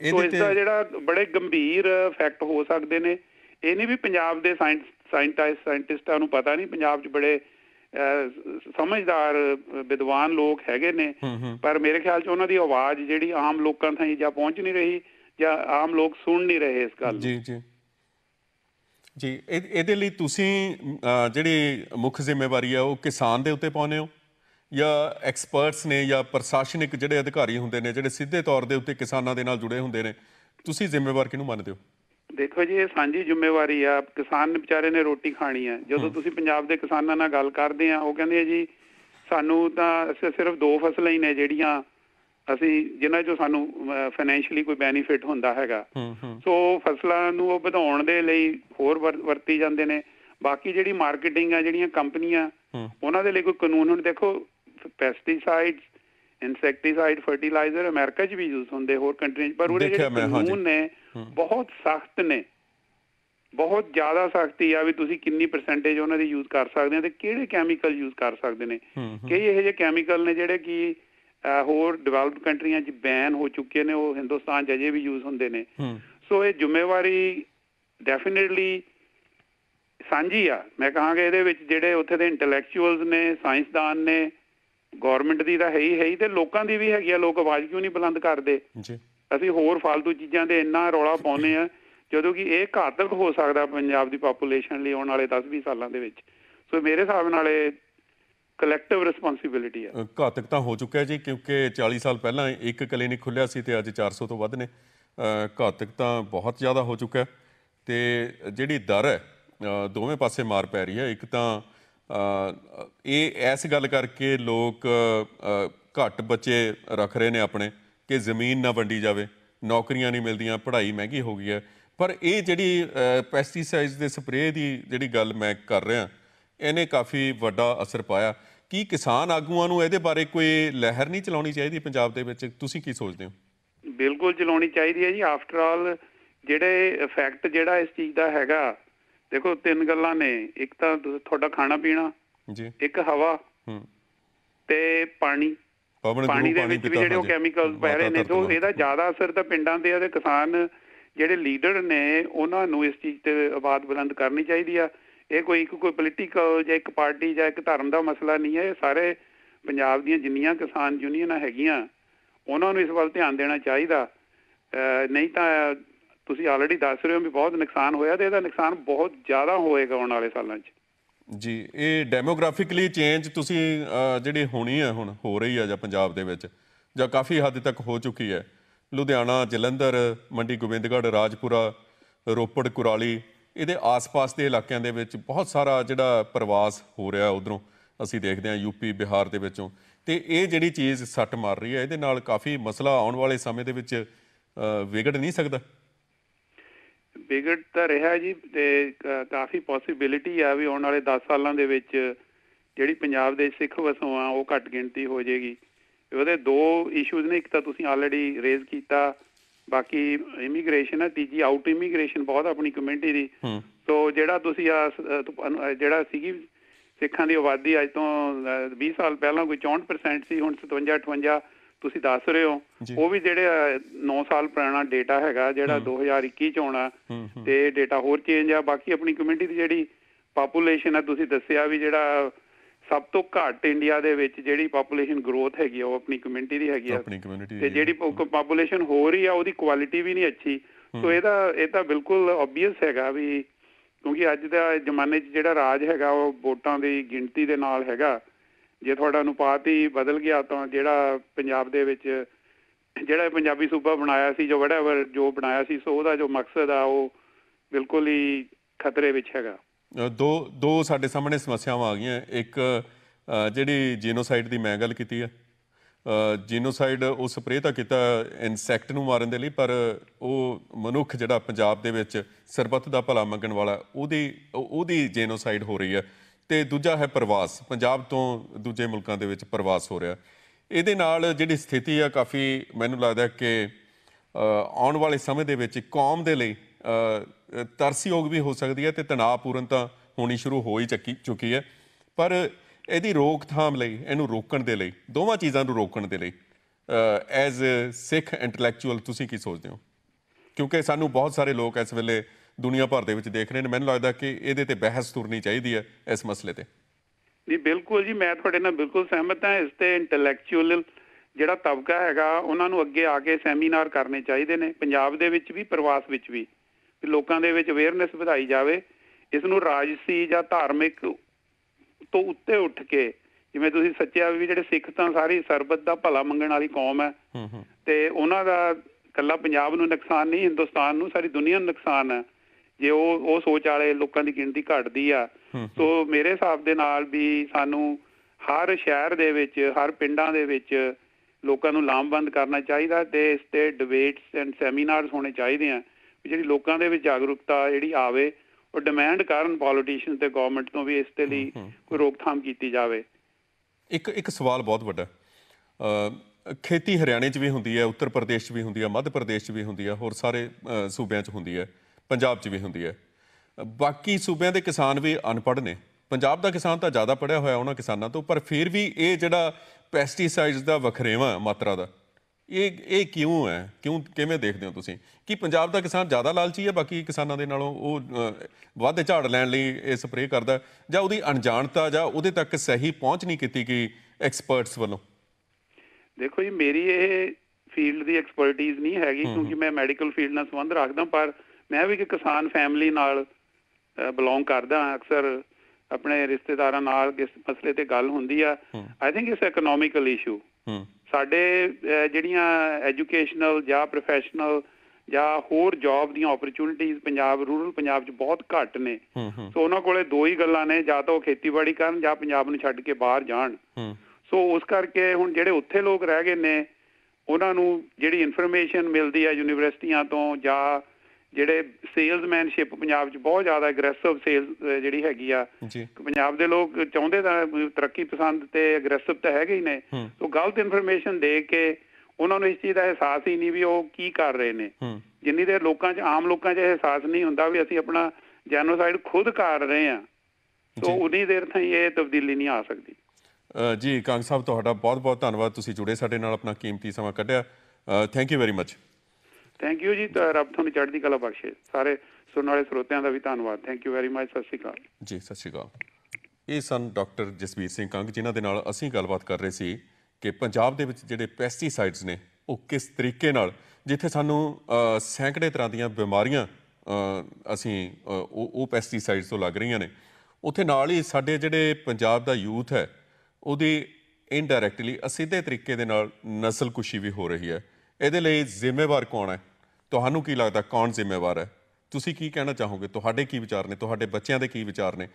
ਇਹਦੇ ਤੇ ਇਸ ਜਿਹੜਾ ਬੜੇ ਗੰਭੀਰ ਫੈਕਟ ਹੋ ਸਕਦੇ ਨੇ ਇਹ ਨਹੀਂ ਵੀ ਪੰਜਾਬ ਦੇ ਸਾਇੰਟਿਸਟ ਸਾਇੰਟਿਸਟਾਂ ਨੂੰ ਪਤਾ ਨਹੀਂ ਪੰਜਾਬ 'ਚ ਬੜੇ ਸਮਝਦਾਰ ਵਿਦਵਾਨ ਲੋਕ ਹੈਗੇ ਨੇ ਪਰ ਮੇਰੇ ਖਿਆਲ 'ਚ ਉਹਨਾਂ ਦੀ ਆਵਾਜ਼ ਜਿਹੜੀ ਆਮ ਲੋਕਾਂ ਥਾਂ ਜਾਂ ਪਹੁੰਚ ਨਹੀਂ ਰਹੀ ਜਾਂ ਆਮ ਲੋਕ ਸੁਣ ਨਹੀਂ ਰਹੇ ਇਸ ਗੱਲ ਜੀ ਜੀ ਜੀ ਇਹਦੇ ਲਈ ਤੁਸੀਂ ਜਿਹੜੀ ਮੁੱਖ ਜ਼ਿੰਮੇਵਾਰੀ ਆ ਉਹ ਕਿਸਾਨ ਦੇ ਉੱਤੇ ਪਾਉਨੇ ਹੋ ਜਾਂ ਐਕਸਪਰਟਸ ਨੇ ਜਾਂ ਪ੍ਰਸ਼ਾਸਨਿਕ ਜਿਹੜੇ ਅਧਿਕਾਰੀ ਹੁੰਦੇ ਨੇ ਜਿਹੜੇ ਸਿੱਧੇ ਤੌਰ ਦੇ ਉੱਤੇ ਕਿਸਾਨਾਂ ਦੇ ਨਾਲ ਜੁੜੇ ਹੁੰਦੇ ਨੇ ਤੁਸੀਂ ਜ਼ਿੰਮੇਵਾਰ ਕਿਹਨੂੰ ਮੰਨਦੇ ਹੋ ਦੇਖੋ ਜੀ ਇਹ ਸਾਂਝੀ ਜ਼ਿੰਮੇਵਾਰੀ ਆ ਕਿਸਾਨ ਵਿਚਾਰੇ ਨੇ ਰੋਟੀ ਖਾਣੀ ਆ ਜਦੋਂ ਤੁਸੀਂ ਪੰਜਾਬ ਦੇ ਕਿਸਾਨਾਂ ਨਾਲ ਗੱਲ ਕਰਦੇ ਆ ਉਹ ਕਹਿੰਦੇ ਆ ਜੀ ਸਾਨੂੰ ਤਾਂ ਸਿਰਫ ਦੋ ਫਸਲਾਂ ਹੀ ਨੇ ਜਿਹੜੀਆਂ ਅਸੀਂ ਜਿਨ੍ਹਾਂ ਚੋਂ ਸਾਨੂੰ ਫਾਈਨੈਂਸ਼ੀਅਲੀ ਕੋਈ ਬੈਨੀਫਿਟ ਹੁੰਦਾ ਹੈਗਾ ਸੋ ਫਸਲਾਂ ਨੂੰ ਉਹ ਵਧਾਉਣ ਦੇ ਲਈ ਹੋਰ ਵਰਤੀ ਜਾਂਦੇ ਨੇ ਬਾਕੀ ਜਿਹੜੀ ਮਾਰਕੀਟਿੰਗ ਆ ਜਿਹੜੀਆਂ ਕੰਪਨੀਆਂ ਉਹਨਾਂ ਦੇ ਲਈ ਕੋਈ ਕਾਨੂੰਨ ਹੁਣ ਦੇਖੋ ਪੈਸਟੀਸਾਈਡਸ ਇਨਸੈਕਟੀਸਾਈਡ ਫਰਟੀਲਾਈਜ਼ਰ ਅਮਰੀਕਾ 'ਚ ਵੀ ਯੂਜ਼ ਹੁੰਦੇ ਹੋਰ ਕੰਟਰੀਆਂ 'ਚ ਪਰ ਉਹਦੇ ਜਿਹੜੇ ਕਾਨੂੰਨ ਨੇ ਬਹੁਤ ਸਖਤ ਨੇ ਬਹੁਤ ਜ਼ਿਆਦਾ ਸਖਤੀ ਆ ਵੀ ਤੁਸੀਂ ਕਿੰਨੀ ਪਰਸੈਂਟੇਜ ਉਹਨਾਂ ਦੀ ਯੂਜ਼ ਕਰ ਸਕਦੇ ਹੋ ਤੇ ਕਿਹੜੇ ਕੈਮੀਕਲ ਯੂਜ਼ ਕਰ ਸਕਦੇ ਨੇ ਕਈ ਇਹੋ ਜਿਹੇ ਕੈਮੀਕਲ ਨੇ ਜਿਹੜੇ ਕਿ ਹੋਰ ਡਿਵੈਲਪਡ ਕੰਟਰੀਆਂ 'ਚ ਬੈਨ ਹੋ ਚੁੱਕੇ ਨੇ ਉਹ ਹਿੰਦੁਸਤਾਨ 'ਚ ਅਜੇ ਵੀ ਯੂਜ਼ ਹੁੰਦੇ ਨੇ ਸੋ ਇਹ ਜ਼ਿੰਮੇਵਾਰੀ ਡੈਫੀਨਿਟਲੀ ਸਾਂਝੀ ਆ ਮੈਂ ਕਹਾਂਗਾ ਇਹਦੇ ਵਿੱਚ ਜਿਹੜੇ ਉੱਥੇ ਦੇ ਇੰਟੈਲੈਕਚੁਅਲਸ ਨੇ ਸਾਇੰਸਦਾਨ ਨੇ ਗਵਰਨਮੈਂਟ ਦੀ ਤਾਂ ਹੈ ਹੀ ਹੈ ਤੇ ਲੋਕਾਂ ਦੀ ਵੀ ਹੈਗੀ ਆ ਲੋਕ ਆਵਾਜ਼ ਕਿਉਂ ਨਹੀਂ ਬੁਲੰਦ ਕਰਦੇ ਜੀ ਅਸੀਂ ਹੋਰ ਫालतू ਚੀਜ਼ਾਂ ਦੇ ਇੰਨਾ ਰੌਲਾ ਪਾਉਂਦੇ ਆ ਜਦੋਂ ਕਿ ਇਹ ਘਾਤਕ ਹੋ ਸਕਦਾ ਪੰਜਾਬ ਦੀ ਪੋਪੂਲੇਸ਼ਨ ਲਈ ਆਉਣ ਵਾਲੇ 10-20 ਸਾਲਾਂ ਦੇ ਵਿੱਚ ਸੋ ਮੇਰੇ ਹਿਸਾਬ ਨਾਲ ਇਹ ਕਲੈਕਟਿਵ ਰਿਸਪੌਂਸਿਬਿਲਟੀ ਹੈ ਘਾਤਕ ਤਾਂ ਹੋ ਚੁੱਕਿਆ ਜੀ ਕਿਉਂਕਿ 40 ਸਾਲ ਪਹਿਲਾਂ ਇੱਕ ਕਲੀਨਿਕ ਖੁੱਲਿਆ ਸੀ ਤੇ ਅੱਜ 400 ਤੋਂ ਵੱਧ ਨੇ ਘਾਤਕ ਤਾਂ ਬਹੁਤ ਜ਼ਿਆਦਾ ਹੋ ਚੁੱਕਾ ਤੇ ਜਿਹੜੀ ਦਰ ਹੈ ਦੋਵੇਂ ਪਾਸੇ ਮਾਰ ਪੈ ਰਹੀ ਹੈ ਇੱਕ ਤਾਂ ਇਹ ਐਸ ਗੱਲ ਕਰਕੇ ਲੋਕ ਘੱਟ ਬੱਚੇ ਰੱਖ ਰਹੇ ਨੇ ਆਪਣੇ ਕਿ ਜ਼ਮੀਨ ਨਾ ਵੰਡੀ ਜਾਵੇ ਨੌਕਰੀਆਂ ਨਹੀਂ ਮਿਲਦੀਆਂ ਪੜ੍ਹਾਈ ਮਹਿੰਗੀ ਹੋ ਗਈ ਹੈ ਪਰ ਇਹ ਜਿਹੜੀ ਪੈਸਟੀਸਾਈਡਸ ਦੇ ਸਪਰੇਅ ਦੀ ਜਿਹੜੀ ਗੱਲ ਮੈਂ ਕਰ ਰਿਹਾ ਇਹਨੇ ਕਾਫੀ ਵੱਡਾ ਅਸਰ ਪਾਇਆ ਕੀ ਕਿਸਾਨ ਆਗੂਆਂ ਨੂੰ ਇਹਦੇ ਬਾਰੇ ਕੋਈ ਲਹਿਰ ਨਹੀਂ ਚਲਾਉਣੀ ਚਾਹੀਦੀ ਪੰਜਾਬ ਦੇ ਵਿੱਚ ਤੁਸੀਂ ਕੀ ਸੋਚਦੇ ਹੋ ਬਿਲਕੁਲ ਚਲਾਉਣੀ ਚਾਹੀਦੀ ਹੈ ਜੀ ਆਫਟਰ ਆਲ ਜਿਹੜੇ ਇਫੈਕਟ ਜਿਹੜਾ ਇਸ ਚੀਜ਼ ਦਾ ਹੈਗਾ ਦੇਖੋ ਤਿੰਨ ਗੱਲਾਂ ਨੇ ਇੱਕ ਤਾਂ ਤੁਹਾਡਾ ਖਾਣਾ ਪੀਣਾ ਜੀ ਇੱਕ ਹਵਾ ਹੂੰ ਤੇ ਪਾਣੀ ਪਾਣੀ ਦੇ ਵਿੱਚ ਵੀ ਜਿਹੜੇ ਉਹ ਕੈਮੀਕਲਸ ਪੈ ਰਹੇ ਨੇ ਤੋਂ ਇਹਦਾ ਜ਼ਿਆਦਾ ਅਸਰ ਤਾਂ ਪਿੰਡਾਂ ਦੇ ਆ ਤੇ ਕਿਸਾਨ ਜਿਹੜੇ ਲੀਡਰ ਨੇ ਉਹਨਾਂ ਨੂੰ ਇਸ ਚੀਜ਼ ਤੇ ਆਵਾਜ਼ ਬੁਲੰਦ ਕਰਨੀ ਚਾਹੀਦੀ ਆ ਇਹ ਕੋਈ ਇੱਕ ਕੋਈ ਪੋਲੀਟੀਕਲ ਜਾਂ ਇੱਕ ਪਾਰਟੀ ਜਾਂ ਇੱਕ ਧਰਮ ਦਾ ਮਸਲਾ ਨਹੀਂ ਹੈ ਇਹ ਸਾਰੇ ਪੰਜਾਬ ਦੀਆਂ ਜਿੰਨੀਆਂ ਕਿਸਾਨ ਯੂਨੀਅਨਾਂ ਹੈਗੀਆਂ ਉਹਨਾਂ ਨੂੰ ਇਸ ਵੱਲ ਧਿਆਨ ਦੇਣਾ ਚਾਹੀਦਾ ਨਹੀਂ ਤਾਂ ਤੁਸੀਂ ਆਲਰੇਡੀ ਦੱਸ ਰਹੇ ਹੋ ਵੀ ਬਹੁਤ ਨੁਕਸਾਨ ਹੋਇਆ ਤੇ ਇਹਦਾ ਨੁਕਸਾਨ ਬਹੁਤ ਜ਼ਿਆਦਾ ਹੋਏਗਾ ਆਉਣ ਵਾਲੇ ਸਾਲਾਂ 'ਚ ਜੀ ਇਹ ਡੈਮੋਗ੍ਰਾਫਿਕਲੀ ਚੇਂਜ ਤੁਸੀਂ ਜਿਹੜੀ ਹੋਣੀ ਹੈ ਹੁਣ ਹੋ ਰਹੀ ਹੈ ਜਾਂ ਪੰਜਾਬ ਦੇ ਵਿੱਚ ਜਾਂ ਕਾਫੀ ਹੱਦ ਤੱਕ ਹੋ ਚੁੱਕੀ ਹੈ ਲੁਧਿਆਣਾ ਜਲੰਧਰ ਮੰਡੀ ਗੋਬਿੰਦਗੜ੍ਹ ਰਾਜਪੁਰਾ ਰੋਪੜ ਕੁਰਾਲੀ ਇਹਦੇ ਆਸ-ਪਾਸ ਦੇ ਇਲਾਕਿਆਂ ਦੇ ਵਿੱਚ ਬਹੁਤ ਸਾਰਾ ਜਿਹੜਾ ਪ੍ਰਵਾਸ ਹੋ ਰਿਹਾ ਉਧਰੋਂ ਅਸੀਂ ਦੇਖਦੇ ਹਾਂ ਯੂਪੀ ਬਿਹਾਰ ਦੇ ਵਿੱਚੋਂ ਤੇ ਇਹ ਜਿਹੜੀ ਚੀਜ਼ ਸੱਟ ਮਾਰ ਰਹੀ ਹੈ ਇਹਦੇ ਨਾਲ ਕਾਫੀ ਮਸਲਾ ਆਉਣ ਵਾਲੇ ਸਮੇਂ ਦੇ ਵਿੱਚ ਵਿਗੜ ਨਹੀਂ ਸਕਦਾ ਵਿਗੜ ਤਾਂ ਰਿਹਾ ਜੀ ਤੇ ਕਾਫੀ ਪੋਸਿਬਿਲਿਟੀ ਆ ਵੀ ਆਉਣ ਵਾਲੇ 10 ਸਾਲਾਂ ਦੇ ਵਿੱਚ ਜਿਹੜੀ ਪੰਜਾਬ ਦੇ ਸਿੱਖ ਵਸੋਂ ਆ ਉਹ ਘੱਟ ਗਿਣਤੀ ਹੋ ਜਾਏਗੀ ਉਹਦੇ ਦੋ ਇਸ਼ੂਜ਼ ਨੇ ਇੱਕ ਤਾਂ ਤੁਸੀਂ ਆਲਰੇਡੀ ਰੇਜ਼ ਕੀਤਾ ਬਾਕੀ ਇਮੀਗ੍ਰੇਸ਼ਨ ਹੈ ਤੀਜੀ ਆਊਟ ਇਮੀਗ੍ਰੇਸ਼ਨ ਬਹੁਤ ਆਪਣੀ ਕਮਿਊਨਿਟੀ ਦੀ ਸੋ ਜਿਹੜਾ ਤੁਸੀਂ ਆ ਜਿਹੜਾ ਸੀਗੀ ਸਿੱਖਾਂ ਦੀ ਆਬਾਦੀ ਅੱਜ ਤੋਂ 20 ਸਾਲ ਪਹਿਲਾਂ ਕੋਈ 64% ਸੀ ਹੁਣ 57 58 ਤੁਸੀਂ ਦੱਸ ਰਹੇ ਹੋ ਉਹ ਵੀ ਜਿਹੜੇ 9 ਸਾਲ ਪੁਰਾਣਾ ਡਾਟਾ ਹੈਗਾ ਜਿਹੜਾ 2021 ਚ ਆਉਣਾ ਤੇ ਡਾਟਾ ਹੋਰ ਚੇਂਜ ਆ ਬਾਕੀ ਆਪਣੀ ਕਮਿਊਨਿਟੀ ਦੀ ਜਿਹੜੀ ਪਾਪੂਲੇਸ਼ਨ ਆ ਤੁਸੀਂ ਦੱਸਿਆ ਵੀ ਜਿਹੜਾ ਸਭ ਤੋਂ ਘੱਟ ਇੰਡੀਆ ਦੇ ਵਿੱਚ ਜਿਹੜੀ ਪੋਪੂਲੇਸ਼ਨ ਗਰੋਥ ਹੈਗੀ ਉਹ ਆਪਣੀ ਕਮਿਊਨਿਟੀ ਦੀ ਹੈਗੀ ਆ ਆਪਣੀ ਕਮਿਊਨਿਟੀ ਤੇ ਜਿਹੜੀ ਪੋਪੂਲੇਸ਼ਨ ਹੋ ਰਹੀ ਆ ਉਹਦੀ ਕੁਆਲਿਟੀ ਵੀ ਨਹੀਂ ਅੱਛੀ ਸੋ ਇਹਦਾ ਇਹ ਤਾਂ ਬਿਲਕੁਲ ਆਬਵੀਅਸ ਹੈਗਾ ਵੀ ਕਿਉਂਕਿ ਅੱਜ ਦਾ ਜ਼ਮਾਨੇ 'ਚ ਜਿਹੜਾ ਰਾਜ ਹੈਗਾ ਉਹ ਵੋਟਾਂ ਦੀ ਗਿਣਤੀ ਦੇ ਨਾਲ ਹੈਗਾ ਜੇ ਤੁਹਾਡਾ ਅਨੁਪਾਤ ਹੀ ਬਦਲ ਗਿਆ ਤਾਂ ਜਿਹੜਾ ਪੰਜਾਬ ਦੇ ਵਿੱਚ ਜਿਹੜਾ ਪੰਜਾਬੀ ਸੂਬਾ ਬਣਾਇਆ ਸੀ ਜੋ ਵਟਐਵਰ ਜੋ ਬਣਾਇਆ ਸੀ ਸੋ ਉਹਦਾ ਜੋ ਮਕਸਦ ਆ ਉਹ ਬਿਲਕੁਲ ਹੀ ਖਤਰੇ ਵਿੱਚ ਹੈਗਾ ਦੋ ਦੋ ਸਾਡੇ ਸਾਹਮਣੇ ਸਮੱਸਿਆਵਾਂ ਆ ਗਈਆਂ ਇੱਕ ਜਿਹੜੀ ਜੀਨੋਸਾਈਡ ਦੀ ਮੈਂ ਗੱਲ ਕੀਤੀ ਹੈ ਜੀਨੋਸਾਈਡ ਉਹ ਸਪਰੇਅ ਤਾਂ ਕੀਤਾ ਇਨਸੈਕਟ ਨੂੰ ਮਾਰਨ ਦੇ ਲਈ ਪਰ ਉਹ ਮਨੁੱਖ ਜਿਹੜਾ ਪੰਜਾਬ ਦੇ ਵਿੱਚ ਸਰਬੱਤ ਦਾ ਭਲਾ ਮੰਗਣ ਵਾਲਾ ਉਹਦੀ ਉਹਦੀ ਜੀਨੋਸਾਈਡ ਹੋ ਰਹੀ ਹੈ ਤੇ ਦੂਜਾ ਹੈ ਪ੍ਰਵਾਸ ਪੰਜਾਬ ਤੋਂ ਦੂਜੇ ਮੁਲਕਾਂ ਦੇ ਵਿੱਚ ਪ੍ਰਵਾਸ ਹੋ ਰਿਹਾ ਇਹਦੇ ਨਾਲ ਜਿਹੜੀ ਸਥਿਤੀ ਆ ਕਾਫੀ ਮੈਨੂੰ ਲੱਗਦਾ ਕਿ ਆਉਣ ਵਾਲੇ ਸਮੇਂ ਦੇ ਵਿੱਚ ਕੌਮ ਦੇ ਲਈ ਤਰਸਯੋਗ ਵੀ ਹੋ ਸਕਦੀ ਹੈ ਤੇ ਪੂਰਨ ਤਾਂ ਹੋਣੀ ਸ਼ੁਰੂ ਹੋ ਹੀ ਚੱਕੀ ਚੁੱਕੀ ਹੈ ਪਰ ਇਹਦੀ ਰੋਕਥਾਮ ਲਈ ਇਹਨੂੰ ਰੋਕਣ ਦੇ ਲਈ ਦੋਵਾਂ ਚੀਜ਼ਾਂ ਨੂੰ ਰੋਕਣ ਦੇ ਲਈ ਐਜ਼ ਅ ਸਿੱਖ ਇੰਟੈਲੈਕਚੁਅਲ ਤੁਸੀਂ ਕੀ ਸੋਚਦੇ ਹੋ ਕਿਉਂਕਿ ਸਾਨੂੰ ਬਹੁਤ ਸਾਰੇ ਲੋਕ ਇਸ ਵੇਲੇ ਦੁਨੀਆ ਭਰ ਦੇ ਵਿੱਚ ਦੇਖ ਰਹੇ ਨੇ ਮੈਨੂੰ ਲੱਗਦਾ ਕਿ ਇਹਦੇ ਤੇ ਬਹਿਸ ਤੁਰਨੀ ਚਾਹੀਦੀ ਹੈ ਇਸ ਮਸਲੇ ਤੇ ਜੀ ਬਿਲਕੁਲ ਜੀ ਮੈਂ ਤੁਹਾਡੇ ਨਾਲ ਬਿਲਕੁਲ ਸਹਿਮਤ ਹਾਂ ਇਸ ਤੇ ਇੰਟੈਲੈਕਚੁਅਲ ਜਿਹੜਾ ਤਬਕਾ ਹੈਗਾ ਉਹਨਾਂ ਨੂੰ ਅੱਗੇ ਆ ਕੇ ਸੈਮੀਨਾਰ ਕਰਨੇ ਚਾਹੀਦੇ ਨੇ ਪੰਜਾਬ ਦੇ ਵਿੱਚ ਵੀ ਪ੍ਰਵਾਸ ਵਿੱਚ ਵੀ ਲੋਕਾਂ ਦੇ ਵਿੱਚ ਅਵੇਅਰਨੈਸ ਵਧਾਈ ਜਾਵੇ ਇਸ ਨੂੰ ਰਾਜਸੀ ਜਾਂ ਧਾਰਮਿਕ ਤੋਂ ਉੱਤੇ ਉੱਠ ਕੇ ਜਿਵੇਂ ਤੁਸੀਂ ਸੱਚਿਆ ਵੀ ਜਿਹੜੇ ਸਿੱਖ ਤਾਂ ਸਾਰੀ ਸਰਬਤ ਦਾ ਭਲਾ ਮੰਗਣ ਵਾਲੀ ਕੌਮ ਹੈ ਤੇ ਉਹਨਾਂ ਦਾ ਕੱਲਾ ਪੰਜਾਬ ਨੂੰ ਨੁਕਸਾਨ ਨਹੀਂ ਹਿੰਦੁਸਤਾਨ ਨੂੰ ਸਾਰੀ ਦੁਨੀਆ ਨੂੰ ਨੁਕਸਾਨ ਹੈ ਜੇ ਉਹ ਉਹ ਸੋਚ ਵਾਲੇ ਲੋਕਾਂ ਦੀ ਗਿਣਤੀ ਘਟਦੀ ਆ ਸੋ ਮੇਰੇ ਹਿਸਾਬ ਦੇ ਨਾਲ ਵੀ ਸਾਨੂੰ ਹਰ ਸ਼ਹਿਰ ਦੇ ਵਿੱਚ ਹਰ ਪਿੰਡਾਂ ਦੇ ਵਿੱਚ ਲੋਕਾਂ ਨੂੰ ਲਾਮਬੰਦ ਕਰਨਾ ਚਾਹੀਦਾ ਤੇ ਇਸ ਤੇ ਡਿਬੇਟਸ ਐਂਡ ਸੈਮੀਨਾਰਸ ਹੋਣੇ ਚਾਹੀਦੇ ਆ ਜਿਹੜੀ ਲੋਕਾਂ ਦੇ ਵਿੱਚ ਜਾਗਰੂਕਤਾ ਜਿਹੜੀ ਆਵੇ ਉਹ ਡਿਮਾਂਡ ਕਰਨ ਪੋਲੀਟੀਸ਼ੀਅਨਸ ਤੇ ਗਵਰਨਮੈਂਟ ਤੋਂ ਵੀ ਇਸ ਤੇ ਲਈ ਕੋਈ ਰੋਕਥਾਮ ਕੀਤੀ ਜਾਵੇ ਇੱਕ ਇੱਕ ਸਵਾਲ ਬਹੁਤ ਵੱਡਾ ਖੇਤੀ ਹਰਿਆਣੇ 'ਚ ਵੀ ਹੁੰਦੀ ਹੈ ਉੱਤਰ ਪ੍ਰਦੇਸ਼ 'ਚ ਵੀ ਹੁੰਦੀ ਹੈ ਮੱਧ ਪ੍ਰਦੇਸ਼ 'ਚ ਵੀ ਹੁੰਦੀ ਹੈ ਹੋਰ ਸਾਰੇ ਸੂਬਿਆਂ 'ਚ ਹੁੰਦੀ ਹੈ ਪੰਜਾਬ 'ਚ ਵੀ ਹੁੰਦੀ ਹੈ ਬਾਕੀ ਸੂਬਿਆਂ ਦੇ ਕਿਸਾਨ ਵੀ ਅਨਪੜ੍ਹ ਨੇ ਪੰਜਾਬ ਦਾ ਕਿਸਾਨ ਤਾਂ ਜ਼ਿਆਦਾ ਪੜਿਆ ਹੋਇਆ ਉਹਨਾਂ ਕਿਸਾਨਾਂ ਤੋਂ ਪਰ ਫਿਰ ਵੀ ਇਹ ਜਿਹੜਾ ਪੈਸਟੀਸਾਈਡਸ ਦਾ ਵਖਰੇਵਾ ਮਾਤਰਾ ਦਾ ਇਹ ਇਹ ਕਿਉਂ ਹੈ ਕਿਉਂ ਕਿਵੇਂ ਦੇਖਦੇ ਹੋ ਤੁਸੀਂ ਕਿ ਪੰਜਾਬ ਦਾ ਕਿਸਾਨ ਜ਼ਿਆਦਾ ਲਾਲਚੀ ਹੈ ਬਾਕੀ ਕਿਸਾਨਾਂ ਦੇ ਨਾਲੋਂ ਉਹ ਵਾਧੇ ਝਾੜ ਲੈਣ ਲਈ ਇਹ ਸਪਰੇਅ ਕਰਦਾ ਜਾਂ ਉਹਦੀ ਅਣਜਾਣਤਾ ਜਾਂ ਉਹਦੇ ਤੱਕ ਸਹੀ ਪਹੁੰਚ ਨਹੀਂ ਕੀਤੀ ਗਈ ਐਕਸਪਰਟਸ ਵੱਲੋਂ ਦੇਖੋ ਜੀ ਮੇਰੀ ਇਹ ਫੀਲਡ ਦੀ ਐਕਸਪਰਟਿਜ਼ ਨਹੀਂ ਹੈਗੀ ਕਿਉਂਕਿ ਮੈਂ ਮੈਡੀਕਲ ਫੀਲਡ ਨਾਲ ਸੰਬੰਧ ਰੱਖਦਾ ਪਰ ਮੈਂ ਵੀ ਇੱਕ ਕਿਸਾਨ ਫੈਮਿਲੀ ਨਾਲ ਬਿਲੋਂਗ ਕਰਦਾ ਅਕਸਰ ਆਪਣੇ ਰਿਸ਼ਤੇਦਾਰਾਂ ਨਾਲ ਇਸ ਮਸਲੇ ਤੇ ਗੱਲ ਹੁੰਦੀ ਆ I think it's economical issue ਸਾਡੇ ਜਿਹੜੀਆਂ ਐਜੂਕੇਸ਼ਨਲ ਜਾਂ ਪ੍ਰੋਫੈਸ਼ਨਲ ਜਾਂ ਹੋਰ ਜੌਬ ਦੀਆਂ ਓਪਰਚੁਨਿਟੀਆਂ ਪੰਜਾਬ ਰੂਰਲ ਪੰਜਾਬ 'ਚ ਬਹੁਤ ਘੱਟ ਨੇ ਸੋ ਉਹਨਾਂ ਕੋਲੇ ਦੋ ਹੀ ਗੱਲਾਂ ਨੇ ਜਾਂ ਤਾਂ ਉਹ ਖੇਤੀਬਾੜੀ ਕਰਨ ਜਾਂ ਪੰਜਾਬ ਨੂੰ ਛੱਡ ਕੇ ਬਾਹਰ ਜਾਣ ਸੋ ਉਸ ਕਰਕੇ ਹੁਣ ਜਿਹੜੇ ਉੱਥੇ ਲੋਕ ਰਹਿ ਗਏ ਨੇ ਉਹਨਾਂ ਨੂੰ ਜਿਹੜੀ ਇਨਫੋਰਮੇਸ਼ਨ ਮਿਲਦੀ ਹੈ ਯੂਨੀਵਰਸਿਟੀਆਂ ਤੋਂ ਜਾਂ ਜਿਹੜੇ ਸੇਲਸਮੈਨਸ਼ਿਪ ਪੰਜਾਬ 'ਚ ਬਹੁਤ ਜ਼ਿਆਦਾ ਐਗਰੈਸਿਵ ਸੇਲ ਜਿਹੜੀ ਹੈਗੀ ਆ ਪੰਜਾਬ ਦੇ ਲੋਕ ਚਾਹੁੰਦੇ ਤਾਂ ਤਰੱਕੀ ਪਸੰਦ ਤੇ ਐਗਰੈਸਿਵ ਤਾਂ ਹੈਗੇ ਹੀ ਨੇ ਉਹ ਗਲਤ ਇਨਫੋਰਮੇਸ਼ਨ ਦੇ ਕੇ ਉਹਨਾਂ ਨੂੰ ਇਸ ਚੀਜ਼ ਦਾ ਅਹਿਸਾਸ ਹੀ ਨਹੀਂ ਵੀ ਉਹ ਕੀ ਕਰ ਰਹੇ ਨੇ ਜਿੰਨੀ ਦੇ ਲੋਕਾਂ 'ਚ ਆਮ ਲੋਕਾਂ 'ਚ ਅਹਿਸਾਸ ਨਹੀਂ ਹੁੰਦਾ ਵੀ ਅਸੀਂ ਆਪਣਾ ਜੈਨੋਸਾਈਡ ਖੁਦ ਕਰ ਰਹੇ ਆ ਸੋ ਉਨੀ ਦੇਰ ਤਾਈਂ ਇਹ ਤਬਦੀਲੀ ਨਹੀਂ ਆ ਸਕਦੀ ਜੀ ਕਾਂਗ ਸਾਹਿਬ ਤੁਹਾਡਾ ਬਹੁਤ ਬਹੁਤ ਧੰਨਵਾਦ ਤੁਸੀਂ ਜੁੜੇ ਸਾਡੇ ਨਾਲ ਆਪਣਾ ਕੀਮਤੀ ਸਮਾਂ ਕੱਢਿਆ thank you very much thank you ji ਰੱਬ ਤੁਹਾਨੂੰ ਚੜ੍ਹਦੀ ਕਲਾ ਬਖਸ਼ੇ ਸਾਰੇ ਸੁਣਨ ਵਾਲੇ ਸਰੋਤਿਆਂ ਦਾ ਵੀ ਧੰਨਵਾਦ ਥੈਂਕ ਯੂ ਵੈਰੀ ਮਚ ਸਤਿ ਸ਼੍ਰੀ ਅਕਾਲ ਜੀ ਸਤਿ ਸ਼੍ਰੀ ਅਕਾਲ ਇਹ ਸਨ ਡਾਕਟਰ ਜਸਵੀਰ ਸਿੰਘ ਕੰਗ ਜਿਨ੍ਹਾਂ ਦੇ ਨਾਲ ਅਸੀਂ ਗੱਲਬਾਤ ਕਰ ਰਹੇ ਸੀ ਕਿ ਪੰਜਾਬ ਦੇ ਵਿੱਚ ਜਿਹੜੇ ਪੈਸਟੀਸਾਈਡਸ ਨੇ ਉਹ ਕਿਸ ਤਰੀਕੇ ਨਾਲ ਜਿੱਥੇ ਸਾਨੂੰ ਸੈਂਕੜੇ ਤਰ੍ਹਾਂ ਦੀਆਂ ਬਿਮਾਰੀਆਂ ਅਸੀਂ ਉਹ ਉਹ ਪੈਸਟੀਸਾਈਡਸ ਤੋਂ ਲੱਗ ਰਹੀਆਂ ਨੇ ਉੱਥੇ ਨਾਲ ਹੀ ਸਾਡੇ ਜਿਹੜੇ ਪੰਜਾਬ ਦਾ ਯੂਥ ਹੈ ਉਹਦੀ ਇਨਡਾਇਰੈਕਟਲੀ ਅਸਿੱਧੇ ਤਰੀਕੇ ਦੇ ਨਾਲ ਨਸਲ ਕੁਸ਼ੀ ਵੀ ਹੋ ਰਹੀ ਹੈ ਇਹਦੇ ਲਈ ਜ਼ਿੰਮੇਵਾਰ ਕੌਣ ਹੈ ਤੁਹਾਨੂੰ ਕੀ ਲੱਗਦਾ ਕੌਣ ਜ਼ਿੰਮੇਵਾਰ ਹੈ ਤੁਸੀਂ ਕੀ ਕਹਿਣਾ ਚਾਹੋਗੇ ਤੁਹਾਡੇ ਕੀ ਵਿਚਾਰ ਨੇ ਤੁਹਾਡੇ ਬੱਚਿਆਂ ਦੇ ਕੀ ਵਿਚਾਰ ਨੇ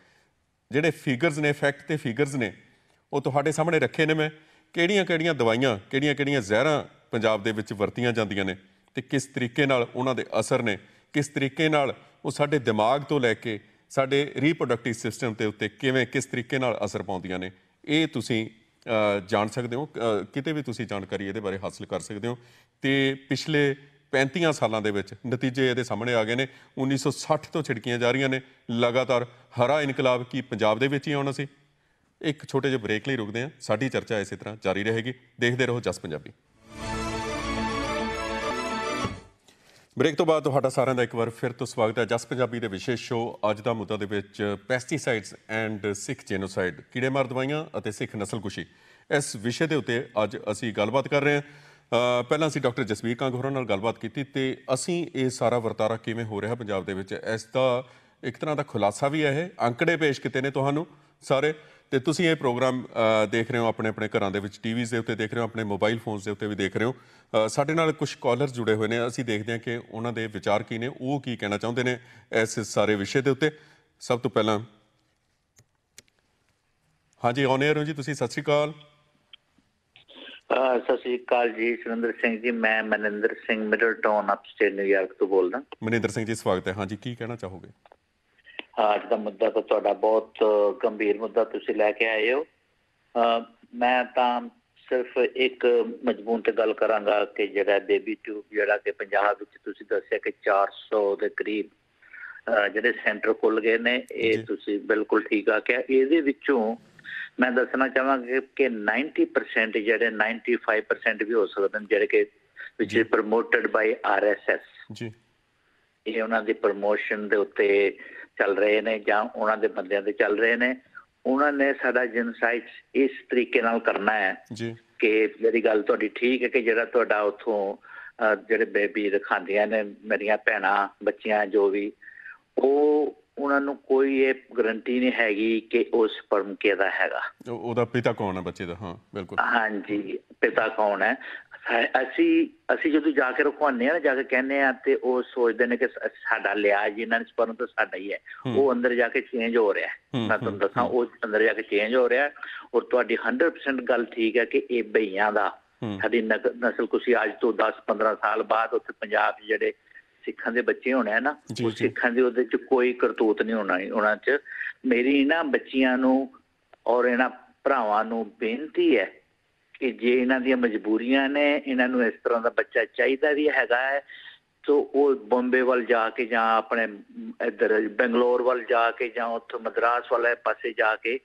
ਜਿਹੜੇ ਫਿਗਰਸ ਨੇ ਫੈਕਟ ਤੇ ਫਿਗਰਸ ਨੇ ਉਹ ਤੁਹਾਡੇ ਸਾਹਮਣੇ ਰੱਖੇ ਨੇ ਮੈਂ ਕਿਹੜੀਆਂ-ਕਿਹੜੀਆਂ ਦਵਾਈਆਂ ਕਿਹੜੀਆਂ-ਕਿਹੜੀਆਂ ਜ਼ਹਿਰਾਂ ਪੰਜਾਬ ਦੇ ਵਿੱਚ ਵਰਤੀਆਂ ਜਾਂਦੀਆਂ ਨੇ ਤੇ ਕਿਸ ਤਰੀਕੇ ਨਾਲ ਉਹਨਾਂ ਦੇ ਅਸਰ ਨੇ ਕਿਸ ਤਰੀਕੇ ਨਾਲ ਉਹ ਸਾਡੇ ਦਿਮਾਗ ਤੋਂ ਲੈ ਕੇ ਸਾਡੇ ਰੀਪਰੋਡਕਟਿਵ ਸਿਸਟਮ ਤੇ ਉੱਤੇ ਕਿਵੇਂ ਕਿਸ ਤਰੀਕੇ ਨਾਲ ਅਸਰ ਪਾਉਂਦੀਆਂ ਨੇ ਇਹ ਤੁਸੀਂ ਜਾਣ ਸਕਦੇ ਹੋ ਕਿਤੇ ਵੀ ਤੁਸੀਂ ਜਾਣਕਾਰੀ ਇਹਦੇ ਬਾਰੇ ਹਾਸਲ ਕਰ ਸਕਦੇ ਹੋ ਤੇ ਪਿਛਲੇ 35 ਸਾਲਾਂ ਦੇ ਵਿੱਚ ਨਤੀਜੇ ਇਹਦੇ ਸਾਹਮਣੇ ਆ ਗਏ ਨੇ 1960 ਤੋਂ ਛਿੜਕੀਆਂ ਜਾ ਰਹੀਆਂ ਨੇ ਲਗਾਤਾਰ ਹਰਾ ਇਨਕਲਾਬ ਕੀ ਪੰਜਾਬ ਦੇ ਵਿੱਚ ਹੀ ਆਉਣਾ ਸੀ ਇੱਕ ਛੋਟੇ ਜਿਹੇ ਬ੍ਰੇਕ ਲਈ ਰੁਕਦੇ ਹਾਂ ਸਾਡੀ ਚਰਚਾ ਇਸੇ ਤਰ੍ਹਾਂ ਜਾਰੀ ਰਹੇਗੀ ਦੇਖਦੇ ਰਹੋ ਜਸ ਪੰਜਾਬੀ ਬ੍ਰੇਕ ਤੋਂ ਬਾਅਦ ਤੁਹਾਡਾ ਸਾਰਿਆਂ ਦਾ ਇੱਕ ਵਾਰ ਫਿਰ ਤੋਂ ਸਵਾਗਤ ਹੈ ਜਸ ਪੰਜਾਬੀ ਦੇ ਵਿਸ਼ੇਸ਼ ਸ਼ੋਅ ਅੱਜ ਦਾ ਮੁੱਦਾ ਦੇ ਵਿੱਚ ਪੈਸਟੀਸਾਈਡਸ ਐਂਡ ਸਿੱਖ ਜੈਨੋਸਾਈਡ ਮਾਰ ਦਵਾਈਆਂ ਅਤੇ ਸਿੱਖ ਨਸਲਕੁਸ਼ੀ ਇਸ ਵਿਸ਼ੇ ਦੇ ਉੱਤੇ ਅੱਜ ਅਸੀਂ ਗੱਲਬਾਤ ਕਰ ਰਹੇ ਹਾਂ ਪਹਿਲਾਂ ਅਸੀਂ ਡਾਕਟਰ ਜਸਵੀਰ ਕਾਂਗੋਰਾ ਨਾਲ ਗੱਲਬਾਤ ਕੀਤੀ ਤੇ ਅਸੀਂ ਇਹ ਸਾਰਾ ਵਰਤਾਰਾ ਕਿਵੇਂ ਹੋ ਰਿਹਾ ਪੰਜਾਬ ਦੇ ਵਿੱਚ ਇਸ ਦਾ ਇੱਕ ਤਰ੍ਹਾਂ ਦਾ ਖੁਲਾਸਾ ਵੀ ਹੈ ਇਹ ਅੰਕੜੇ ਪੇਸ਼ ਕੀਤੇ ਨੇ ਤੁਹਾਨੂੰ ਸਾਰੇ ਤੇ ਤੁਸੀਂ ਇਹ ਪ੍ਰੋਗਰਾਮ ਦੇਖ ਰਹੇ ਹੋ ਆਪਣੇ ਆਪਣੇ ਘਰਾਂ ਦੇ ਵਿੱਚ ਟੀਵੀਜ਼ ਦੇ ਉੱਤੇ ਦੇਖ ਰਹੇ ਹੋ ਆਪਣੇ ਮੋਬਾਈਲ ਫੋਨਸ ਦੇ ਉੱਤੇ ਵੀ ਦੇਖ ਰਹੇ ਹੋ ਸਾਡੇ ਨਾਲ ਕੁਝ ਕਾਲਰ ਜੁੜੇ ਹੋਏ ਨੇ ਅਸੀਂ ਦੇਖਦੇ ਹਾਂ ਕਿ ਉਹਨਾਂ ਦੇ ਵਿਚਾਰ ਕੀ ਨੇ ਉਹ ਕੀ ਕਹਿਣਾ ਚਾਹੁੰਦੇ ਨੇ ਇਸ ਸਾਰੇ ਵਿਸ਼ੇ ਦੇ ਉੱਤੇ ਸਭ ਤੋਂ ਪਹਿਲਾਂ ਹਾਂਜੀ ਔਨ 에ਅਰ ਹੋ ਜੀ ਤੁਸੀਂ ਸਤਿ ਸ਼੍ਰੀ ਅਕਾਲ ਸਤਿ ਸ਼੍ਰੀ ਅਕਾਲ ਜੀ ਸੁਰਿੰਦਰ ਸਿੰਘ ਜੀ ਮੈਂ Maninder Singh Middletown upstate New York ਤੋਂ ਬੋਲਦਾ ਮਨਿੰਦਰ ਸਿੰਘ ਜੀ ਸਵਾਗਤ ਹੈ ਹਾਂਜੀ ਕੀ ਕਹਿਣਾ ਚਾਹੋਗੇ ਅੱਜ ਦਾ ਮੁੱਦਾ ਤਾਂ ਤੁਹਾਡਾ ਬਹੁਤ ਗੰਭੀਰ ਮੁੱਦਾ ਤੁਸੀਂ ਲੈ ਕੇ ਆਏ ਹੋ ਮੈਂ ਤਾਂ ਸਿਰਫ ਇੱਕ ਮਜਬੂਨ ਤੇ ਗੱਲ ਕਰਾਂਗਾ ਕਿ ਜਿਹੜਾ ਬੇਬੀ ਟਿਊਬ ਜਿਹੜਾ ਕਿ ਪੰਜਾਬ ਵਿੱਚ ਤੁਸੀਂ ਦੱਸਿਆ ਕਿ 400 ਦੇ ਕਰੀਬ ਜਿਹੜੇ ਸੈਂਟਰ ਖੁੱਲ ਗਏ ਨੇ ਇਹ ਤੁਸੀਂ ਬਿਲਕੁਲ ਠੀਕ ਆ ਕਿ ਇਹਦੇ ਵਿੱਚੋਂ ਮੈਂ ਦੱਸਣਾ ਚਾਹਾਂਗਾ ਕਿ 90% ਜਿਹੜੇ 95% ਵੀ ਹੋ ਸਕਦੇ ਨੇ ਜਿਹੜੇ ਕਿ ਵਿਚ is ਬਾਈ ਆਰਐਸਐਸ ਜੀ ਇਹ ਉਹਨਾਂ ਦੀ ਪ੍ਰੋਮੋਸ਼ਨ ਦੇ ਉੱਤੇ ਚੱਲ ਰਹੇ ਨੇ ਜਾਂ ਉਹਨਾਂ ਦੇ ਬੰਦਿਆਂ ਦੇ ਚੱਲ ਰਹੇ ਨੇ ਉਹਨਾਂ ਨੇ ਸਾਡਾ ਜਨਸਾਈਟ ਇਸ ਤਰੀਕੇ ਨਾਲ ਕਰਨਾ ਹੈ ਜੀ ਕਿ ਮੇਰੀ ਗੱਲ ਤੁਹਾਡੀ ਠੀਕ ਹੈ ਕਿ ਜਿਹੜਾ ਤੁਹਾਡਾ ਉਥੋਂ ਜਿਹੜੇ ਬੇਬੀ ਰਖਾਂਦੀਆਂ ਨੇ ਮੇਰੀਆਂ ਭੈਣਾਂ ਬੱਚੀਆਂ ਜੋ ਵੀ ਉਹ ਉਹਨਾਂ ਨੂੰ ਕੋਈ ਇਹ ਗਰੰਟੀ ਨਹੀਂ ਹੈਗੀ ਕਿ ਪਰਮ ਕੇ ਕਿਹਦਾ ਹੈਗਾ ਉਹਦਾ ਪਿਤਾ ਕੌਣ ਹੈ ਬੱਚੇ ਦਾ ਹਾਂ ਬਿਲਕੁਲ ਹਾਂਜੀ ਪਿਤਾ ਕੌਣ ਹੈ ਅਸੀਂ ਅਸੀਂ ਜਦੋਂ ਜਾ ਕੇ ਰੁਕਵਾਨੇ ਆ ਨਾ ਜਾ ਕੇ ਕਹਿੰਦੇ ਆ ਤੇ ਉਹ ਸੋਚਦੇ ਨੇ ਕਿ ਸਾਡਾ ਲਿਆ ਜਿਨ੍ਹਾਂ ਨੇ ਸਪਰਮ ਤਾਂ ਸਾਡਾ ਹੀ ਹੈ ਉਹ ਅੰਦਰ ਜਾ ਕੇ ਚੇਂਜ ਹੋ ਰਿਹਾ ਮੈਂ ਤੁਹਾਨੂੰ ਦੱਸਾਂ ਉਹ ਅੰਦਰ ਜਾ ਕੇ ਚੇਂਜ ਹੋ ਰਿਹਾ ਔਰ ਤੁਹਾਡੀ 100% ਗੱਲ ਠੀਕ ਹੈ ਕਿ ਇਹ ਬਈਆਂ ਦਾ ਸਾਡੀ ਨਸਲ ਕੁਸੀ ਅੱਜ ਤੋਂ 10 15 ਸਾਲ ਬਾਅਦ ਉੱਥੇ ਪੰਜਾਬ ਜਿਹੜੇ ਸਿੱਖਾਂ ਦੇ ਬੱਚੇ ਹੋਣੇ ਆ ਨਾ ਉਹ ਸਿੱਖਾਂ ਦੇ ਉਹਦੇ ਚ ਕੋਈ ਕਰਤੂਤ ਨਹੀਂ ਹੋਣਾ ਉਹਨਾਂ ਚ ਮੇਰੀ ਇਹਨਾਂ ਬੱਚੀਆਂ ਨੂੰ ਔਰ ਇਹਨਾਂ ਭਰਾਵਾਂ ਨੂੰ ਬੇਨਤੀ ਹੈ ਕਿ ਜੇ ਇਹਨਾਂ ਦੀਆਂ ਮਜਬੂਰੀਆਂ ਨੇ ਇਹਨਾਂ ਨੂੰ ਇਸ ਤਰ੍ਹਾਂ ਦਾ ਬੱਚਾ ਚਾਹੀਦਾ ਵੀ ਹੈਗਾ ਹੈ ਤੋ ਉਹ ਬੰਬੇ ਵੱਲ ਜਾ ਕੇ ਜਾਂ ਆਪਣੇ ਇਧਰ ਬੰਗਲੌਰ ਵੱਲ ਜਾ ਕੇ ਜਾਂ ਉੱਥੇ ਮਦਰਾਸ ਵਾਲੇ ਪਾਸੇ ਜਾ ਕੇ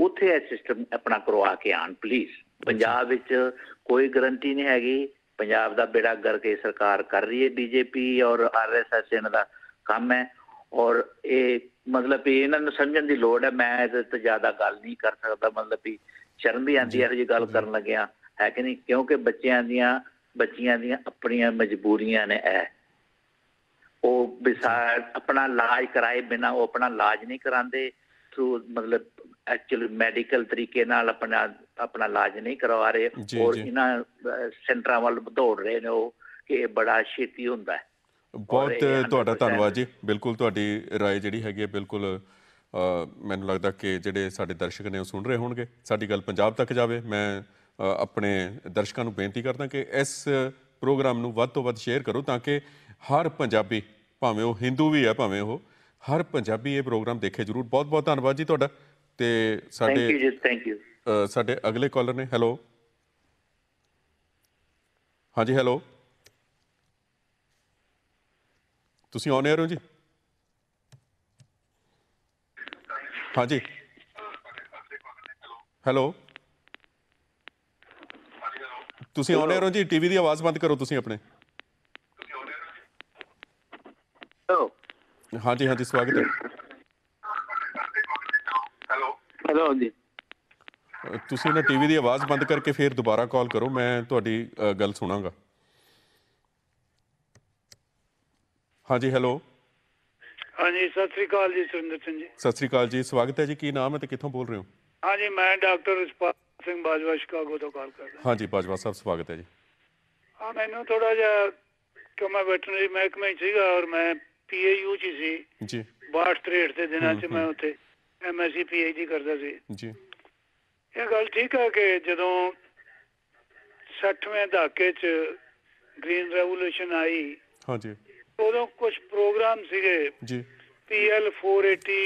ਉੱਥੇ ਇਹ ਸਿਸਟਮ ਆਪਣਾ ਕਰਵਾ ਕੇ ਆਣ ਪਲੀਜ਼ ਪੰਜਾਬ ਵਿੱਚ ਕੋਈ ਗਰੰਟੀ ਨਹੀਂ ਹੈਗੀ ਪੰਜਾਬ ਦਾ ਬੇੜਾ ਕਰਕੇ ਸਰਕਾਰ ਕਰ ਰਹੀ ਹੈ ਬੀਜੇਪੀ ਔਰ ਆਰਐਸਐਸ ਇਹਨਾਂ ਦਾ ਕੰਮ ਹੈ ਔਰ ਇਹ ਮਤਲਬ ਇਹਨਾਂ ਨੂੰ ਸਮਝਣ ਦੀ ਲੋੜ ਹੈ ਮੈਂ ਇਹਦੇ ਤੇ ਜ਼ਿਆਦਾ ਗੱਲ ਨਹੀਂ ਕਰ ਸਕਦਾ ਮਤਲਬ ਵੀ ਸ਼ਰਮ ਵੀ ਆਂਦੀ ਹੈ ਜੇ ਗੱਲ ਕਰਨ ਲੱਗਿਆ ਹੈ ਕਿ ਨਹੀਂ ਕਿਉਂਕਿ ਬੱਚਿਆਂ ਦੀਆਂ ਬੱਚੀਆਂ ਦੀਆਂ ਆਪਣੀਆਂ ਮਜਬੂਰੀਆਂ ਨੇ ਐ ਉਹ ਬਿਸਾਰ ਆਪਣਾ ਇਲਾਜ ਕਰਾਏ ਬਿਨਾ ਉਹ ਆਪਣਾ ਇਲਾਜ ਨਹੀਂ ਕਰਾਉਂਦੇ ਥਰੂ ਮਤਲਬ ਐਕਚੁਅਲ ਮੈਡੀਕਲ ਤਰੀਕੇ ਨਾਲ ਆਪਣਾ ਆਪਣਾ ਇਲਾਜ ਨਹੀਂ ਕਰਵਾ ਰਹੇ ਔਰ ਇਹਨਾਂ ਸੈਂਟਰਾਂ ਵੱਲ ਦੌੜ ਰਹੇ ਨੇ ਉਹ ਕਿ ਇਹ ਬੜਾ ਛੇਤੀ ਹੁੰਦਾ ਹੈ ਬਹੁਤ ਤੁਹਾਡਾ ਧੰਨਵਾਦ ਜੀ ਬਿਲਕੁਲ ਤੁਹਾਡੀ رائے ਜਿਹੜੀ ਹੈਗੀ ਹੈ ਬਿਲਕੁਲ ਮੈਨੂੰ ਲੱਗਦਾ ਕਿ ਜਿਹੜੇ ਸਾਡੇ ਦਰਸ਼ਕ ਨੇ ਉਹ ਸੁਣ ਰਹੇ ਹੋਣਗੇ ਸਾਡੀ ਗੱਲ ਪੰਜਾਬ ਤੱਕ ਜਾਵੇ ਮੈਂ ਆਪਣੇ ਦਰਸ਼ਕਾਂ ਨੂੰ ਬੇਨਤੀ ਕਰਦਾ ਕਿ ਇਸ ਪ੍ਰੋਗਰਾਮ ਨੂੰ ਵੱਧ ਤੋਂ ਵੱਧ ਸ਼ੇਅਰ ਕਰੋ ਤਾਂ ਕਿ ਹਰ ਪੰਜਾਬੀ ਭਾਵੇਂ ਉਹ ਹਿੰਦੂ ਵੀ ਹੈ ਭਾਵੇਂ ਉਹ ਹਰ ਪੰਜਾਬੀ ਇਹ ਪ੍ਰੋਗਰਾਮ ਦੇਖੇ ਜ਼ਰੂਰ ਬਹੁਤ ਬਹੁਤ ਧੰਨਵਾਦ ਜੀ ਤੁਹਾਡਾ ਤੇ ਸਾਡੇ thank you ji thank you ਸਾਡੇ ਅਗਲੇ ਕਾਲਰ ਨੇ ਹੈਲੋ ਹਾਂਜੀ ਹੈਲੋ ਤੁਸੀਂ ਆਨ 에ਅਰ ਹੋ ਜੀ ਹਾਂਜੀ ਹੈਲੋ ਤੁਸੀਂ ਆਨ 에ਅਰ ਹੋ ਜੀ ਟੀਵੀ ਦੀ ਆਵਾਜ਼ ਬੰਦ ਕਰੋ ਤੁਸੀਂ ਆਪਣੇ ਹੈਲੋ ਹਾਂਜੀ ਹਾਂਜੀ ਸਵਾਗਤ ਹੈ ਹੈਲੋ ਜੀ ਤੁਸੀਂ ਨਾ ਟੀਵੀ ਦੀ ਆਵਾਜ਼ ਬੰਦ ਕਰਕੇ ਫੇਰ ਦੁਬਾਰਾ ਕਾਲ ਕਰੋ ਮੈਂ ਤੁਹਾਡੀ ਗੱਲ ਸੁਣਾਂਗਾ ਹਾਂਜੀ ਹੈਲੋ ਹਾਂਜੀ ਸਤਿ ਸ੍ਰੀ ਅਕਾਲ ਜੀ ਸੁਰਿੰਦਰ ਸਿੰਘ ਜੀ ਸਤਿ ਸ੍ਰੀ ਅਕਾਲ ਜੀ ਸਵਾਗਤ ਹੈ ਜੀ ਕੀ ਨਾਮ ਹੈ ਤੇ ਕਿੱਥੋਂ ਬੋਲ ਰਹੇ ਹੋ ਹਾਂਜੀ ਮੈਂ ਡਾਕਟਰ ਰਿਸ਼ਪਾਲ ਸਿੰਘ ਬਾਜਵਾ ਸ਼ਿਕਾਗੋ ਤੋਂ ਕਾਲ ਕਰ ਰਿਹਾ ਹਾਂਜੀ ਬਾਜਵਾ ਸਾਹਿਬ ਸਵਾਗਤ ਹੈ ਜੀ ਹਾਂ ਮੈਨੂੰ ਥੋੜਾ ਜਿਹਾ ਕਿ ਮੈਂ ਵੈਟਰਨਰੀ ਮਹਿਕਮੇ 'ਚ ਸੀਗਾ ਔਰ ਮੈਂ ਪੀਏਯੂ 'ਚ ਸੀ ਜੀ 62 63 ਦੇ ਦਿਨਾਂ 'ਚ ਮੈਂ ਉੱਥੇ ਐਮਐਸਸੀ ਪੀਐਚਡੀ ਕਰਦਾ ਸੀ ਜੀ ਇਹ ਗੱਲ ਠੀਕ ਹੈ ਕਿ ਜਦੋਂ 60ਵੇਂ ਦਹਾਕੇ 'ਚ ਗ੍ਰੀਨ ਰੈਵੋਲੂਸ਼ਨ ਆਈ ਹਾਂਜੀ ਉਦੋਂ ਕੁਝ ਪ੍ਰੋਗਰਾਮ ਸੀਗੇ ਜੀ ਪੀਐਲ 480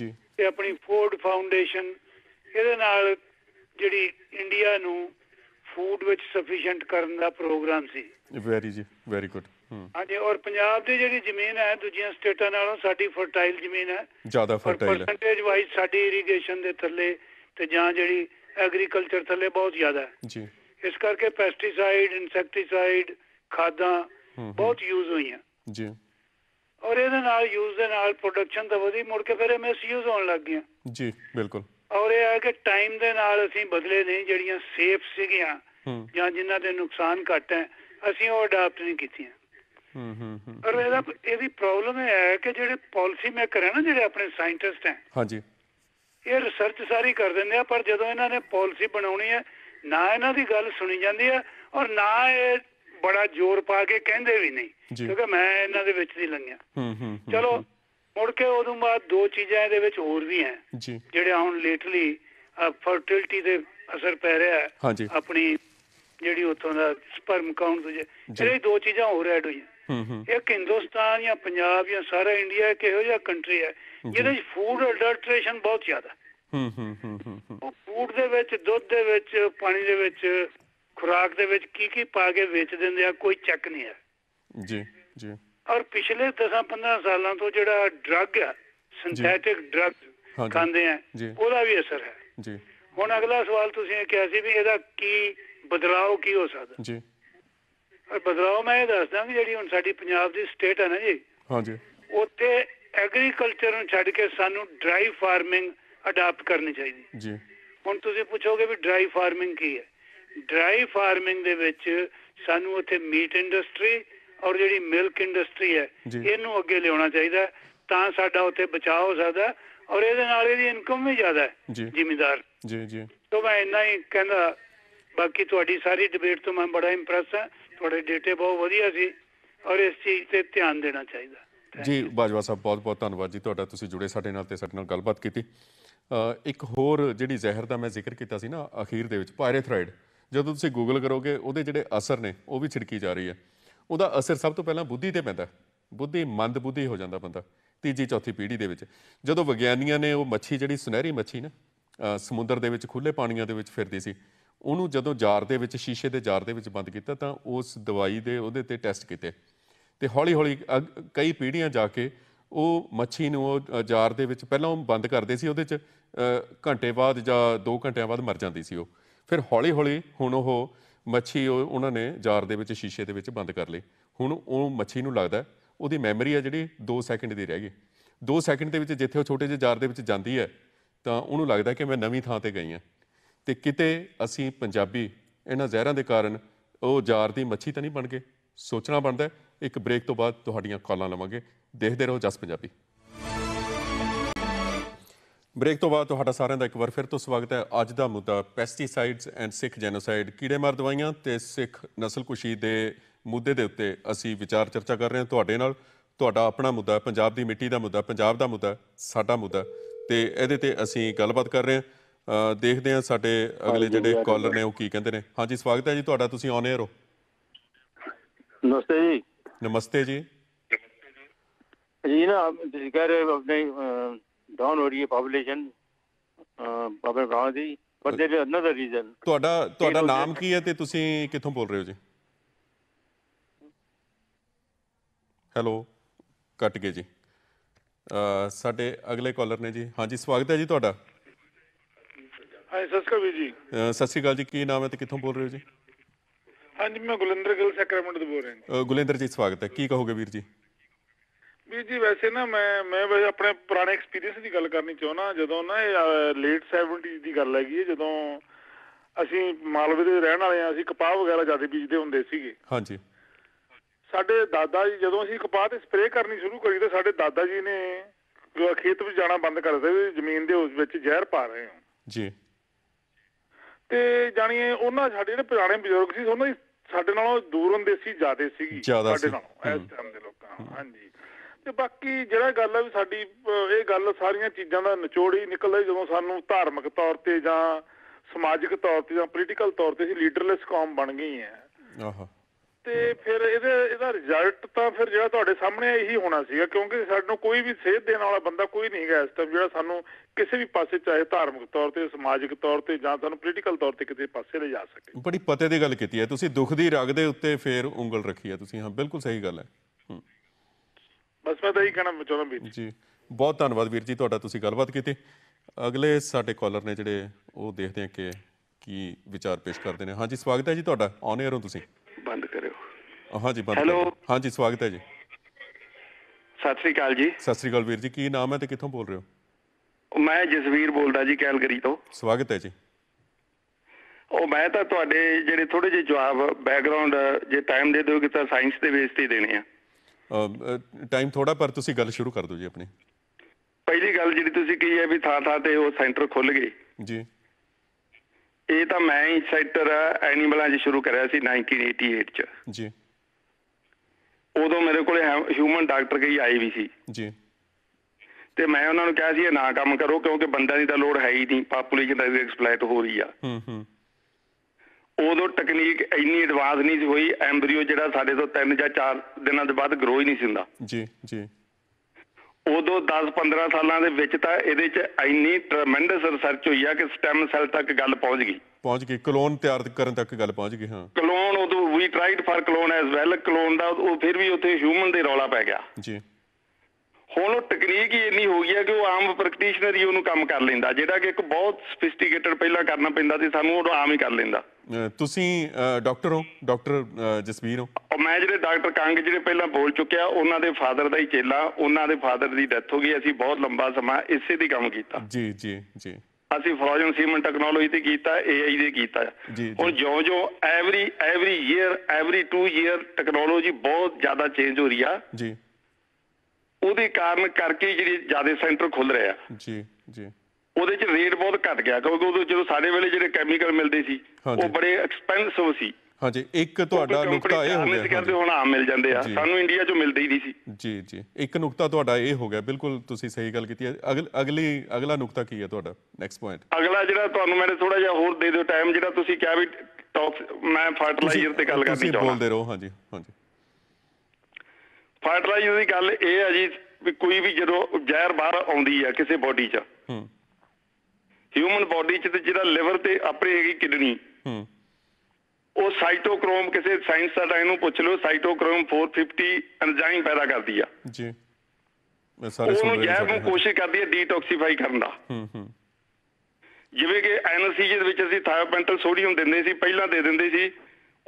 ਜੀ ਤੇ ਆਪਣੀ ਫੋਰਡ ਫਾਊਂਡੇਸ਼ਨ ਇਹਦੇ ਨਾਲ ਜਿਹੜੀ ਇੰਡੀਆ ਨੂੰ ਫੂਡ ਵਿੱਚ ਸਫੀਸ਼ੀਐਂਟ ਕਰਨ ਦਾ ਪ੍ਰੋਗਰਾਮ ਸੀ ਵੈਰੀ ਜੀ ਵੈਰੀ ਗੁੱਡ ਹਾਂਜੀ ਔਰ ਪੰਜਾਬ ਦੀ ਜਿਹੜੀ ਜ਼ਮੀਨ ਹੈ ਦੂਜੀਆਂ ਸਟੇਟਾਂ ਨਾਲੋਂ ਸਾਡੀ ਫਰਟਾਈਲ ਜ਼ਮੀਨ ਹੈ ਜ਼ਿਆਦਾ ਫਰਟਾਈਲ ਹੈ ਪਰਸੈਂਟੇਜ ਵਾਈਜ਼ ਸਾਡੀ ਇਰੀਗੇਸ਼ਨ ਦੇ ਥੱਲੇ ਤੇ ਜਾਂ ਜਿਹੜੀ ਐਗਰੀਕਲਚਰ ਥੱਲੇ ਬਹੁਤ ਜ਼ਿਆਦਾ ਹੈ ਜੀ ਇਸ ਕਰਕੇ ਪੈਸਟੀਸਾਈਡ ਇਨਸੈਕਟੀਸਾਈਡ ਖਾਦਾਂ ਬਹੁਤ ਯੂਜ਼ ਹੋਈਆਂ ਜੀ ਔਰ ਇਹਦੇ ਨਾਲ ਯੂਜ਼ ਦੇ ਨਾਲ ਪ੍ਰੋਡਕਸ਼ਨ ਤਾਂ ਵਧੀ ਮੁੜ ਕੇ ਫਿਰ ਐਮਐਸ ਯੂਜ਼ ਹੋਣ ਲੱਗ ਗਿਆ ਜੀ ਬਿਲਕੁਲ ਔਰ ਇਹ ਹੈ ਕਿ ਟਾਈਮ ਦੇ ਨਾਲ ਅਸੀਂ ਬਦਲੇ ਨਹੀਂ ਜਿਹੜੀਆਂ ਸੇਫ ਸੀਗੀਆਂ ਜਾਂ ਜਿਨ੍ਹਾਂ ਦੇ ਨੁਕਸਾਨ ਘੱਟ ਹੈ ਅਸੀਂ ਉਹ ਅਡਾਪਟ ਨਹੀਂ ਕੀਤੀਆਂ ਹੂੰ ਹੂੰ ਔਰ ਇਹਦਾ ਇਹਦੀ ਪ੍ਰੋਬਲਮ ਇਹ ਹੈ ਕਿ ਜਿਹੜੇ ਪਾਲਿਸੀ ਮੇਕਰ ਹੈ ਨਾ ਜਿਹੜੇ ਆਪਣੇ ਸਾਇੰਟਿਸਟ ਹੈ ਹਾਂਜੀ ਇਹ ਰਿਸਰਚ ਸਾਰੀ ਕਰ ਦਿੰਦੇ ਆ ਪਰ ਜਦੋਂ ਇਹਨਾਂ ਨੇ ਪਾਲਿਸੀ ਬਣਾਉਣੀ ਹੈ ਨਾ ਇਹਨਾਂ ਦੀ ਗੱਲ ਸੁਣੀ ਜਾਂਦੀ ਹੈ ਔਰ ਨਾ ਇਹ ਬੜਾ ਜ਼ੋਰ ਪਾ ਕੇ ਕਹਿੰਦੇ ਵੀ ਨਹੀਂ ਕਿਉਂਕਿ ਮੈਂ ਇਹਨਾਂ ਦੇ ਵਿੱਚ ਦੀ ਲੰਘਿਆ ਚਲੋ ਮੁੜ ਕੇ ਉਦੋਂ ਬਾਅਦ ਦੋ ਚੀਜ਼ਾਂ ਇਹਦੇ ਵਿੱਚ ਹੋਰ ਵੀ ਹੈ ਜਿਹੜੇ ਹੁਣ ਲੇਟਲੀ ਫਰਟੀਲਿਟੀ ਦੇ ਅਸਰ ਪੈ ਰਿਹਾ ਹੈ ਆਪਣੀ ਜਿਹੜੀ ਉਥੋਂ ਦਾ ਸਪਰਮ ਕਾਊਂਟ ਜੇ ਇਹ ਦੋ ਚੀਜ਼ਾਂ ਹੋਰ ਐਡ ਹੋਈਆਂ ਇੱਕ ਹਿੰਦੁਸਤਾਨ ਜਾਂ ਪੰਜਾਬ ਜਾਂ ਸਾਰਾ ਇੰਡੀਆ ਕਿਹੋ ਜਿਹਾ ਕੰਟਰੀ ਹੈ ਜਿਹਦੇ ਵਿੱਚ ਫੂਡ ਅਡਲਟਰੇਸ਼ਨ ਬਹੁਤ ਜ਼ਿਆਦਾ ਹੂੰ ਹੂੰ ਹੂੰ ਉਹ ਫੂਡ ਦੇ ਵਿੱਚ ਦੁੱਧ ਦੇ ਵਿੱਚ ਪਾਣੀ ਦੇ ਵਿੱਚ ਖੁਰਾਕ ਦੇ ਵਿੱਚ ਕੀ ਕੀ ਪਾ ਕੇ ਵੇਚ ਦਿੰਦੇ ਆ ਕੋਈ ਚੱਕ ਨਹੀਂ ਆ ਜੀ ਜੀ ਔਰ ਪਿਛਲੇ 10-15 ਸਾਲਾਂ ਤੋਂ ਜਿਹੜਾ ਡਰੱਗ ਆ ਸਿੰਥੈਟਿਕ ਡਰੱਗ ਖਾਂਦੇ ਆ ਉਹਦਾ ਵੀ ਅਸਰ ਹੈ ਜੀ ਹੁਣ ਅਗਲਾ ਸਵਾਲ ਤੁਸੀਂ ਇਹ ਕਿਹਾ ਸੀ ਵੀ ਇਹਦਾ ਕੀ ਬਦਲਾਅ ਕੀ ਹੋ ਸਕਦਾ ਜੀ ਔਰ ਬਦਲਾਅ ਮੈਂ ਇਹ ਦੱਸਦਾ ਕਿ ਜਿਹੜੀ ਹੁਣ ਸਾਡੀ ਪੰਜਾਬ ਦੀ ਸਟੇਟ ਹੈ ਨਾ ਜੀ ਹਾਂ ਜੀ ਉੱਥੇ ਐਗਰੀਕਲਚਰ ਨੂੰ ਛੱਡ ਕੇ ਸਾਨੂੰ ਡਰਾਈ ਫਾਰਮਿੰਗ ਅਡਾਪਟ ਕਰਨੀ ਚਾਹੀਦੀ ਜੀ ਹੁਣ ਤੁਸੀਂ ਪੁੱਛੋਗੇ ਵੀ ਡਰਾਈ ਫਾਰਮਿੰਗ ਕੀ ਹੈ ਡਰਾਈ ਫਾਰਮਿੰਗ ਦੇ ਵਿੱਚ ਸਾਨੂੰ ਉੱਥੇ ਮੀਟ ਇੰਡਸਟਰੀ ਔਰ ਜਿਹੜੀ ਮਿਲਕ ਇੰਡਸਟਰੀ ਹੈ ਇਹਨੂੰ ਅੱਗੇ ਲਿਆਉਣਾ ਚਾਹੀਦਾ ਤਾਂ ਸਾਡਾ ਉੱਥੇ ਬਚਾਅ ਹੋ ਸਕਦਾ ਔਰ ਇਹਦੇ ਨਾਲ ਇਹਦੀ ਇਨਕਮ ਵੀ ਜ਼ਿਆਦਾ ਹੈ ਜ਼ਿਮੀਦਾਰ ਜੀ ਜੀ ਤੋਂ ਮੈਂ ਇੰਨਾ ਹੀ ਕਹਿੰਦਾ ਬਾਕੀ ਤੁਹਾਡੀ ਸਾਰੀ ਡਿਬੇਟ ਤੋਂ ਮੈਂ ਬੜਾ ਇੰਪ੍ਰੈਸ ਹਾਂ ਤੁਹਾਡੇ ਡੇਟੇ ਬਹੁਤ ਵਧੀਆ ਸੀ ਔਰ ਇਸ ਚੀਜ਼ ਤੇ ਧਿਆਨ ਦੇਣਾ ਚਾਹੀਦਾ ਜੀ ਬਾਜਵਾ ਸਾਹਿਬ ਬਹੁਤ ਬਹੁਤ ਧੰਨਵਾਦ ਜੀ ਤੁਹਾਡਾ ਤੁਸੀਂ ਜੁੜੇ ਸਾਡੇ ਨਾਲ ਤੇ ਸਾਡੇ ਨਾਲ ਗੱਲਬਾਤ ਕੀਤੀ ਇੱਕ ਹੋਰ ਜਿਹੜੀ ਜ਼ਹਿਰ ਦਾ ਮੈਂ ਜ਼ਿਕਰ ਕੀਤਾ ਸੀ ਨਾ ਅਖੀਰ ਦੇ ਵਿੱਚ ਪਾਇਰੇਥਰਾਇਡ ਜਦੋਂ ਤੁਸੀਂ ਗੂਗਲ ਕਰੋਗੇ ਉਹਦੇ ਜਿਹੜੇ ਅਸਰ ਨੇ ਉਹ ਵੀ ਛਿੜਕੀ ਜਾ ਰਹੀ ਹੈ ਉਹਦਾ ਅਸਰ ਸਭ ਤੋਂ ਪਹਿਲਾਂ ਬੁੱਧੀ ਤੇ ਪੈਂਦਾ ਬੁੱਧੀ ਮੰਦ ਬੁੱਧੀ ਹੋ ਜਾਂਦਾ ਬੰਦਾ ਤੀਜੀ ਚੌਥੀ ਪੀੜ੍ਹੀ ਦੇ ਵਿੱਚ ਜਦੋਂ ਵਿਗਿਆਨੀਆਂ ਨੇ ਉਹ ਮੱਛੀ ਜਿਹੜੀ ਸੁਨਹਿਰੀ ਮੱਛੀ ਨਾ ਸਮੁੰਦਰ ਦੇ ਵਿੱਚ ਖੁੱਲੇ ਪਾਣੀਆਂ ਦੇ ਵਿੱਚ ਫਿਰਦੀ ਸੀ ਉਹਨੂੰ ਜਦੋਂ ਜਾਰ ਦੇ ਵਿੱਚ ਸ਼ੀਸ਼ੇ ਦੇ ਜਾਰ ਦੇ ਵਿੱਚ ਬੰਦ ਕੀਤਾ ਤਾਂ ਉਸ ਦਵਾਈ ਦੇ ਉਹਦੇ ਤੇ ਟੈਸਟ ਕੀਤੇ ਤੇ ਹੌਲੀ-ਹੌਲੀ ਕਈ ਪੀੜ੍ਹੀਆਂ ਜਾ ਕੇ ਉਹ ਮੱਛੀ ਨੂੰ ਉਹ ਜਾਰ ਦੇ ਵਿੱਚ ਪਹਿਲਾਂ ਉਹ ਬੰਦ ਕਰਦੇ ਸੀ ਉਹਦੇ 'ਚ ਘੰਟੇ ਬਾਅਦ ਜਾਂ 2 ਘੰਟਿਆਂ ਬਾਅਦ ਮਰ ਜਾਂਦੀ ਸੀ ਉਹ ਫਿਰ ਹੌਲੀ ਹੌਲੀ ਹੁਣ ਉਹ ਮੱਛੀ ਉਹਨਾਂ ਨੇ ਜਾਰ ਦੇ ਵਿੱਚ ਸ਼ੀਸ਼ੇ ਦੇ ਵਿੱਚ ਬੰਦ ਕਰ ਲਈ ਹੁਣ ਉਹ ਮੱਛੀ ਨੂੰ ਲੱਗਦਾ ਉਹਦੀ ਮੈਮਰੀ ਆ ਜਿਹੜੀ 2 ਸੈਕਿੰਡ ਦੀ ਰਹਿ ਗਈ 2 ਸੈਕਿੰਡ ਦੇ ਵਿੱਚ ਜਿੱਥੇ ਉਹ ਛੋਟੇ ਜਿਹੇ ਜਾਰ ਦੇ ਵਿੱਚ ਜਾਂਦੀ ਹੈ ਤਾਂ ਉਹਨੂੰ ਲੱਗਦਾ ਕਿ ਮੈਂ ਨਵੀਂ ਥਾਂ ਤੇ ਗਈ ਹਾਂ ਤੇ ਕਿਤੇ ਅਸੀਂ ਪੰਜਾਬੀ ਇਹਨਾਂ ਜ਼ਹਿਰਾਂ ਦੇ ਕਾਰਨ ਉਹ ਜਾਰ ਦੀ ਮੱਛੀ ਤਾਂ ਨਹੀਂ ਬਣ ਗਏ ਸੋਚਣਾ ਬਣਦਾ ਇੱਕ ਬ੍ਰੇਕ ਤੋਂ ਬਾਅਦ ਤੁਹਾਡੀਆਂ ਕਾਲਾਂ ਲਵਾਂਗੇ ਦੇਖਦੇ ਰਹੋ ਜਸ ਪੰਜਾਬੀ ਬ੍ਰੇਕ ਤੋਂ ਬਾਅਦ ਤੁਹਾਡਾ ਸਾਰਿਆਂ ਦਾ ਇੱਕ ਵਾਰ ਫਿਰ ਤੋਂ ਸਵਾਗਤ ਹੈ ਅੱਜ ਦਾ ਮੁੱਦਾ ਪੈਸਟੀਸਾਈਡਸ ਐਂਡ ਸਿੱਖ ਜੈਨੋਸਾਈਡ ਕੀੜੇ ਮਾਰ ਦਵਾਈਆਂ ਤੇ ਸਿੱਖ ਨਸਲਕੁਸ਼ੀ ਦੇ ਮੁੱਦੇ ਦੇ ਉੱਤੇ ਅਸੀਂ ਵਿਚਾਰ ਚਰਚਾ ਕਰ ਰਹੇ ਹਾਂ ਤੁਹਾਡੇ ਨਾਲ ਤੁਹਾਡਾ ਆਪਣਾ ਮੁੱਦਾ ਪੰਜਾਬ ਦੀ ਮਿੱਟੀ ਦਾ ਮੁੱਦਾ ਪੰਜਾਬ ਦਾ ਮੁੱਦਾ ਸਾਡਾ ਮੁੱਦਾ ਤੇ ਇਹਦੇ ਤੇ ਅਸੀਂ ਗੱਲਬਾਤ ਕਰ ਰਹੇ ਹਾਂ ਦੇਖਦੇ ਹਾਂ ਸਾਡੇ ਅਗਲੇ ਜਿਹੜੇ ਕਾਲਰ ਨੇ ਉਹ ਕੀ ਕਹਿੰਦੇ ਨੇ ਹਾਂਜੀ ਸਵਾਗਤ ਹੈ ਜੀ ਤੁਹਾਡਾ ਤੁਸੀਂ ਔਨ 에ਅਰ ਹੋ ਨਮਸਤੇ ਜੀ ਨਮਸਤੇ ਜੀ ਜੀ ਨਾ ਜਿਗਰ ਆਪਣੇ ਡਾਊਨ ਹੋ ਰਹੀ ਹੈ ਪੋਪੂਲੇਸ਼ਨ ਗਾਉਂ ਦੀ ਪਰ ਦੇ ਅਨਦਰ ਰੀਜ਼ਨ ਤੁਹਾਡਾ ਤੁਹਾਡਾ ਨਾਮ ਕੀ ਹੈ ਤੇ ਤੁਸੀਂ ਕਿੱਥੋਂ ਬੋਲ ਰਹੇ ਹੋ ਜੀ ਹੈਲੋ ਕੱਟ ਗਏ ਜੀ ਸਾਡੇ ਅਗਲੇ ਕਾਲਰ ਨੇ ਜੀ ਹਾਂਜੀ ਸਵਾਗਤ ਹੈ ਜੀ ਤੁਹਾਡਾ ਹਾਂ ਸਤਿ ਸ਼੍ਰੀ ਜੀ ਸਸੀ ਗਾਲ ਜੀ ਕੀ ਨਾਮ ਹੈ ਤੇ ਕਿੱਥੋਂ ਬੋਲ ਰਹੇ ਹੋ ਜੀ ਹਾਂਜੀ ਮੈਂ ਗੁਲਿੰਦਰ ਗਿੱਲ ਸੈਕਰੇਮੈਂਟ ਤੋਂ ਬੋਲ ਰਿਹਾ ਹਾਂ ਗੁਲਿੰਦਰ ਜੀ ਸਵਾਗਤ ਹੈ ਕੀ ਕਹੋਗੇ ਵੀਰ ਜੀ ਵੀ ਜੀ ਵੈਸੇ ਨਾ ਮੈਂ ਮੈਂ ਆਪਣੇ ਪੁਰਾਣੇ ਐਕਸਪੀਰੀਅੰਸ ਦੀ ਗੱਲ ਕਰਨੀ ਚਾਹੁੰਦਾ ਜਦੋਂ ਨਾ ਇਹ ਲੇਟ 70s ਦੀ ਗੱਲ ਹੈਗੀ ਜਦੋਂ ਅਸੀਂ ਮਾਲਵੇ ਦੇ ਰਹਿਣ ਵਾਲੇ ਆ ਅਸੀਂ ਕਪਾਹ ਵਗੈਰਾ ਜ਼ਿਆਦਾ ਬੀਜਦੇ ਹੁੰਦੇ ਸੀਗੇ ਹਾਂਜੀ ਸਾਡੇ ਦਾਦਾ ਜੀ ਜਦੋਂ ਅਸੀਂ ਕਪਾਹ ਤੇ ਸਪਰੇਅ ਕਰਨੀ ਸ਼ੁਰੂ ਕਰੀ ਤਾਂ ਸਾਡੇ ਦਾਦਾ ਜੀ ਨੇ ਖੇਤ ਵਿੱਚ ਜਾਣਾ ਬੰਦ ਕਰ ਦਿੱਤਾ ਵੀ ਜ਼ਮੀਨ ਦੇ ਉਸ ਵਿੱਚ ਜ਼ਹਿਰ ਪਾ ਰਹੇ ਹੋ ਜੀ ਤੇ ਜਾਨੀ ਉਹਨਾਂ ਸਾਡੇ ਜਿਹੜੇ ਪੁਰਾਣੇ ਬਜ਼ੁਰਗ ਸੀ ਉਹਨਾਂ ਦੀ ਸਾਡੇ ਨਾਲੋਂ ਦੂਰ ਹੁੰਦੇ ਸੀ ਜ਼ਿਆਦਾ ਸੀਗੀ ਸਾਡੇ ਨਾਲੋਂ ਇਸ ਟਾਈਮ ਦੇ ਲੋਕਾਂ ਹਾਂਜੀ ਤੇ ਬਾਕੀ ਜਿਹੜਾ ਗੱਲ ਹੈ ਵੀ ਸਾਡੀ ਇਹ ਗੱਲ ਸਾਰੀਆਂ ਚੀਜ਼ਾਂ ਦਾ ਨਿਚੋੜ ਹੀ ਨਿਕਲਦਾ ਜਦੋਂ ਸਾਨੂੰ ਧਾਰਮਿਕ ਤੌਰ ਤੇ ਜਾਂ ਸਮਾਜਿਕ ਤੌਰ ਤੇ ਜਾਂ ਪੋਲੀਟੀਕਲ ਤੌਰ ਤੇ ਅਸੀਂ ਲੀਡਰਲੈਸ ਕੌਮ ਬਣ ਗਈ ਹੈ ਆਹਾ ਤੇ ਫਿਰ ਇਹਦੇ ਇਹਦਾ ਰਿਜ਼ਲਟ ਤਾਂ ਫਿਰ ਜਿਹੜਾ ਤੁਹਾਡੇ ਸਾਹਮਣੇ ਇਹੀ ਹੋਣਾ ਸੀਗਾ ਕਿਉਂਕਿ ਸਾਨੂੰ ਕੋਈ ਵੀ ਸੇਧ ਦੇਣ ਵਾਲਾ ਬੰਦਾ ਕੋਈ ਨਹੀਂ ਹੈਗਾ ਇਸ ਤਰ੍ਹਾਂ ਜਿਹੜਾ ਸਾਨੂੰ ਕਿਸੇ ਵੀ ਪਾਸੇ ਚਾਹੇ ਧਾਰਮਿਕ ਤੌਰ ਤੇ ਸਮਾਜਿਕ ਤੌਰ ਤੇ ਜਾਂ ਸਾਨੂੰ ਪੋਲੀਟੀਕਲ ਤੌਰ ਤੇ ਕਿਸੇ ਪਾਸੇ ਲੈ ਜਾ ਸਕੇ ਬੜੀ ਪਤੇ ਦੀ ਗੱਲ ਕੀਤੀ ਹੈ ਤੁਸੀਂ ਦੁੱਖ ਦੀ ਰਗ ਦੇ ਉੱਤੇ ਫੇਰ ਉਂਗਲ ਰੱਖੀ ਹੈ ਤੁਸੀਂ ਹਾਂ ਬਿਲਕੁਲ ਸਹੀ ਗੱਲ ਹੈ ਬਸ ਮੈਂ ਤਾਂ ਇਹੀ ਕਹਿਣਾ ਚਾਹੁੰਦਾ ਵੀਰ ਜੀ ਬਹੁਤ ਧੰਨਵਾਦ ਵੀਰ ਜੀ ਤੁਹਾਡਾ ਤੁਸੀਂ ਗੱਲਬਾਤ ਕੀਤੀ ਅਗਲੇ ਸਾਡੇ ਕਾਲਰ ਨੇ ਜਿਹੜੇ ਉਹ ਦੇਖਦੇ ਆ ਕਿ ਕੀ ਵਿਚਾਰ ਪੇਸ਼ ਕਰਦੇ ਨੇ ਹਾਂਜੀ ਸਵਾਗਤ ਹੈ ਜੀ ਤੁਹਾਡਾ ਔਨ 에ਅਰ ਹੋ ਤੁਸੀਂ ਬੰਦ ਕਰਿਓ ਹਾਂਜੀ ਬੰਦ ਹੈਲੋ ਹਾਂਜੀ ਸਵਾਗਤ ਹੈ ਜੀ ਸਤਿ ਸ੍ਰੀ ਅਕਾਲ ਜੀ ਸਤਿ ਸ੍ਰੀ ਅਕਾਲ ਵੀਰ ਜੀ ਕੀ ਨਾਮ ਹੈ ਤੇ ਕਿੱਥੋਂ ਬੋਲ ਰਹੇ ਹੋ ਮੈਂ ਜਸਵੀਰ ਬੋਲਦਾ ਜੀ ਕੈਲਗਰੀ ਤੋਂ ਸਵਾਗਤ ਹੈ ਜੀ ਉਹ ਮੈਂ ਤਾਂ ਤੁਹਾਡੇ ਜਿਹੜੇ ਥੋੜੇ ਜਿਹੇ ਜਵਾਬ ਬੈਕਗ੍ਰਾਉਂਡ ਜੇ ਟਾਈਮ ਦੇ ਕਿ ਤਾਂ ਸਾਇੰਸ ਦੇ ਬੇਸ ਤੇ ਦੇਣੇ ਆ ਟਾਈਮ ਥੋੜਾ ਪਰ ਤੁਸੀਂ ਗੱਲ ਸ਼ੁਰੂ ਕਰ ਦਿਓ ਜੀ ਆਪਣੀ ਪਹਿਲੀ ਗੱਲ ਜਿਹੜੀ ਤੁਸੀਂ ਕਹੀ ਹੈ ਵੀ ਥਾਂ ਥਾਂ ਤੇ ਉਹ ਸੈਂਟਰ ਖੁੱਲ ਗਏ ਜੀ ਇਹ ਤਾਂ ਮੈਂ ਹੀ ਸੈਂਟਰ ਐਨੀਮਲਾਂ 'ਚ ਸ਼ੁਰੂ ਕਰਿਆ ਸੀ 1988 'ਚ ਜੀ ਉਦੋਂ ਮੇਰੇ ਕੋਲੇ ਹਿਊਮਨ ਡਾਕਟਰ ਕਈ ਆਈ ਵੀ ਸੀ ਜੀ ਤੇ ਮੈਂ ਉਹਨਾਂ ਨੂੰ ਕਿਹਾ ਸੀ ਇਹ ਨਾ ਕੰਮ ਕਰੋ ਕਿਉਂਕਿ ਬੰਦਾ ਦੀ ਤਾਂ ਲੋੜ ਹੈ ਹੀ ਨਹੀਂ ਪਾਪੂਲੇਸ਼ਨ ਤਾਂ ਐਕਸਪਲੋਇਟ ਹੋ ਰਹੀ ਆ ਹੂੰ ਹੂੰ ਉਦੋਂ ਟੈਕਨੀਕ ਇੰਨੀ ਐਡਵਾਂਸ ਨਹੀਂ ਸੀ ਹੋਈ ਐਮਬ੍ਰਿਓ ਜਿਹੜਾ ਸਾਡੇ ਤੋਂ 3 ਜਾਂ 4 ਦਿਨਾਂ ਦੇ ਬਾਅਦ ਗਰੋ ਹੀ ਨਹੀਂ ਹੁੰਦਾ ਜੀ ਜੀ ਉਦੋਂ 10-15 ਸਾਲਾਂ ਦੇ ਵਿੱਚ ਤਾਂ ਇਹਦੇ 'ਚ ਇੰਨੀ ਟ੍ਰੈਮੈਂਡਸ ਰਿਸਰਚ ਹੋਈ ਆ ਕਿ ਸਟੈਮ ਸੈੱਲ ਤੱਕ ਗੱਲ ਪਹੁੰਚ ਗਈ ਪਹੁੰਚ ਗਈ ਕਲੋਨ ਤਿਆਰ ਕਰਨ ਤੱਕ ਗੱਲ ਪਹੁੰਚ ਗਈ ਹਾਂ ਕਲੋਨ ਉਦੋਂ ਵੀ tried for clone as well clone ਦਾ ਉਹ ਫਿਰ ਵੀ ਉੱਥੇ ਹਿਊਮਨ ਦੇ ਰੌਲਾ ਪੈ ਗਿਆ ਜੀ ਹੁਣ ਉਹ ਟੈਕਨੀਕ ਹੀ ਇੰਨੀ ਹੋ ਗਈ ਹੈ ਕਿ ਉਹ ਆਮ ਪ੍ਰੈਕਟੀਸ਼ਨਰ ਹੀ ਉਹਨੂੰ ਕੰਮ ਕਰ ਲੈਂਦਾ ਜਿਹੜਾ ਕਿ ਇੱਕ ਬਹੁਤ ਸਫਿਸਟੀਕੇਟਡ ਪਹਿਲਾਂ ਕਰਨਾ ਪੈਂਦਾ ਸੀ ਸਾਨੂੰ ਉਹ ਆਮ ਹੀ ਕਰ ਲੈਂਦਾ ਤੁਸੀਂ ਡਾਕਟਰ ਹੋ ਡਾਕਟਰ ਜਸਵੀਰ ਹੋ ਮੈਂ ਜਿਹੜੇ ਡਾਕਟਰ ਕੰਗ ਜਿਹੜੇ ਪਹਿਲਾਂ ਬੋਲ ਚੁੱਕਿਆ ਉਹਨਾਂ ਦੇ ਫਾਦਰ ਦਾ ਹੀ ਚੇਲਾ ਉਹਨਾਂ ਦੇ ਫਾਦਰ ਦੀ ਡੈਥ ਹੋ ਗਈ ਅਸੀਂ ਬਹੁਤ ਲੰਬਾ ਸਮਾਂ ਇਸੇ ਦੀ ਕੰਮ ਕੀਤਾ ਜੀ ਜੀ ਜੀ ਅਸੀਂ ਫਰੋਜਨ ਸੀਮਨ ਟੈਕਨੋਲੋਜੀ ਤੇ ਕੀਤਾ ਏਆਈ ਦੇ ਕੀਤਾ ਹੁਣ ਜਿਉਂ-ਜਿਉਂ every every year every 2 year technology ਬਹੁਤ ਜ਼ਿਆਦਾ ਚੇਂਜ ਹੋ ਰਹੀ ਆ ਜੀ ਉਹਦੇ ਕਾਰਨ ਕਰਕੇ ਜਿਹੜੇ ਜਿਆਦਾ ਸੈਂਟਰ ਖੁੱਲ ਰਹੇ ਆ ਜੀ ਜੀ ਉਹਦੇ ਚ ਰੇਟ ਬਹੁਤ ਘਟ ਗਿਆ ਕਿਉਂਕਿ ਉਹ ਜਦੋਂ ਸਾਡੇ ਵੇਲੇ ਜਿਹੜੇ ਕੈਮੀਕਲ ਮਿਲਦੇ ਸੀ ਉਹ ਬੜੇ ਐਕਸਪੈਂਸਿਵ ਸੀ ਹਾਂਜੀ ਇੱਕ ਤੁਹਾਡਾ ਨੁਕਤਾ ਇਹ ਹੋ ਗਿਆ ਕਹਿੰਦੇ ਹੁਣ ਆਮ ਮਿਲ ਜਾਂਦੇ ਆ ਸਾਨੂੰ ਇੰਡੀਆ ਚੋਂ ਮਿਲਦੇ ਹੀ ਨਹੀਂ ਸੀ ਜੀ ਜੀ ਇੱਕ ਨੁਕਤਾ ਤੁਹਾਡਾ ਇਹ ਹੋ ਗਿਆ ਬਿਲਕੁਲ ਤੁਸੀਂ ਸਹੀ ਗੱਲ ਕੀਤੀ ਹੈ ਅਗਲੀ ਅਗਲਾ ਨੁਕਤਾ ਕੀ ਹੈ ਤੁਹਾਡਾ ਨੈਕਸਟ ਪੁਆਇੰਟ ਅਗਲਾ ਜਿਹੜਾ ਤੁਹਾਨੂੰ ਮੈਨੇ ਥੋੜਾ ਜਿਹਾ ਹੋਰ ਦੇ ਦਿਓ ਟਾਈਮ ਜਿਹੜਾ ਤੁਸੀਂ ਕਿਹਾ ਵੀ ਟੌਪ ਮੈਂ ਫਰਟੀਲਾਈਜ਼ਰ ਤੇ ਗੱਲ ਕਰਨੀ ਚਾਹੁੰਦਾ ਤੁਸੀਂ ਬੋਲਦੇ ਰਹੋ ਹਾਂਜੀ ਹਾਂਜੀ ਫਰਟੀਲਾਈਜ਼ਰ ਦੀ ਗੱਲ ਇਹ ਆ ਜੀ ਵੀ ਕੋਈ ਵੀ ਜਦੋਂ ਜ਼ਹਿਰ ਬਾਹਰ ਆਉਂਦੀ ਆ ਕਿਸੇ ਬਾਡੀ 'ਚ ਹੂੰ ਹਿਊਮਨ ਬਾਡੀ 'ਚ ਤੇ ਜਿਹੜਾ ਲਿਵਰ ਤੇ ਆਪਰੇ ਹੈਗੀ ਕਿਡਨੀ ਹੂੰ ਉਹ ਸਾਈਟੋਕ੍ਰੋਮ ਕਿਸੇ ਸਾਇੰਸ ਦਾ ਇਹਨੂੰ ਪੁੱਛ ਲਓ ਸਾਈਟੋਕ੍ਰੋਮ 450 ਐਂਜ਼ਾਈਮ ਪੈਦਾ ਕਰਦੀ ਆ ਜੀ ਮੈਂ ਸਾਰੇ ਸੁਣ ਰਿਹਾ ਹਾਂ ਉਹ ਕੋਸ਼ਿਸ਼ ਕਰਦੀ ਹੈ ਡੀਟੌਕਸੀਫਾਈ ਕਰਨ ਦਾ ਹੂੰ ਹੂੰ ਜਿਵੇਂ ਕਿ ਐਨਸੀਜੀ ਦੇ ਵਿੱਚ ਅਸੀਂ ਥਾਇਓਪੈਂਟਲ ਸੋਡੀਅਮ ਦਿੰਦੇ ਸੀ ਪਹਿਲਾਂ ਦੇ ਦਿੰਦੇ ਸੀ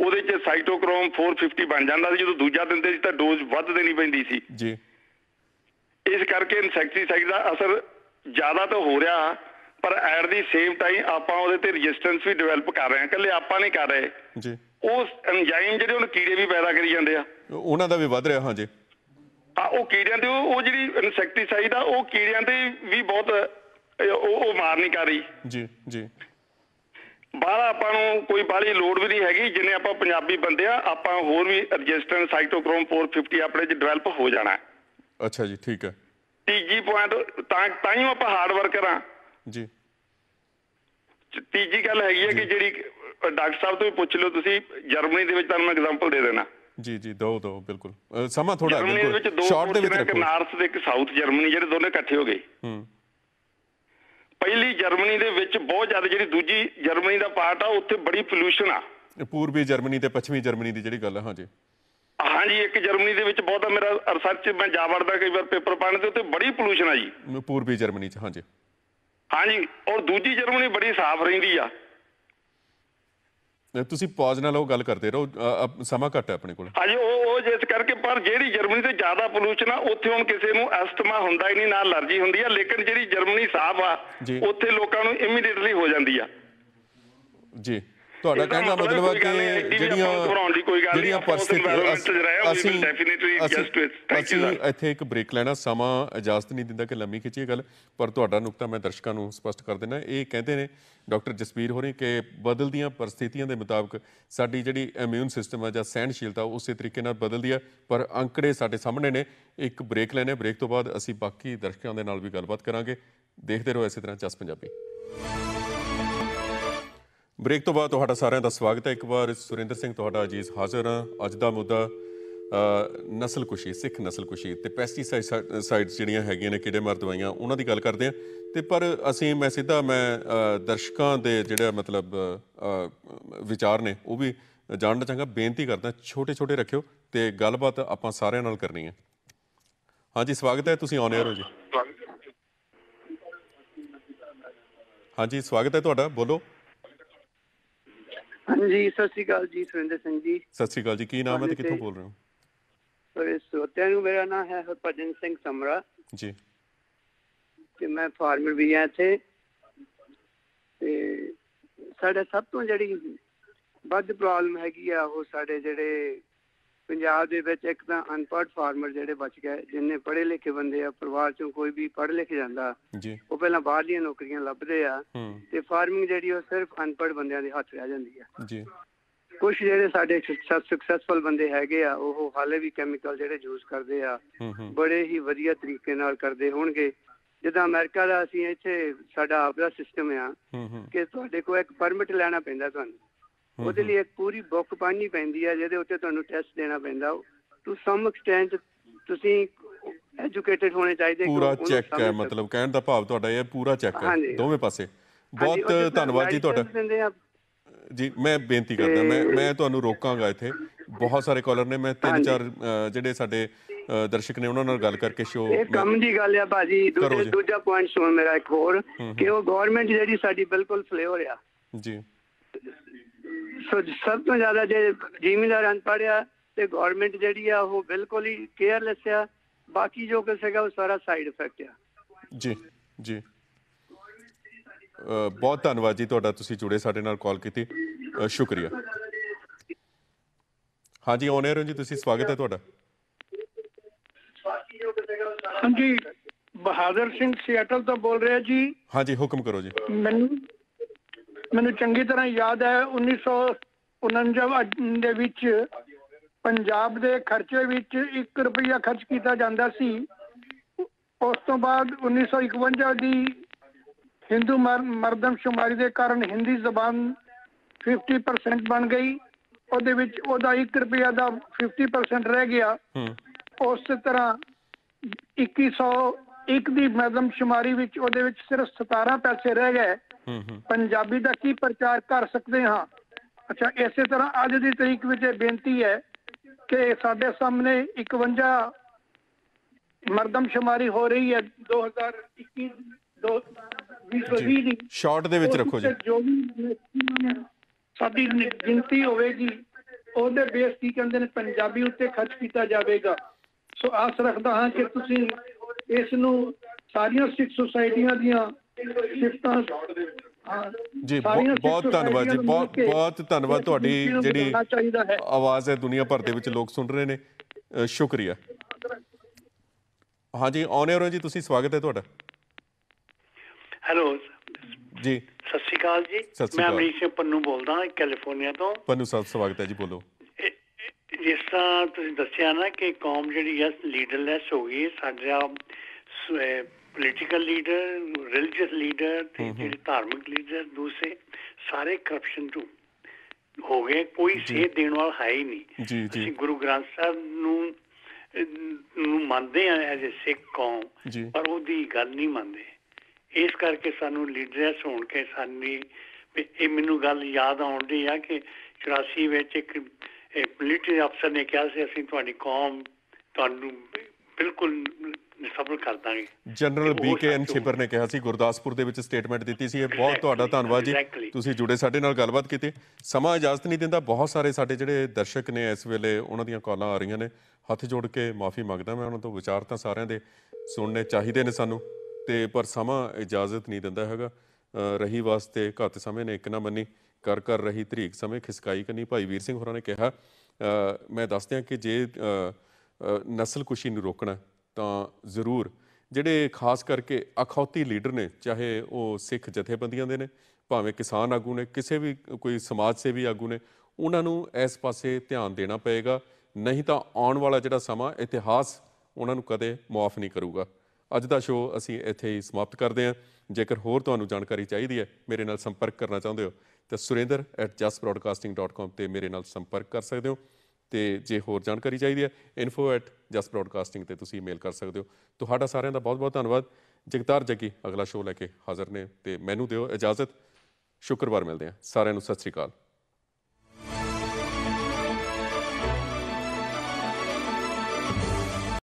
ਉਹਦੇ 'ਚ ਸਾਈਟੋਕ੍ਰੋਮ 450 ਬਣ ਜਾਂਦਾ ਸੀ ਜਦੋਂ ਦੂਜਾ ਦਿੰਦੇ ਸੀ ਤਾਂ ਡੋਜ਼ ਵੱਧ ਦੇਣੀ ਪੈਂਦੀ ਸੀ ਜੀ ਇਸ ਕਰਕੇ ਇਨਸੈਕਟੀਸਾਈਡ ਦਾ ਅਸਰ ਜ਼ਿਆਦਾ ਤਾਂ ਹੋ ਰਿਹਾ ਪਰ ਐਟ ਦੀ ਸੇਮ ਟਾਈਮ ਆਪਾਂ ਉਹਦੇ ਤੇ ਰੈਜ਼ਿਸਟੈਂਸ ਵੀ ਡਿਵੈਲਪ ਕਰ ਰਹੇ ਹਾਂ ਇਕੱਲੇ ਆਪਾਂ ਨਹੀਂ ਕਰ ਰਹੇ ਜੀ ਉਸ ਐਂਜ਼ਾਈਮ ਜਿਹੜੇ ਉਹਨਾਂ ਕੀੜੇ ਵੀ ਪੈਦਾ ਕਰੀ ਜਾਂਦੇ ਆ ਉਹਨਾਂ ਦਾ ਵੀ ਵੱਧ ਰਿਹਾ ਹਾਂ ਜੀ ਆ ਉਹ ਕੀੜਿਆਂ ਤੇ ਉਹ ਜਿਹੜੀ ਇਨਸੈਕਟੀਸਾਈਡ ਆ ਉਹ ਕੀੜਿਆਂ ਤੇ ਵੀ ਬਹੁਤ ਉਹ ਮਾਰ ਨਹੀਂ ਕਰ ਰਹੀ ਜੀ ਜੀ ਬਾਹਲਾ ਆਪਾਂ ਨੂੰ ਕੋਈ ਬਾਹਲੀ ਲੋਡ ਵੀ ਨਹੀਂ ਹੈਗੀ ਜਿੰਨੇ ਆਪਾਂ ਪੰਜਾਬੀ ਬੰਦੇ ਆ ਆਪਾਂ ਹੋਰ ਵੀ ਰਜਿਸਟਰੈਂਟ ਸਾਈਟੋਕ੍ਰੋਮ 450 ਆਪਣੇ ਚ ਡਿਵੈਲਪ ਹੋ ਜਾਣਾ ਅੱਛਾ ਜੀ ਠੀਕ ਹੈ ਤੀਜੀ ਪੁਆਇੰਟ ਤਾਂ ਤਾਂ ਹੀ ਆਪਾਂ ਹਾਰਡ ਵਰਕਰ ਆ ਜੀ ਤੀਜੀ ਗੱਲ ਹੈਗੀ ਹੈ ਕਿ ਜਿਹੜੀ ਡਾਕਟਰ ਸਾਹਿਬ ਤੋਂ ਵੀ ਪੁੱਛ ਲਓ ਤੁਸੀਂ ਜਰਮਨੀ ਦੇ ਵਿੱਚ ਤੁਹਾਨੂੰ ਮੈਂ ਐਗਜ਼ਾਮਪਲ ਦੇ ਦੇਣਾ ਜੀ ਜੀ ਦੋ ਦੋ ਬਿਲਕੁਲ ਸਮਾਂ ਥੋੜਾ ਬਿਲਕੁਲ ਸ਼ਾਰਟ ਦੇ ਵਿੱਚ ਰੱਖੋ ਨਾਰਥ ਦੇ ਇੱਕ ਸਾਊਥ ਜਰਮਨੀ ਜਿਹੜੇ ਦੋਨੇ ਇਕੱਠੇ ਹੋ ਗਏ ਹੂੰ ਪਹਿਲੀ ਜਰਮਨੀ ਦੇ ਵਿੱਚ ਬਹੁਤ ਜ਼ਿਆਦਾ ਜਿਹੜੀ ਦੂਜੀ ਜਰਮਨੀ ਦਾ ਪਾਰਟ ਆ ਉੱਥੇ ਬੜੀ ਪੋਲੂਸ਼ਨ ਆ ਪੂਰਬੀ ਜਰਮਨੀ ਤੇ ਪੱਛਮੀ ਜਰਮਨੀ ਦੀ ਜਿਹੜੀ ਗੱਲ ਹੈ ਹਾਂਜੀ ਹਾਂਜੀ ਇੱਕ ਜਰਮਨੀ ਦੇ ਵਿੱਚ ਬਹੁਤਾ ਮੇਰਾ ਰਿਸਰਚ ਮੈਂ ਜਾ ਵੜਦਾ ਕਈ ਵਾਰ ਪੇਪਰ ਪਾਣ ਤੇ ਉੱਥੇ ਬੜੀ ਪੋਲੂਸ਼ਨ ਆ ਜੀ ਪੂਰਬੀ ਜਰਮਨੀ ਚ ਹਾਂਜੀ ਹਾਂਜੀ ਔਰ ਦੂਜੀ ਜਰਮਨੀ ਬੜੀ ਸਾਫ਼ ਰਹਿੰਦੀ ਆ ਤੁਸੀਂ ਪੌਜ ਨਾਲ ਉਹ ਗੱਲ ਕਰਦੇ ਰਹੋ ਸਮਾਂ ਘੱਟ ਹੈ ਆਪਣੇ ਕੋਲ ਹਾਂਜੀ ਉਹ ਉਹ ਜਿਸ ਕਰਕੇ ਪਰ ਜਿਹੜੀ ਜਰਮਨੀ ਤੇ ਜ਼ਿਆਦਾ ਪੋਲੂਸ਼ਨ ਆ ਉੱਥੇ ਹੁਣ ਕਿਸੇ ਨੂੰ ਅਸਥਮਾ ਹੁੰਦਾ ਹੀ ਨਹੀਂ ਨਾ ਅਲਰਜੀ ਹੁੰਦੀ ਆ ਲੇਕਿਨ ਜਿਹੜੀ ਜਰਮਨੀ ਸਾਫ ਆ ਉੱਥੇ ਲੋਕਾਂ ਨੂੰ ਇਮੀਡੀਏਟਲੀ ਹੋ ਜਾਂਦੀ ਆ ਜੀ ਤੁਹਾਡਾ ਕਹਿਣਾ ਮਤਲਬ ਹੈ ਕਿ ਜਿਹੜੀਆਂ ਜਿਹੜੀਆਂ ਪਰਸਥਿਤੀਆਂ ਅਸੀਂ ਡੈਫੀਨਿਟਲੀ ਜਸਟ ਅਸੀਂ ਇੱਥੇ ਇੱਕ ਬ੍ਰੇਕ ਲੈਣਾ ਸਮਾਂ ਇਜਾਜ਼ਤ ਨਹੀਂ ਦਿੰਦਾ ਕਿ ਲੰਮੀ ਖਿੱਚੀਏ ਗੱਲ ਪਰ ਤੁਹਾਡਾ ਨੁਕਤਾ ਮੈਂ ਦਰਸ਼ਕਾਂ ਨੂੰ ਸਪਸ਼ਟ ਕਰ ਦੇਣਾ ਇਹ ਕਹਿੰਦੇ ਨੇ ਡਾਕਟਰ ਜਸਵੀਰ ਹੋਰੀ ਕਿ ਬਦਲਦੀਆਂ ਪਰਸਥਿਤੀਆਂ ਦੇ ਮੁਤਾਬਕ ਸਾਡੀ ਜਿਹੜੀ ਇਮਿਊਨ ਸਿਸਟਮ ਹੈ ਜਾਂ ਸਹਿਣਸ਼ੀਲਤਾ ਉਸੇ ਤਰੀਕੇ ਨਾਲ ਬਦਲਦੀ ਹੈ ਪਰ ਅੰਕੜੇ ਸਾਡੇ ਸਾਹਮਣੇ ਨੇ ਇੱਕ ਬ੍ਰੇਕ ਲੈਣੇ ਬ੍ਰੇਕ ਤੋਂ ਬਾਅਦ ਅਸੀਂ ਬਾਕੀ ਦਰਸ਼ਕਾਂ ਦੇ ਨਾਲ ਵੀ ਗੱਲਬਾਤ ਕਰਾਂਗੇ ਦੇਖਦੇ ਰਹੋ ਇਸੇ ਤਰ੍ਹਾਂ ਚਸ ਪੰਜਾਬੀ ਬ੍ਰੇਕ ਤੋਂ ਬਾਅਦ ਤੁਹਾਡਾ ਸਾਰਿਆਂ ਦਾ ਸਵਾਗਤ ਹੈ ਇੱਕ ਵਾਰ ਸੁਰਿੰਦਰ ਸਿੰਘ ਤੁਹਾਡਾ ਅਜੀਜ਼ ਹਾਜ਼ਰ ਹਾਂ ਅੱਜ ਦਾ ਮੁੱਦਾ ਨਸਲਕੁਸ਼ੀ ਸਿੱਖ ਨਸਲਕੁਸ਼ੀ ਤੇ ਪੈਸਟੀਸਾਈਡਸ ਜਿਹੜੀਆਂ ਹੈਗੀਆਂ ਨੇ ਕਿਹੜੇ ਮਾਰ ਦਵਾਈਆਂ ਉਹਨਾਂ ਦੀ ਗੱਲ ਕਰਦੇ ਆ ਤੇ ਪਰ ਅਸੀਂ ਮੈਂ ਸਿੱਧਾ ਮੈਂ ਦਰਸ਼ਕਾਂ ਦੇ ਜਿਹੜਾ ਮਤਲਬ ਵਿਚਾਰ ਨੇ ਉਹ ਵੀ ਜਾਣਨਾ ਚਾਹਾਂਗਾ ਬੇਨਤੀ ਕਰਦਾ ਛੋਟੇ ਛੋਟੇ ਰੱਖਿਓ ਤੇ ਗੱਲਬਾਤ ਆਪਾਂ ਸਾਰਿਆਂ ਨਾਲ ਕਰਨੀ ਹੈ ਹਾਂਜੀ ਸਵਾਗਤ ਹੈ ਤੁਸੀਂ ਔਨ 에ਅਰ ਹੋ ਜੀ ਹਾਂਜੀ ਸਵਾਗਤ ਹੈ ਤੁਹਾਡਾ ਬੋਲੋ ਹਾਂਜੀ ਸਤਿ ਸ਼੍ਰੀ ਅਕਾਲ ਜੀ ਸੁਰਿੰਦਰ ਸਿੰਘ ਜੀ ਸਤਿ ਸ਼੍ਰੀ ਅਕਾਲ ਜੀ ਕੀ ਨਾਮ ਹੈ ਤੇ ਕਿੱਥੋਂ ਬੋਲ ਰਹੇ ਹੋ ਸਰ ਸੋਤਿਆਂ ਨੂੰ ਮੇਰਾ ਨਾਮ ਹੈ ਹਰਭਜਨ ਸਿੰਘ ਸਮਰਾ ਜੀ ਤੇ ਮੈਂ ਫਾਰਮਰ ਵੀ ਆ ਇੱਥੇ ਤੇ ਸਾਡੇ ਸਭ ਤੋਂ ਜਿਹੜੀ ਵੱਧ ਪ੍ਰੋਬਲਮ ਹੈਗੀ ਆ ਉਹ ਸਾਡੇ ਜਿਹੜੇ ਪੰਜਾਬ ਦੇ ਵਿੱਚ ਇੱਕ ਤਾਂ ਅਨਪੜ੍ਹ ਫਾਰਮਰ ਜਿਹੜੇ ਬਚ ਗਏ ਜਿੰਨੇ ਪੜ੍ਹੇ ਲਿਖੇ ਬੰਦੇ ਆ ਪਰਿਵਾਰ ਚੋਂ ਕੋਈ ਵੀ ਪੜ੍ਹ ਲਿਖ ਜਾਂਦਾ ਉਹ ਪਹਿਲਾਂ ਬਾਹਰਲੀਆਂ ਨੌਕਰੀਆਂ ਲੱਭਦੇ ਆ ਤੇ ਫਾਰਮਿੰਗ ਜਿਹੜੀ ਉਹ ਸਿਰਫ ਅਨਪੜ੍ਹ ਬੰਦਿਆਂ ਦੇ ਹੱਥ ਰਹਿ ਜਾਂਦੀ ਆ ਜੀ ਕੁਝ ਜਿਹੜੇ ਸਾਡੇ ਸਕਸੈਸਫੁਲ ਬੰਦੇ ਹੈਗੇ ਆ ਉਹ ਹਾਲੇ ਵੀ ਕੈਮੀਕਲ ਜਿਹੜੇ ਯੂਜ਼ ਕਰਦੇ ਆ ਬੜੇ ਹੀ ਵਧੀਆ ਤਰੀਕੇ ਨਾਲ ਕਰਦੇ ਹੋਣਗੇ ਜਿੱਦਾਂ ਅਮਰੀਕਾ ਦਾ ਅਸੀਂ ਇੱਥੇ ਸਾਡਾ ਆਪਣਾ ਸਿਸਟਮ ਆ ਕਿ ਤੁਹਾਡੇ ਕੋਲ ਇੱਕ ਪਰਮਿਟ ਲੈਣਾ ਪੈਂਦਾ ਤੁਹਾਨੂੰ ਉਹਦੇ ਲਈ ਇੱਕ ਪੂਰੀ ਬੁੱਕ ਪਾਣੀ ਪੈਂਦੀ ਆ ਜਿਹਦੇ ਉੱਤੇ ਤੁਹਾਨੂੰ ਟੈਸਟ ਦੇਣਾ ਪੈਂਦਾ ਟੂ ਸਮ ਐਕਸਟੈਂਟ ਤੁਸੀਂ ਐਜੂਕੇਟਡ ਹੋਣੇ ਚਾਹੀਦੇ ਪੂਰਾ ਚੈੱਕ ਹੈ ਮਤਲਬ ਕਹਿਣ ਦਾ ਭਾਵ ਤੁਹਾਡਾ ਇਹ ਪੂਰਾ ਚੈੱਕ ਹੈ ਦੋਵੇਂ ਪਾਸੇ ਬਹੁਤ ਧੰਨਵਾਦ ਜੀ ਤੁਹਾਡਾ ਜੀ ਮੈਂ ਬੇਨਤੀ ਕਰਦਾ ਮੈਂ ਮੈਂ ਤੁਹਾਨੂੰ ਰੋਕਾਂਗਾ ਇੱਥੇ ਬਹੁਤ ਸਾਰੇ ਕਾਲਰ ਨੇ ਮੈਂ ਤਿੰਨ ਚਾਰ ਜਿਹੜੇ ਸਾਡੇ ਦਰਸ਼ਕ ਨੇ ਉਹਨਾਂ ਨਾਲ ਗੱਲ ਕਰਕੇ ਸ਼ੋ ਇਹ ਕੰਮ ਦੀ ਗੱਲ ਆ ਬਾਜੀ ਦੂਜਾ ਪੁਆਇੰਟ ਸੁਣ ਮੇਰਾ ਇੱਕ ਹੋਰ ਕਿ ਉਹ ਗਵਰਨਮੈਂਟ ਜਿਹੜੀ ਸਾਡੀ ਬਿਲਕੁਲ ਫਲੇਅਰ ਆ ਜੀ ਸੋ ਸਭ ਤੋਂ ਜ਼ਿਆਦਾ ਜੇ ਜ਼ਿਮੀਂਦਾਰ ਅਨਪੜ੍ਹ ਆ ਤੇ ਗਵਰਨਮੈਂਟ ਜਿਹੜੀ ਆ ਉਹ ਬਿਲਕੁਲ ਹੀ ਕੇਅਰਲੈਸ ਆ ਬਾਕੀ ਜੋ ਕੁਝ ਹੈਗਾ ਉਹ ਸਾਰਾ ਸਾਈਡ ਇਫੈਕਟ ਆ ਜੀ ਜੀ ਬਹੁਤ ਧੰਨਵਾਦ ਜੀ ਤੁਹਾਡਾ ਤੁਸੀਂ ਜੁੜੇ ਸਾਡੇ ਨਾਲ ਕਾਲ ਕੀਤੀ ਸ਼ੁਕਰੀਆ ਹਾਂਜੀ ਔਨ ਹੋ ਜੀ ਤੁਸੀਂ ਸਵਾਗਤ ਹੈ ਤੁਹਾਡਾ ਹਾਂਜੀ ਬਹਾਦਰ ਸਿੰਘ ਸਿਆਟਲ ਤੋਂ ਬੋਲ ਰਿਹਾ ਜੀ ਹਾਂਜੀ ਹੁਕਮ ਕਰੋ ਜੀ ਮੈਨੂੰ ਮੈਨੂੰ ਚੰਗੀ ਤਰ੍ਹਾਂ ਯਾਦ ਹੈ 1949 ਦੇ ਵਿੱਚ ਪੰਜਾਬ ਦੇ ਖਰਚੇ ਵਿੱਚ 1 ਰੁਪਿਆ ਖਰਚ ਕੀਤਾ ਜਾਂਦਾ ਸੀ ਉਸ ਤੋਂ ਬਾਅਦ 1951 ਦੀ ਹਿੰਦੂ ਮਰਦਮ ਸ਼ੁਮਾਰੀ ਦੇ ਕਾਰਨ ਹਿੰਦੀ ਜ਼ਬਾਨ 50% ਬਣ ਗਈ ਉਹਦੇ ਵਿੱਚ ਉਹਦਾ 1 ਰੁਪਿਆ ਦਾ 50% ਰਹਿ ਗਿਆ ਉਸ ਤਰ੍ਹਾਂ 2101 ਦੀ ਮਰਦਮ ਸ਼ੁਮਾਰੀ ਵਿੱਚ ਉਹਦੇ ਵਿੱਚ ਸਿਰਫ 17 ਪੈਸੇ ਰਹਿ ਗਏ ਪੰਜਾਬੀ ਦਾ ਕੀ ਪ੍ਰਚਾਰ ਕਰ ਸਕਦੇ ਹਾਂ ਅੱਛਾ ਇਸੇ ਤਰ੍ਹਾਂ ਅੱਜ ਦੀ ਤਰੀਕ ਵਿੱਚ ਇਹ ਬੇਨਤੀ ਹੈ ਕਿ ਸਾਡੇ ਸਾਹਮਣੇ 51 ਮਰਦਮਸ਼ਮਾਰੀ ਹੋ ਰਹੀ ਹੈ 2021 2020 ਦੀ ਸ਼ਾਰਟ ਦੇ ਵਿੱਚ ਰੱਖੋ ਜੀ ਜੋ ਵੀ ਸਾਡੀ ਗਿਣਤੀ ਹੋਵੇਗੀ ਉਹਦੇ ਬੇਸ ਕੀ ਕਹਿੰਦੇ ਨੇ ਪੰਜਾਬੀ ਉੱਤੇ ਖਰਚ ਕੀਤਾ ਜਾਵੇਗਾ ਸੋ ਆਸ ਰੱਖਦਾ ਹਾਂ ਕਿ ਤੁਸੀਂ ਇਸ ਨੂੰ ਸਾਰੀਆਂ ਸਿੱਖ ਸੁਸਾਇਟੀਆਂ ਦੀਆਂ ਸ਼ਿਫਟਾਂ ਜੀ ਬਹੁਤ ਧੰਨਵਾਦ ਜੀ ਬਹੁਤ ਬਹੁਤ ਧੰਨਵਾਦ ਤੁਹਾਡੀ ਜਿਹੜੀ ਆਵਾਜ਼ ਹੈ ਦੁਨੀਆ ਭਰ ਦੇ ਵਿੱਚ ਲੋਕ ਸੁਣ ਰਹੇ ਨੇ ਸ਼ੁਕਰੀਆ ਹਾਂਜੀ ਔਨ 에ਅਰ ਜੀ ਤੁਸੀਂ ਸਵਾਗਤ ਹੈ ਤੁਹਾਡਾ ਹੈਲੋ ਜੀ ਸਤਿ ਸ਼੍ਰੀ ਅਕਾਲ ਜੀ ਮੈਂ ਅਮਰੀਕ ਸਿੰਘ ਪੰਨੂ ਬੋਲਦਾ ਕੈਲੀਫੋਰਨੀਆ ਤੋਂ ਪੰਨੂ ਸਾਹਿਬ ਸਵਾਗਤ ਹੈ ਜੀ ਬੋਲੋ ਜਿਸ ਤਰ੍ਹਾਂ ਤੁਸੀਂ ਦੱਸਿਆ ਨਾ ਕਿ ਕੌਮ ਜਿਹੜੀ ਹੈ ਲੀਡਰਲੈਸ ਹੋ ਗਈ ਸਾਡਾ ਪੋਲੀਟੀਕਲ ਲੀਡਰ ਰਿਲੀਜੀਅਸ ਲੀਡਰ ਤੇ ਜਿਹੜੇ ਧਾਰਮਿਕ ਲੀਡਰ ਦੂਸਰੇ ਸਾਰੇ ਕਰਪਸ਼ਨ ਤੋਂ ਹੋ ਗਏ ਕੋਈ ਸੇਧ ਦੇਣ ਵਾਲਾ ਹੈ ਹੀ ਨਹੀਂ ਅਸੀਂ ਗੁਰੂ ਗ੍ਰੰਥ ਸਾਹਿਬ ਨੂੰ ਨੂੰ ਮੰਨਦੇ ਆ ਐਜ਼ ਅ ਸਿੱਖ ਕੌਮ ਪਰ ਉਹਦੀ ਗੱਲ ਨਹੀਂ ਮੰਨਦੇ ਇਸ ਕਰਕੇ ਸਾਨੂੰ ਲੀਡਰਸ ਹੋਣ ਕੇ ਸਾਨੂੰ ਇਹ ਮੈਨੂੰ ਗੱਲ ਯਾਦ ਆਉਂਦੀ ਆ ਕਿ 84 ਵਿੱਚ ਇੱਕ ਪੋਲੀਟੀਕਲ ਅਫਸਰ ਨੇ ਕਿਹਾ ਸੀ ਅਸੀਂ ਤੁਹਾਡੀ ਕੌਮ ਤੁਹਾਨੂੰ ਬਿਲਕੁਲ ਸਫਲ ਕਰ ਦਾਂਗੇ ਜਨਰਲ ਬੀ ਕੇ ਐਨ ਛਿਪਰ ਨੇ ਕਿਹਾ ਸੀ ਗੁਰਦਾਸਪੁਰ ਦੇ ਵਿੱਚ ਸਟੇਟਮੈਂਟ ਦਿੱਤੀ ਸੀ ਇਹ ਬਹੁਤ ਤੁਹਾਡਾ ਧੰਨਵਾਦ ਜੀ ਤੁਸੀਂ ਜੁੜੇ ਸਾਡੇ ਨਾਲ ਗੱਲਬਾਤ ਕੀਤੀ ਸਮਾਂ ਇਜਾਜ਼ਤ ਨਹੀਂ ਦਿੰਦਾ ਬਹੁਤ ਸਾਰੇ ਸਾਡੇ ਜਿਹੜੇ ਦਰਸ਼ਕ ਨੇ ਇਸ ਵੇਲੇ ਉਹਨਾਂ ਦੀਆਂ ਕਾਲਾਂ ਆ ਰਹੀਆਂ ਨੇ ਹੱਥ ਜੋੜ ਕੇ ਮਾਫੀ ਮੰਗਦਾ ਮੈਂ ਉਹਨਾਂ ਤੋਂ ਵਿਚਾਰ ਤਾਂ ਸਾਰਿਆਂ ਦੇ ਸੁਣਨੇ ਚਾਹੀਦੇ ਨੇ ਸਾਨੂੰ ਤੇ ਪਰ ਸਮਾਂ ਇਜਾਜ਼ਤ ਨਹੀਂ ਦਿੰਦਾ ਹੈਗਾ ਰਹੀ ਵਾਸਤੇ ਘੱਟ ਸਮੇਂ ਨੇ ਇੱਕ ਨਾ ਮੰਨੀ ਕਰ ਕਰ ਰਹੀ ਤਰੀਕ ਸਮੇਂ ਖਿਸਕਾਈ ਕਨੀ ਭਾਈ ਵੀਰ ਸਿੰਘ ਹੋਰਾਂ ਨੇ ਕਿਹਾ ਮੈਂ ਦੱਸਦਿਆਂ ਕਿ ਜੇ ਨਸਲ ਕੁਸ਼ੀ ਨੂੰ ਰੋਕਣਾ ਤਾਂ ਜ਼ਰੂਰ ਜਿਹੜੇ ਖਾਸ ਕਰਕੇ ਅਖੌਤੀ ਲੀਡਰ ਨੇ ਚਾਹੇ ਉਹ ਸਿੱਖ ਜਥੇਬੰਦੀਆਂ ਦੇ ਨੇ ਭਾਵੇਂ ਕਿਸਾਨ ਆਗੂ ਨੇ ਕਿਸੇ ਵੀ ਕੋਈ ਸਮਾਜ ਸੇਵੀ ਆਗੂ ਨੇ ਉਹਨਾਂ ਨੂੰ ਇਸ ਪਾਸੇ ਧਿਆਨ ਦੇਣਾ ਪਏਗਾ ਨਹੀਂ ਤਾਂ ਆਉਣ ਵਾਲਾ ਜਿਹੜਾ ਸਮਾਂ ਇਤਿਹਾਸ ਉਹਨਾਂ ਨੂੰ ਕਦੇ ਮਾਫ ਨਹੀਂ ਕਰੂਗਾ ਅੱਜ ਦਾ ਸ਼ੋਅ ਅਸੀਂ ਇੱਥੇ ਹੀ ਸਮਾਪਤ ਕਰਦੇ ਹਾਂ ਜੇਕਰ ਹੋਰ ਤੁਹਾਨੂੰ ਜਾਣਕਾਰੀ ਚਾਹੀਦੀ ਹੈ ਮੇਰੇ ਨਾਲ ਸੰਪਰਕ ਕਰਨਾ ਚਾਹੁੰਦੇ ਹੋ ਤਾਂ surender@justbroadcasting.com ਤੇ ਮੇਰੇ ਨਾਲ ਸੰਪਰਕ ਕਰ ਸਕਦੇ ਹੋ ਤੇ ਜੇ ਹੋਰ ਜਾਣਕਾਰੀ ਚਾਹੀਦੀ ਹੈ info@justbroadcasting ਤੇ ਤੁਸੀਂ ਈਮੇਲ ਕਰ ਸਕਦੇ ਹੋ ਤੁਹਾਡਾ ਸਾਰਿਆਂ ਦਾ ਬਹੁਤ-ਬਹੁਤ ਧੰਨਵਾਦ ਜਗਤਾਰ ਜੱਗੀ ਅਗਲਾ ਸ਼ੋਅ ਲੈ ਕੇ ਹਾਜ਼ਰ ਨੇ ਤੇ ਮੈਨੂੰ ਦਿਓ ਇਜਾਜ਼ਤ ਸ਼ੁਕਰਵਾਰ ਮਿਲਦੇ ਹਾਂ ਸਾਰਿਆਂ ਨੂੰ ਸਤਿ ਸ੍ਰੀ ਅਕਾਲ